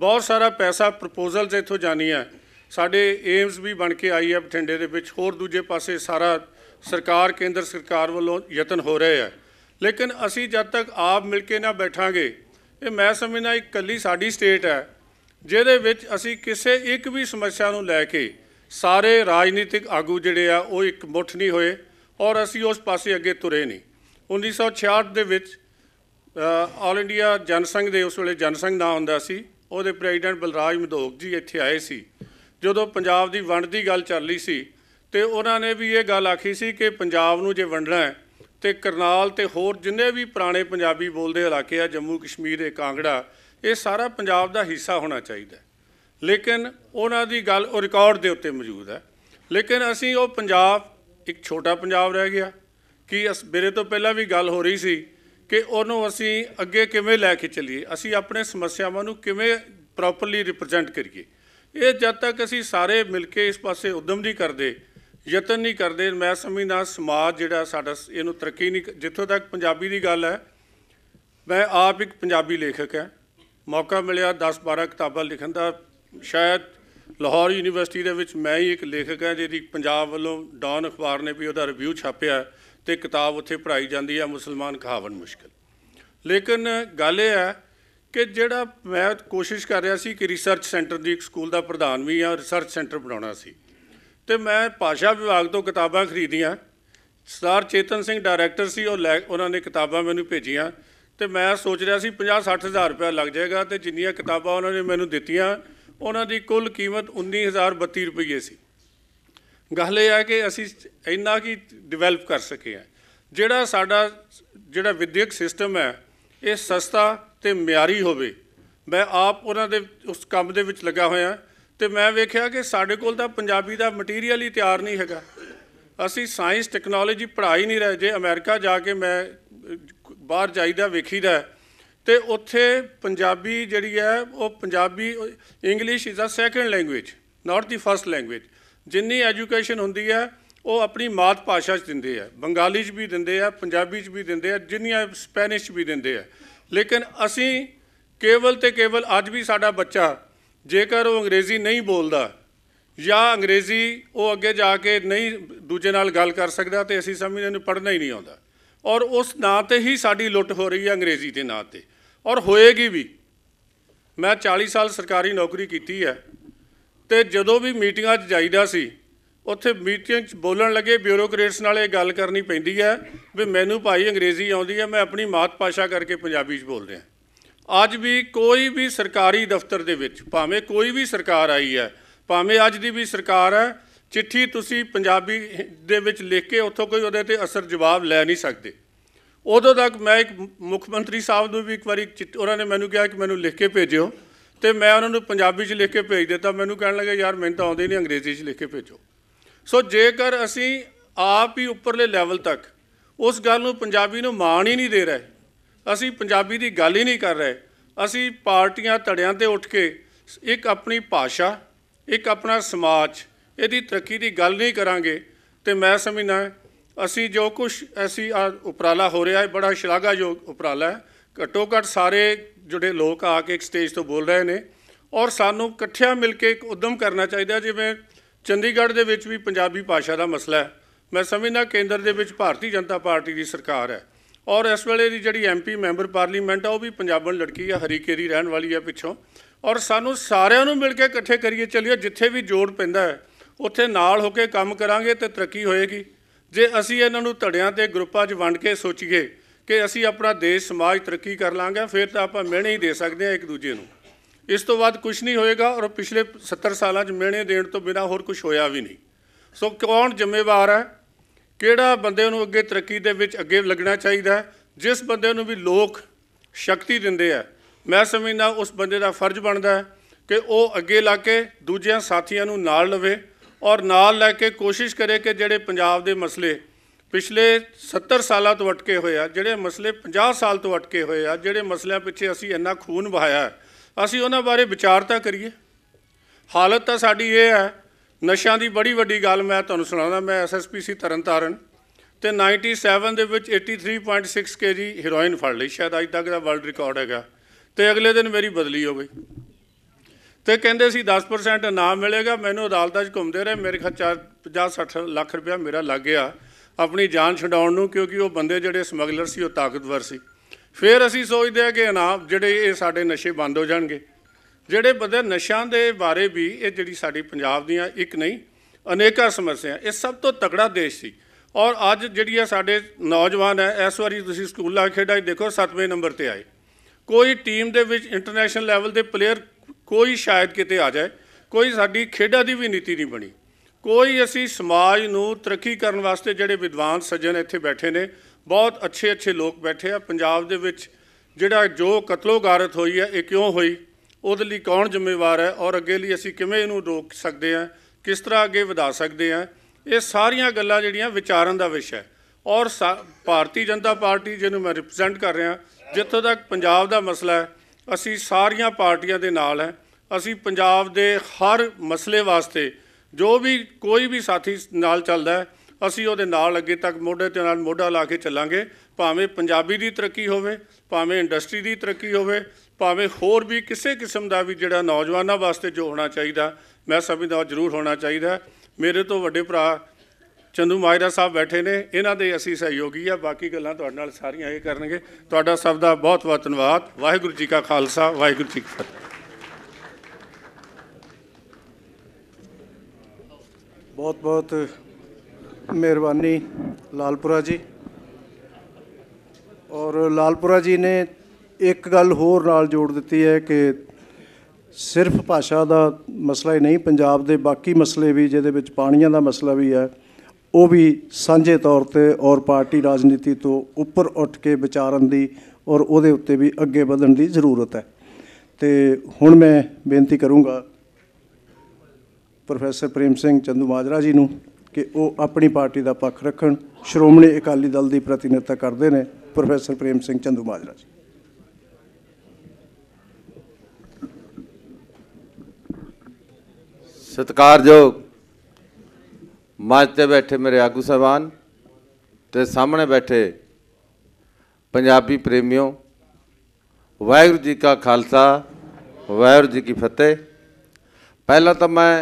ਬਹੁਤ ਸਾਰਾ ਪੈਸਾ ਪ੍ਰਪੋਜ਼ਲਸ ਇੱਥੋਂ ਜਾਣੀ ਹੈ ਸਾਡੇ ਏਮਸ ਵੀ ਬਣ ਕੇ ਆਈ ਹੈ ਬਠਿੰਡੇ ਦੇ ਵਿੱਚ ਹੋਰ ਦੂਜੇ ਪਾਸੇ ਸਾਰਾ ਸਰਕਾਰ ਕੇਂਦਰ ਸਰਕਾਰ ਵੱਲੋਂ ਯਤਨ ਹੋ ਰਹੇ ਹੈ ਲੇਕਿਨ ਅਸੀਂ ਜਦ ਤੱਕ ਆਪ ਮਿਲ ਕੇ ਨਾ ਬੈਠਾਂਗੇ ਇਹ ਮੈਂ ਸਮਝਦਾ ਇਕੱਲੀ ਸਾਡੀ ਸਟੇਟ ਹੈ ਜਿਹਦੇ ਵਿੱਚ ਅਸੀਂ ਕਿਸੇ ਇੱਕ ਵੀ ਸਮੱਸਿਆ ਨੂੰ ਲੈ ਕੇ ਸਾਰੇ ਰਾਜਨੀਤਿਕ ਆਗੂ ਜਿਹੜੇ ਆ ਉਹ ਇੱਕ ਮੁੱਠ ਨਹੀਂ ਹੋਏ ਔਰ ਅਸੀਂ ਉਸ ਪਾਸੇ ਅੱਗੇ ਤੁਰੇ ਨਹੀਂ 1966 ਦੇ ਵਿੱਚ ਆਲ ਇੰਡੀਆ ਜਨਸੰਘ ਦੇ ਉਸ ਵੇਲੇ ਜਨਸੰਘ ਨਾ ਹੁੰਦਾ ਸੀ ਉਹਦੇ ਪ੍ਰੈਜ਼ੀਡੈਂਟ ਬਲਰਾਜ ਮਧੋਕ ਜੀ ਇੱਥੇ ਆਏ ਸੀ ਜਦੋਂ ਪੰਜਾਬ ਦੀ ਵੰਡ ਦੀ ਗੱਲ ਚੱਲੀ ਸੀ ਤੇ ਉਹਨਾਂ ਨੇ ਵੀ ਇਹ ਗੱਲ ਆਖੀ ਸੀ ਕਿ ਪੰਜਾਬ ਨੂੰ ਜੇ ਵੰਡਣਾ ਹੈ ਤੇ ਕਰਨਾਲ ਤੇ ਹੋਰ ਜਿੰਨੇ ਵੀ ਪੁਰਾਣੇ ਪੰਜਾਬੀ ਬੋਲਦੇ ਇਲਾਕੇ ਆ ਜੰਮੂ ਕਸ਼ਮੀਰ ਇਹ ਕਾਂਗੜਾ ਇਹ ਸਾਰਾ ਪੰਜਾਬ ਦਾ ਹਿੱਸਾ ਹੋਣਾ ਚਾਹੀਦਾ ਲੇਕਿਨ ਉਹਨਾਂ ਦੀ ਗੱਲ ਉਹ ਰਿਕਾਰਡ ਦੇ ਉੱਤੇ ਮੌਜੂਦ ਹੈ ਲੇਕਿਨ ਅਸੀਂ ਉਹ ਪੰਜਾਬ ਇੱਕ ਛੋਟਾ ਪੰਜਾਬ ਰਹਿ ਗਿਆ ਕਿ ਅਸ ਮੇਰੇ ਤੋਂ ਪਹਿਲਾਂ ਵੀ ਗੱਲ ਹੋ ਰਹੀ ਸੀ ਕਿ ਉਹਨੂੰ ਅਸੀਂ ਅੱਗੇ ਕਿਵੇਂ ਲੈ ਕੇ ਚੱਲੀਏ ਅਸੀਂ ਆਪਣੇ ਸਮੱਸਿਆਵਾਂ ਨੂੰ ਕਿਵੇਂ ਪ੍ਰੋਪਰਲੀ ਰਿਪਰੈਜ਼ੈਂਟ ਕਰੀਏ ਇਹ ਜਦ ਤੱਕ ਅਸੀਂ ਸਾਰੇ ਮਿਲ ਕੇ ਇਸ ਪਾਸੇ ਉਦਮ ਨਹੀਂ ਕਰਦੇ ਯਤਨ ਨਹੀਂ ਕਰਦੇ ਮੈਂ ਸਮਝਦਾ ਸਮਾਜ ਜਿਹੜਾ ਸਾਡਾ ਇਹਨੂੰ ਤਰੱਕੀ ਨਹੀਂ ਜਿੱਥੋਂ ਤੱਕ ਪੰਜਾਬੀ ਦੀ ਗੱਲ ਹੈ ਮੈਂ ਆਪ ਇੱਕ ਪੰਜਾਬੀ ਲੇਖਕ ਹਾਂ ਮੌਕਾ ਮਿਲਿਆ 10-12 ਕਿਤਾਬਾਂ ਲਿਖਣ ਦਾ ਸ਼ਾਇਦ ਲਾਹੌਰ ਯੂਨੀਵਰਸਿਟੀ ਦੇ ਵਿੱਚ ਮੈਂ ਹੀ ਇੱਕ ਲੇਖਕ ਹਾਂ ਜਿਹਦੀ ਪੰਜਾਬ ਵੱਲੋਂ ਡਾਨ ਅਖਬਾਰ ਨੇ ਵੀ ਉਹਦਾ ਰਿਵਿਊ ਛਾਪਿਆ ਤੇ ਕਿਤਾਬ ਉੱਥੇ ਪੜਾਈ ਜਾਂਦੀ ਹੈ ਮੁਸਲਮਾਨ ਕਹਾਵਨ ਮੁਸ਼ਕਲ ਲੇਕਿਨ ਗੱਲ ਇਹ ਹੈ ਕਿ ਜਿਹੜਾ ਮੈਂ ਕੋਸ਼ਿਸ਼ ਕਰ ਰਿਹਾ ਸੀ ਕਿ ਰਿਸਰਚ ਸੈਂਟਰ ਦੀ ਇੱਕ ਸਕੂਲ ਦਾ ਪ੍ਰਧਾਨ ਵੀ ਆ ਰਿਸਰਚ ਸੈਂਟਰ ਬਣਾਉਣਾ ਸੀ ਤੇ ਮੈਂ ਭਾਸ਼ਾ ਵਿਭਾਗ ਤੋਂ ਕਿਤਾਬਾਂ ਖਰੀਦੀਆਂ ਸਰਦਾਰ ਚੇਤਨ ਸਿੰਘ ਡਾਇਰੈਕਟਰ ਸੀ ਉਹ ਉਹਨਾਂ ਨੇ ਕਿਤਾਬਾਂ ਮੈਨੂੰ ਭੇਜੀਆਂ ਤੇ ਮੈਂ ਸੋਚ ਰਿਹਾ ਸੀ 50-60000 ਰੁਪਏ ਲੱਗ ਜਾਏਗਾ ਤੇ ਜਿੰਨੀਆਂ ਕਿਤਾਬਾਂ ਉਹਨਾਂ ਨੇ ਮੈਨੂੰ ਦਿੱਤੀਆਂ ਉਹਨਾਂ ਦੀ ਕੁੱਲ ਕੀਮਤ 19032 ਰੁਪਏ ਸੀ ਗੱਲ ਇਹ ਹੈ ਕਿ ਅਸੀਂ ਇੰਨਾ ਕੀ ਡਿਵੈਲਪ ਕਰ ਸਕੇ ਆ ਜਿਹੜਾ ਸਾਡਾ ਜਿਹੜਾ ਵਿਦਿਅਕ ਸਿਸਟਮ ਹੈ ਇਹ ਸਸਤਾ ਤੇ ਮਿਆਰੀ ਹੋਵੇ ਮੈਂ ਆਪ ਉਹਨਾਂ ਦੇ ਉਸ ਕੰਮ ਦੇ ਵਿੱਚ ਲੱਗਾ ਹੋਇਆ ਤੇ ਮੈਂ ਵੇਖਿਆ ਕਿ ਸਾਡੇ ਕੋਲ ਤਾਂ ਪੰਜਾਬੀ ਦਾ ਮਟੀਰੀਅਲ ਹੀ ਤਿਆਰ ਨਹੀਂ ਹੈਗਾ ਅਸੀਂ ਸਾਇੰਸ ਟੈਕਨੋਲੋਜੀ ਪੜ੍ਹਾ ਹੀ ਨਹੀਂ ਰਹੇ ਜੇ ਅਮਰੀਕਾ ਜਾ ਕੇ ਮੈਂ ਬਾਹਰ ਜਾਈਦਾ ਵੇਖੀਦਾ ਤੇ ਉੱਥੇ ਪੰਜਾਬੀ ਜਿਹੜੀ ਹੈ ਉਹ Punjabi English is a second language not the first language ਜਿੰਨੀ ਐਜੂਕੇਸ਼ਨ ਹੁੰਦੀ ਹੈ ਉਹ ਆਪਣੀ ਮਾਤ ਭਾਸ਼ਾ 'ਚ ਦਿੰਦੇ ਆ ਬੰਗਾਲੀ 'ਚ ਵੀ ਦਿੰਦੇ ਆ ਪੰਜਾਬੀ 'ਚ ਵੀ ਦਿੰਦੇ ਆ ਜਿੰਨੀਆਂ ਸਪੈਨਿਸ਼ 'ਚ ਵੀ ਦਿੰਦੇ ਆ ਲੇਕਿਨ ਅਸੀਂ ਕੇਵਲ ਤੇ ਕੇਵਲ ਅੱਜ ਵੀ ਸਾਡਾ ਬੱਚਾ ਜੇਕਰ ਉਹ ਅੰਗਰੇਜ਼ੀ ਨਹੀਂ ਬੋਲਦਾ ਜਾਂ ਅੰਗਰੇਜ਼ੀ ਉਹ ਅੱਗੇ ਜਾ ਕੇ ਨਹੀਂ ਦੂਜੇ ਨਾਲ ਗੱਲ ਕਰ ਸਕਦਾ ਤੇ ਅਸੀਂ ਸਮਝਦੇ ਨੂੰ ਪੜ੍ਹਨਾ ਹੀ ਨਹੀਂ ਆਉਂਦਾ ਔਰ ਉਸ ਨਾਂ ਤੇ ਹੀ ਸਾਡੀ ਲੁੱਟ ਹੋ ਰਹੀ ਹੈ ਅੰਗਰੇਜ਼ੀ ਦੇ ਨਾਂ ਤੇ ਔਰ ਹੋਏਗੀ ਵੀ ਮੈਂ 40 ਸਾਲ ਸਰਕਾਰੀ ਨੌਕਰੀ ਕੀਤੀ ਹੈ ਤੇ ਜਦੋਂ ਵੀ ਮੀਟਿੰਗਾਂ 'ਚ ਜਾਈਦਾ ਸੀ ਉੱਥੇ ਮੀਟਿੰਗ 'ਚ ਬੋਲਣ ਲੱਗੇ ਬਿਊਰੋਕਰੇਟਸ ਨਾਲ ਇਹ ਗੱਲ ਕਰਨੀ ਪੈਂਦੀ ਹੈ ਵੀ ਮੈਨੂੰ ਭਾਈ ਅੰਗਰੇਜ਼ੀ ਆਉਂਦੀ ਹੈ ਮੈਂ ਆਪਣੀ ਮਾਤ ਭਾਸ਼ਾ ਕਰਕੇ ਪੰਜਾਬੀ 'ਚ ਬੋਲ ਰਿਹਾ ਅੱਜ ਵੀ ਕੋਈ ਵੀ ਸਰਕਾਰੀ ਦਫ਼ਤਰ ਦੇ ਵਿੱਚ ਭਾਵੇਂ ਕੋਈ ਵੀ ਸਰਕਾਰ ਆਈ ਹੈ ਭਾਵੇਂ ਅੱਜ ਦੀ ਵੀ ਸਰਕਾਰ ਹੈ ਚਿੱਠੀ ਤੁਸੀਂ ਪੰਜਾਬੀ ਦੇ ਵਿੱਚ ਲਿਖ ਕੇ ਉੱਥੋਂ ਕੋਈ ਉਹਦੇ ਤੇ ਅਸਰ ਜਵਾਬ ਲੈ ਨਹੀਂ ਸਕਦੇ ਉਦੋਂ ਤੱਕ ਮੈਂ ਇੱਕ ਮੁੱਖ ਮੰਤਰੀ ਸਾਹਿਬ ਨੂੰ ਵੀ ਇੱਕ ਵਾਰੀ ਉਹਨਾਂ ਨੇ ਮੈਨੂੰ ਕਿਹਾ ਕਿ ਮੈਨੂੰ ਲਿਖ ਕੇ ਭੇਜਿਓ ਤੇ ਮੈਂ ਉਹਨਾਂ ਨੂੰ ਪੰਜਾਬੀ 'ਚ ਲਿਖ ਕੇ ਭੇਜ ਦਿੱਤਾ ਮੈਨੂੰ ਕਹਿਣ ਲੱਗੇ ਯਾਰ ਮੈਨੂੰ ਤਾਂ ਆਉਂਦੀ ਨਹੀਂ ਅੰਗਰੇਜ਼ੀ 'ਚ ਲਿਖ ਕੇ ਭੇਜੋ ਸੋ ਜੇਕਰ ਅਸੀਂ ਆਪ ਹੀ ਉੱਪਰਲੇ ਲੈਵਲ ਤੱਕ ਉਸ ਗੱਲ ਨੂੰ ਪੰਜਾਬੀ ਨੂੰ ਮਾਣ ਹੀ ਨਹੀਂ ਦੇ ਰਹੇ ਅਸੀਂ ਪੰਜਾਬੀ ਦੀ ਗੱਲ ਹੀ ਨਹੀਂ ਕਰ ਰਹੇ ਅਸੀਂ ਪਾਰਟੀਆਂ ਧੜਿਆਂ ਤੇ ਉੱਠ ਕੇ ਇੱਕ ਆਪਣੀ ਭਾਸ਼ਾ ਇੱਕ ਆਪਣਾ ਸਮਾਜ ਇਹਦੀ ਤਰੱਕੀ ਦੀ ਗੱਲ ਨਹੀਂ ਕਰਾਂਗੇ ਤੇ ਮੈਂ ਸਮਝਦਾ ਅਸੀਂ ਜੋ ਕੁਝ ਅਸੀਂ ਉਪਰਾਲਾ ਹੋ ਰਿਹਾ ਹੈ ਬੜਾ ਸ਼ਲਾਘਾਯੋਗ ਉਪਰਾਲਾ ਹੈ ਘਟੋ ਘਟ ਸਾਰੇ ਜਿਹੜੇ ਲੋਕ ਆ ਕੇ ਇੱਕ ਸਟੇਜ ਤੋਂ ਬੋਲ ਰਹੇ ਨੇ ਔਰ ਸਾਨੂੰ ਇਕੱਠਿਆਂ ਮਿਲ ਕੇ ਇੱਕ ਉਦਮ ਕਰਨਾ ਚਾਹੀਦਾ ਜਿਵੇਂ ਚੰਡੀਗੜ੍ਹ ਦੇ ਵਿੱਚ ਵੀ ਪੰਜਾਬੀ ਭਾਸ਼ਾ ਦਾ ਮਸਲਾ ਹੈ ਮੈਂ ਸਮਝਦਾ ਕੇਂਦਰ ਦੇ ਵਿੱਚ ਭਾਰਤੀ ਜਨਤਾ ਪਾਰਟੀ ਦੀ ਸਰਕਾਰ ਹੈ ਔਰ ਇਸ ਵੇਲੇ ਦੀ ਜਿਹੜੀ ਐਮਪੀ ਮੈਂਬਰ ਪਾਰਲੀਮੈਂਟ ਆ ਉਹ ਵੀ ਪੰਜਾਬਣ ਲੜਕੀ ਆ ਹਰੀਕੇਰੀ ਰਹਿਣ ਵਾਲੀ ਆ ਪਿੱਛੋਂ ਔਰ ਸਾਨੂੰ ਸਾਰਿਆਂ ਨੂੰ ਮਿਲ ਕੇ ਇਕੱਠੇ ਕਰੀਏ ਚੱਲਿਓ ਜਿੱਥੇ ਵੀ ਜੋੜ ਪੈਂਦਾ ਹੈ ਉੱਥੇ ਨਾਲ ਹੋ ਕੇ ਕੰਮ ਕਰਾਂਗੇ ਤੇ ਤਰੱਕੀ ਹੋਏਗੀ ਜੇ ਅਸੀਂ ਇਹਨਾਂ ਨੂੰ ਧੜਿਆਂ ਤੇ ਗਰੁੱਪਾਂ 'ਚ ਵੰਡ ਕੇ ਸੋਚੀਏ ਕਿ ਅਸੀਂ ਆਪਣਾ ਦੇਸ਼ ਸਮਾਜ ਤਰੱਕੀ ਕਰ ਲਾਂਗੇ ਫਿਰ ਤਾਂ ਆਪਾਂ ਮਿਹਣੇ ਹੀ ਦੇ ਸਕਦੇ ਹਾਂ ਇੱਕ ਦੂਜੇ ਨੂੰ ਇਸ ਤੋਂ ਬਾਅਦ ਕੁਝ ਨਹੀਂ ਹੋਏਗਾ ਔਰ ਪਿਛਲੇ 70 ਸਾਲਾਂ 'ਚ ਮਿਹਣੇ ਦੇਣ ਤੋਂ ਬਿਨਾ ਹੋਰ ਕੁਝ ਹੋਇਆ ਵੀ ਨਹੀਂ ਸੋ ਕੌਣ ਜ਼ਿੰਮੇਵਾਰ ਹੈ ਕਿਹੜਾ ਬੰਦੇ ਨੂੰ ਅੱਗੇ ਤਰੱਕੀ ਦੇ ਵਿੱਚ ਅੱਗੇ ਲੱਗਣਾ ਚਾਹੀਦਾ ਹੈ ਜਿਸ ਬੰਦੇ ਨੂੰ ਵੀ ਲੋਕ ਸ਼ਕਤੀ ਦਿੰਦੇ ਆ ਮੈਂ ਸਮਝਦਾ ਉਸ ਬੰਦੇ ਦਾ ਫਰਜ਼ ਬਣਦਾ ਹੈ ਕਿ ਉਹ ਅੱਗੇ ਲਾ ਕੇ ਦੂਜਿਆਂ ਸਾਥੀਆਂ ਨੂੰ ਨਾਲ ਲਵੇ ਔਰ ਨਾਲ ਲੈ ਕੇ ਕੋਸ਼ਿਸ਼ ਕਰੇ ਕਿ ਜਿਹੜੇ ਪੰਜਾਬ ਦੇ ਮਸਲੇ ਪਿਛਲੇ 70 ਸਾਲਾਂ ਤੋਂ ਅਟਕੇ ਹੋਏ ਆ ਜਿਹੜੇ ਮਸਲੇ 50 ਸਾਲ ਤੋਂ ਅਟਕੇ ਹੋਏ ਆ ਜਿਹੜੇ ਮਸਲਿਆਂ ਪਿੱਛੇ ਅਸੀਂ ਇੰਨਾ ਖੂਨ ਵਹਾਇਆ ਅਸੀਂ ਉਹਨਾਂ ਬਾਰੇ ਵਿਚਾਰ ਤਾਂ ਕਰੀਏ ਹਾਲਤ ਤਾਂ ਸਾਡੀ ਇਹ ਹੈ ਨਸ਼ਿਆਂ ਦੀ ਬੜੀ ਵੱਡੀ ਗੱਲ ਮੈਂ ਤੁਹਾਨੂੰ ਸੁਣਾਉਂਦਾ ਮੈਂ ਐਸਐਸਪੀ ਸੀ ਤਰਨਤਾਰਨ ਤੇ 97 ਦੇ ਵਿੱਚ 83.6 ਕੇਜੀ ਹੀਰੋਇਨ ਫੜ ਲਈ ਸ਼ਾਇਦ ਅੱਜ ਤੱਕ ਦਾ ਵਰਲਡ ਰਿਕਾਰਡ ਹੈਗਾ ਤੇ ਅਗਲੇ ਦਿਨ ਮੇਰੀ ਬਦਲੀ ਹੋ ਗਈ ਤੇ ਕਹਿੰਦੇ ਸੀ 10% ਨਾ ਮਿਲੇਗਾ ਮੈਨੂੰ ਅਦਾਲਤਾਂ 'ਚ ਘੁੰਮਦੇ ਰਹੇ ਮੇਰੇ ਖਰਚਾ 50-60 ਲੱਖ ਰੁਪਇਆ ਮੇਰਾ ਲੱਗ ਗਿਆ ਆਪਣੀ ਜਾਨ ਛਡਾਉਣ ਨੂੰ ਕਿਉਂਕਿ ਉਹ ਬੰਦੇ ਜਿਹੜੇ ਸਮਗਲਰ ਸੀ ਉਹ ਤਾਕਤਵਰ ਸੀ ਫਿਰ ਅਸੀਂ ਸੋਚਦੇ ਆ ਕਿ ਇਨਾਮ ਜਿਹੜੇ ਇਹ ਸਾਡੇ ਨਸ਼ੇ ਬੰਦ ਹੋ ਜਾਣਗੇ ਜਿਹੜੇ ਬੰਦੇ ਨਸ਼ਿਆਂ ਦੇ ਬਾਰੇ ਵੀ ਇਹ ਜਿਹੜੀ ਸਾਡੀ ਪੰਜਾਬ ਦੀਆਂ ਇੱਕ ਨਹੀਂ ਅਨੇਕਾਂ ਸਮੱਸਿਆ ਇਹ ਸਭ ਤੋਂ ਤਕੜਾ ਦੇਸ਼ ਸੀ ਔਰ ਅੱਜ ਜਿਹੜੀ ਆ ਸਾਡੇ ਨੌਜਵਾਨ ਹੈ ਇਸ ਵਾਰੀ ਤੁਸੀਂ ਸਕੂਲਾਂ ਖੇਡਾਂ ਦੇਖੋ 7ਵੇਂ ਨੰਬਰ ਤੇ ਆਏ ਕੋਈ ਟੀਮ ਦੇ ਵਿੱਚ ਇੰਟਰਨੈਸ਼ਨਲ ਲੈਵਲ ਦੇ ਪਲੇਅਰ ਕੋਈ ਸ਼ਾਇਦ ਕਿਤੇ ਆ ਜਾਏ ਕੋਈ ਸਾਡੀ ਖੇਡਾਂ ਦੀ ਵੀ ਨੀਤੀ ਨਹੀਂ ਬਣੀ ਕੋਈ ਅਸੀਂ ਸਮਾਜ ਨੂੰ ਤਰੱਕੀ ਕਰਨ ਵਾਸਤੇ ਜਿਹੜੇ ਵਿਦਵਾਨ ਸੱਜਣ ਇੱਥੇ ਬੈਠੇ ਨੇ ਬਹੁਤ ਅੱਛੇ ਅੱਛੇ ਲੋਕ ਬੈਠੇ ਆ ਪੰਜਾਬ ਦੇ ਵਿੱਚ ਜਿਹੜਾ ਜੋ ਕਤਲੋਗਾਰਤ ਹੋਈ ਹੈ ਇਹ ਕਿਉਂ ਹੋਈ ਉਹਦੇ ਲਈ ਕੌਣ ਜ਼ਿੰਮੇਵਾਰ ਹੈ ਔਰ ਅੱਗੇ ਲਈ ਅਸੀਂ ਕਿਵੇਂ ਇਹਨੂੰ ਰੋਕ ਸਕਦੇ ਹਾਂ ਕਿਸ ਤਰ੍ਹਾਂ ਅੱਗੇ ਵਧਾ ਸਕਦੇ ਹਾਂ ਇਹ ਸਾਰੀਆਂ ਗੱਲਾਂ ਜਿਹੜੀਆਂ ਵਿਚਾਰਨ ਦਾ ਵਿਸ਼ਾ ਹੈ ਔਰ ਭਾਰਤੀ ਜਨਤਾ ਪਾਰਟੀ ਜਿਹਨੂੰ ਮੈਂ ਰਿਪਰੈਜ਼ੈਂਟ ਕਰ ਰਿਹਾ ਜਿੱਥੋਂ ਤੱਕ ਪੰਜਾਬ ਦਾ ਮਸਲਾ ਹੈ ਅਸੀਂ ਸਾਰੀਆਂ ਪਾਰਟੀਆਂ ਦੇ ਨਾਲ ਹੈ ਅਸੀਂ ਪੰਜਾਬ ਦੇ ਹਰ ਮਸਲੇ ਵਾਸਤੇ ਜੋ ਵੀ ਕੋਈ ਵੀ ਸਾਥੀ ਨਾਲ ਚੱਲਦਾ ਹੈ ਅਸੀਂ ਉਹਦੇ ਨਾਲ ਅੱਗੇ ਤੱਕ ਮੋਢੇ ਤੇ ਨਾਲ ਮੋਢਾ ਲਾ ਕੇ ਚੱਲਾਂਗੇ ਭਾਵੇਂ ਪੰਜਾਬੀ ਦੀ ਤਰੱਕੀ ਹੋਵੇ ਭਾਵੇਂ ਇੰਡਸਟਰੀ ਦੀ ਤਰੱਕੀ ਹੋਵੇ ਭਾਵੇਂ ਹੋਰ ਵੀ ਕਿਸੇ ਕਿਸਮ ਦਾ ਵੀ ਜਿਹੜਾ ਨੌਜਵਾਨਾਂ ਵਾਸਤੇ ਜੋ ਹੋਣਾ ਚਾਹੀਦਾ ਮੈਂ ਸਮਝਦਾ ਉਹ ਜ਼ਰੂਰ ਹੋਣਾ ਚਾਹੀਦਾ ਮੇਰੇ ਤੋਂ ਵੱਡੇ ਭਰਾ ਚੰਦੂ ਮਾਇਰਾ ਸਾਹਿਬ ਬੈਠੇ ਨੇ ਇਹਨਾਂ ਦੇ ਅਸੀਂ ਸਹਿਯੋਗੀ ਆ ਬਾਕੀ ਗੱਲਾਂ ਤੁਹਾਡੇ ਨਾਲ ਸਾਰੀਆਂ ਇਹ ਕਰਨਗੇ ਤੁਹਾਡਾ ਸਭ ਦਾ ਬਹੁਤ ਬਹੁਤ ਧੰਨਵਾਦ ਵਾਹਿਗੁਰੂ ਜੀ ਕਾ ਖਾਲਸਾ ਵਾਹਿਗੁਰੂ ਜੀ ਕੀ ਫਤਿਹ ਬਹੁਤ ਬਹੁਤ ਮਿਹਰਬਾਨੀ ਲਾਲਪੁਰਾ ਜੀ ਔਰ ਲਾਲਪੁਰਾ ਜੀ ਨੇ ਇੱਕ ਗੱਲ ਹੋਰ ਨਾਲ ਜੋੜ ਦਿੱਤੀ ਹੈ ਕਿ ਸਿਰਫ ਭਾਸ਼ਾ ਦਾ ਮਸਲਾ ਹੀ ਨਹੀਂ ਪੰਜਾਬ ਦੇ ਬਾਕੀ ਮਸਲੇ ਵੀ ਜਿਹਦੇ ਵਿੱਚ ਪਾਣੀਆਂ ਦਾ ਮਸਲਾ ਵੀ ਹੈ ਉਹ ਵੀ ਸਾਂਝੇ ਤੌਰ ਤੇ ਔਰ ਪਾਰਟੀ ਰਾਜਨੀਤੀ ਤੋਂ ਉੱਪਰ ਉੱਠ ਕੇ ਵਿਚਾਰਨ ਦੀ ਔਰ ਉਹਦੇ ਉੱਤੇ ਵੀ ਅੱਗੇ ਵਧਣ ਦੀ ਜ਼ਰੂਰਤ ਹੈ ਤੇ ਹੁਣ ਮੈਂ ਬੇਨਤੀ ਕਰੂੰਗਾ ਪ੍ਰੋਫੈਸਰ ਪ੍ਰੇਮ ਸਿੰਘ ਚੰਦੂ ਮਾਜਰਾ ਜੀ ਨੂੰ ਕਿ ਉਹ ਆਪਣੀ ਪਾਰਟੀ ਦਾ ਪੱਖ ਰੱਖਣ ਸ਼੍ਰੋਮਣੀ ਅਕਾਲੀ ਦਲ ਦੀ ਪ੍ਰਤੀਨਿਧਤਾ ਕਰਦੇ ਨੇ ਪ੍ਰੋਫੈਸਰ ਪ੍ਰੇਮ ਸਿੰਘ ਚੰਦੂ ਮਾਜਰਾ ਜੀ ਸਤਿਕਾਰਯੋਗ ਮੰਚ ਤੇ ਬੈਠੇ ਮੇਰੇ ਆਗੂ ਸਹਿਬਾਨ ਤੇ ਸਾਹਮਣੇ ਬੈਠੇ ਪੰਜਾਬੀ ਪ੍ਰੇਮਿਓ ਵਾਹਿਗੁਰੂ ਜੀ ਕਾ ਖਾਲਸਾ ਵਾਹਿਗੁਰੂ ਜੀ ਕੀ ਫਤਿਹ ਪਹਿਲਾਂ ਤਾਂ ਮੈਂ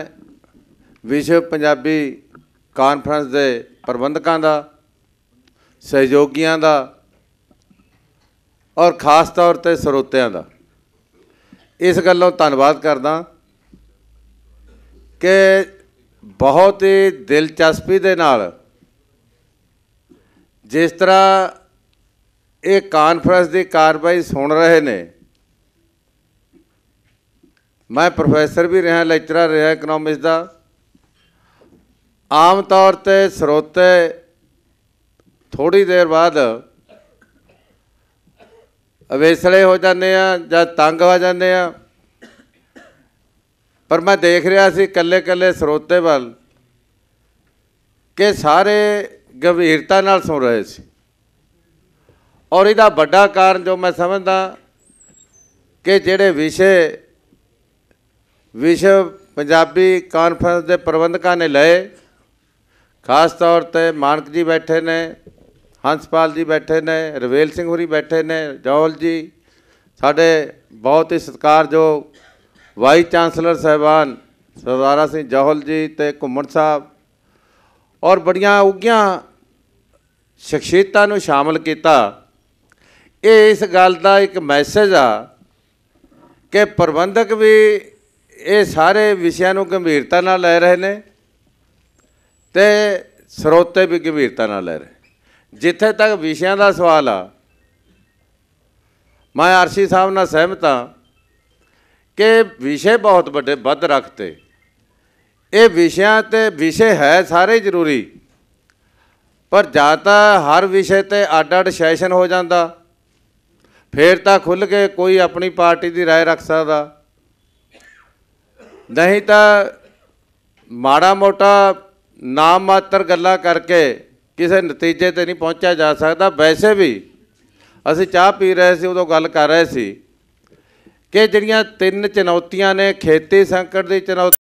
ਵਿਸ਼ਵ ਪੰਜਾਬੀ ਕਾਨਫਰੰਸ ਦੇ ਪ੍ਰਬੰਧਕਾਂ ਦਾ ਸਹਿਯੋਗੀਆਂ ਦਾ ਔਰ ਖਾਸ ਤੌਰ ਤੇ ਸਰੋਤਿਆਂ ਦਾ ਇਸ ਗੱਲੋਂ ਧੰਨਵਾਦ ਕਰਦਾ ਕਿ ਬਹੁਤ ਹੀ ਦਿਲਚਸਪੀ ਦੇ ਨਾਲ ਜਿਸ ਤਰ੍ਹਾਂ ਇਹ ਕਾਨਫਰੰਸ ਦੀ ਕਾਰਵਾਈ ਸੁਣ ਰਹੇ ਨੇ ਮੈਂ ਪ੍ਰੋਫੈਸਰ ਵੀ ਰਿਹਾ ਲੈਕਚਰਰ ਰਿਹਾ ਇਕਨੋਮਿਕਸ ਦਾ ਆਮ ਤੌਰ ਤੇ ਸਰੋਤੇ ਥੋੜੀ ਦੇਰ ਬਾਅਦ ਅਵੇਸਲੇ ਹੋ ਜਾਂਦੇ ਆ ਜਾਂ ਤੰਗ ਹੋ ਜਾਂਦੇ ਆ ਪਰ ਮੈਂ ਦੇਖ ਰਿਹਾ ਸੀ ਕੱਲੇ-ਕੱਲੇ ਸਰੋਤੇ ਵੱਲ ਕਿ ਸਾਰੇ ਗੰਭੀਰਤਾ ਨਾਲ ਸੁਣ ਰਹੇ ਸੀ ਔਰ ਇਹਦਾ ਵੱਡਾ ਕਾਰਨ ਜੋ ਮੈਂ ਸਮਝਦਾ ਕਿ ਜਿਹੜੇ ਵਿਸ਼ੇ ਵਿਸ਼ਵ ਪੰਜਾਬੀ ਕਾਨਫਰੰਸ ਦੇ ਪ੍ਰਬੰਧਕਾਂ ਨੇ ਲਏ ਖਾਸ ਤੌਰ ਤੇ ਮਾਨਕ ਜੀ ਬੈਠੇ ਨੇ ਹੰਸਪਾਲ ਜੀ ਬੈਠੇ ਨੇ ਰਵੇਲ ਸਿੰਘ ਹੋਰੀ ਬੈਠੇ ਨੇ ਜੌਲ ਜੀ ਸਾਡੇ ਬਹੁਤ ਹੀ ਸਤਿਕਾਰਯੋਗ ਵਾਈਸ ਚਾਂਸਲਰ ਸਹਿਬਾਨ ਸਰਦਾਰਾ ਸਿੰਘ ਜੌਹਲ ਜੀ ਤੇ ਘੁੰਮਣ ਸਾਹਿਬ ਔਰ ਬੜੀਆਂ ਉਗੀਆਂ ਸ਼ਖਸੀਅਤਾਂ ਨੂੰ ਸ਼ਾਮਲ ਕੀਤਾ ਇਹ ਇਸ ਗੱਲ ਦਾ ਇੱਕ ਮੈਸੇਜ ਆ ਕਿ ਪ੍ਰਬੰਧਕ ਵੀ ਇਹ ਸਾਰੇ ਵਿਸ਼ਿਆਂ ਨੂੰ ਗੰਭੀਰਤਾ ਨਾਲ ਲੈ ਰਹੇ ਨੇ ਤੇ ਸਰੋਤੇ ਵੀ ਗੰਭੀਰਤਾ ਨਾਲ ਲੈ ਰਹੇ ਜਿੱਥੇ ਤੱਕ ਵਿਸ਼ਿਆਂ ਦਾ ਸਵਾਲ ਆ ਮੈਂ ਆਰਸੀ ਸਾਹਿਬ ਨਾਲ ਸਹਿਮਤ ਆ ਕਿ ਵਿਸ਼ੇ ਬਹੁਤ ਵੱਡੇ ਵੱਧ ਰੱਖਤੇ ਇਹ ਵਿਸ਼ਿਆਂ ਤੇ ਵਿਸ਼ੇ ਹੈ ਸਾਰੇ ਜ਼ਰੂਰੀ ਪਰ ਜਾਂ ਤਾਂ ਹਰ ਵਿਸ਼ੇ ਤੇ ਅੱਡ-ਅੱਡ ਸੈਸ਼ਨ ਹੋ ਜਾਂਦਾ ਫੇਰ ਤਾਂ ਖੁੱਲ ਕੇ ਕੋਈ ਆਪਣੀ ਪਾਰਟੀ ਦੀ رائے ਰੱਖ ਸਕਦਾ ਨਹੀਂ ਤਾਂ ਮਾੜਾ ਮੋਟਾ ਮਾਤਰ ਗੱਲਾਂ ਕਰਕੇ ਕਿਸੇ ਨਤੀਜੇ ਤੇ ਨਹੀਂ ਪਹੁੰਚਿਆ ਜਾ ਸਕਦਾ ਵੈਸੇ ਵੀ ਅਸੀਂ ਚਾਹ ਪੀ ਰਹੇ ਸੀ ਉਦੋਂ ਗੱਲ ਕਰ ਰਹੇ ਸੀ ਕਿ ਜਿਹੜੀਆਂ ਤਿੰਨ ਚੁਣੌਤੀਆਂ ਨੇ ਖੇਤੀ ਸੰਕਟ ਦੀ ਚੁਣੌਤੀ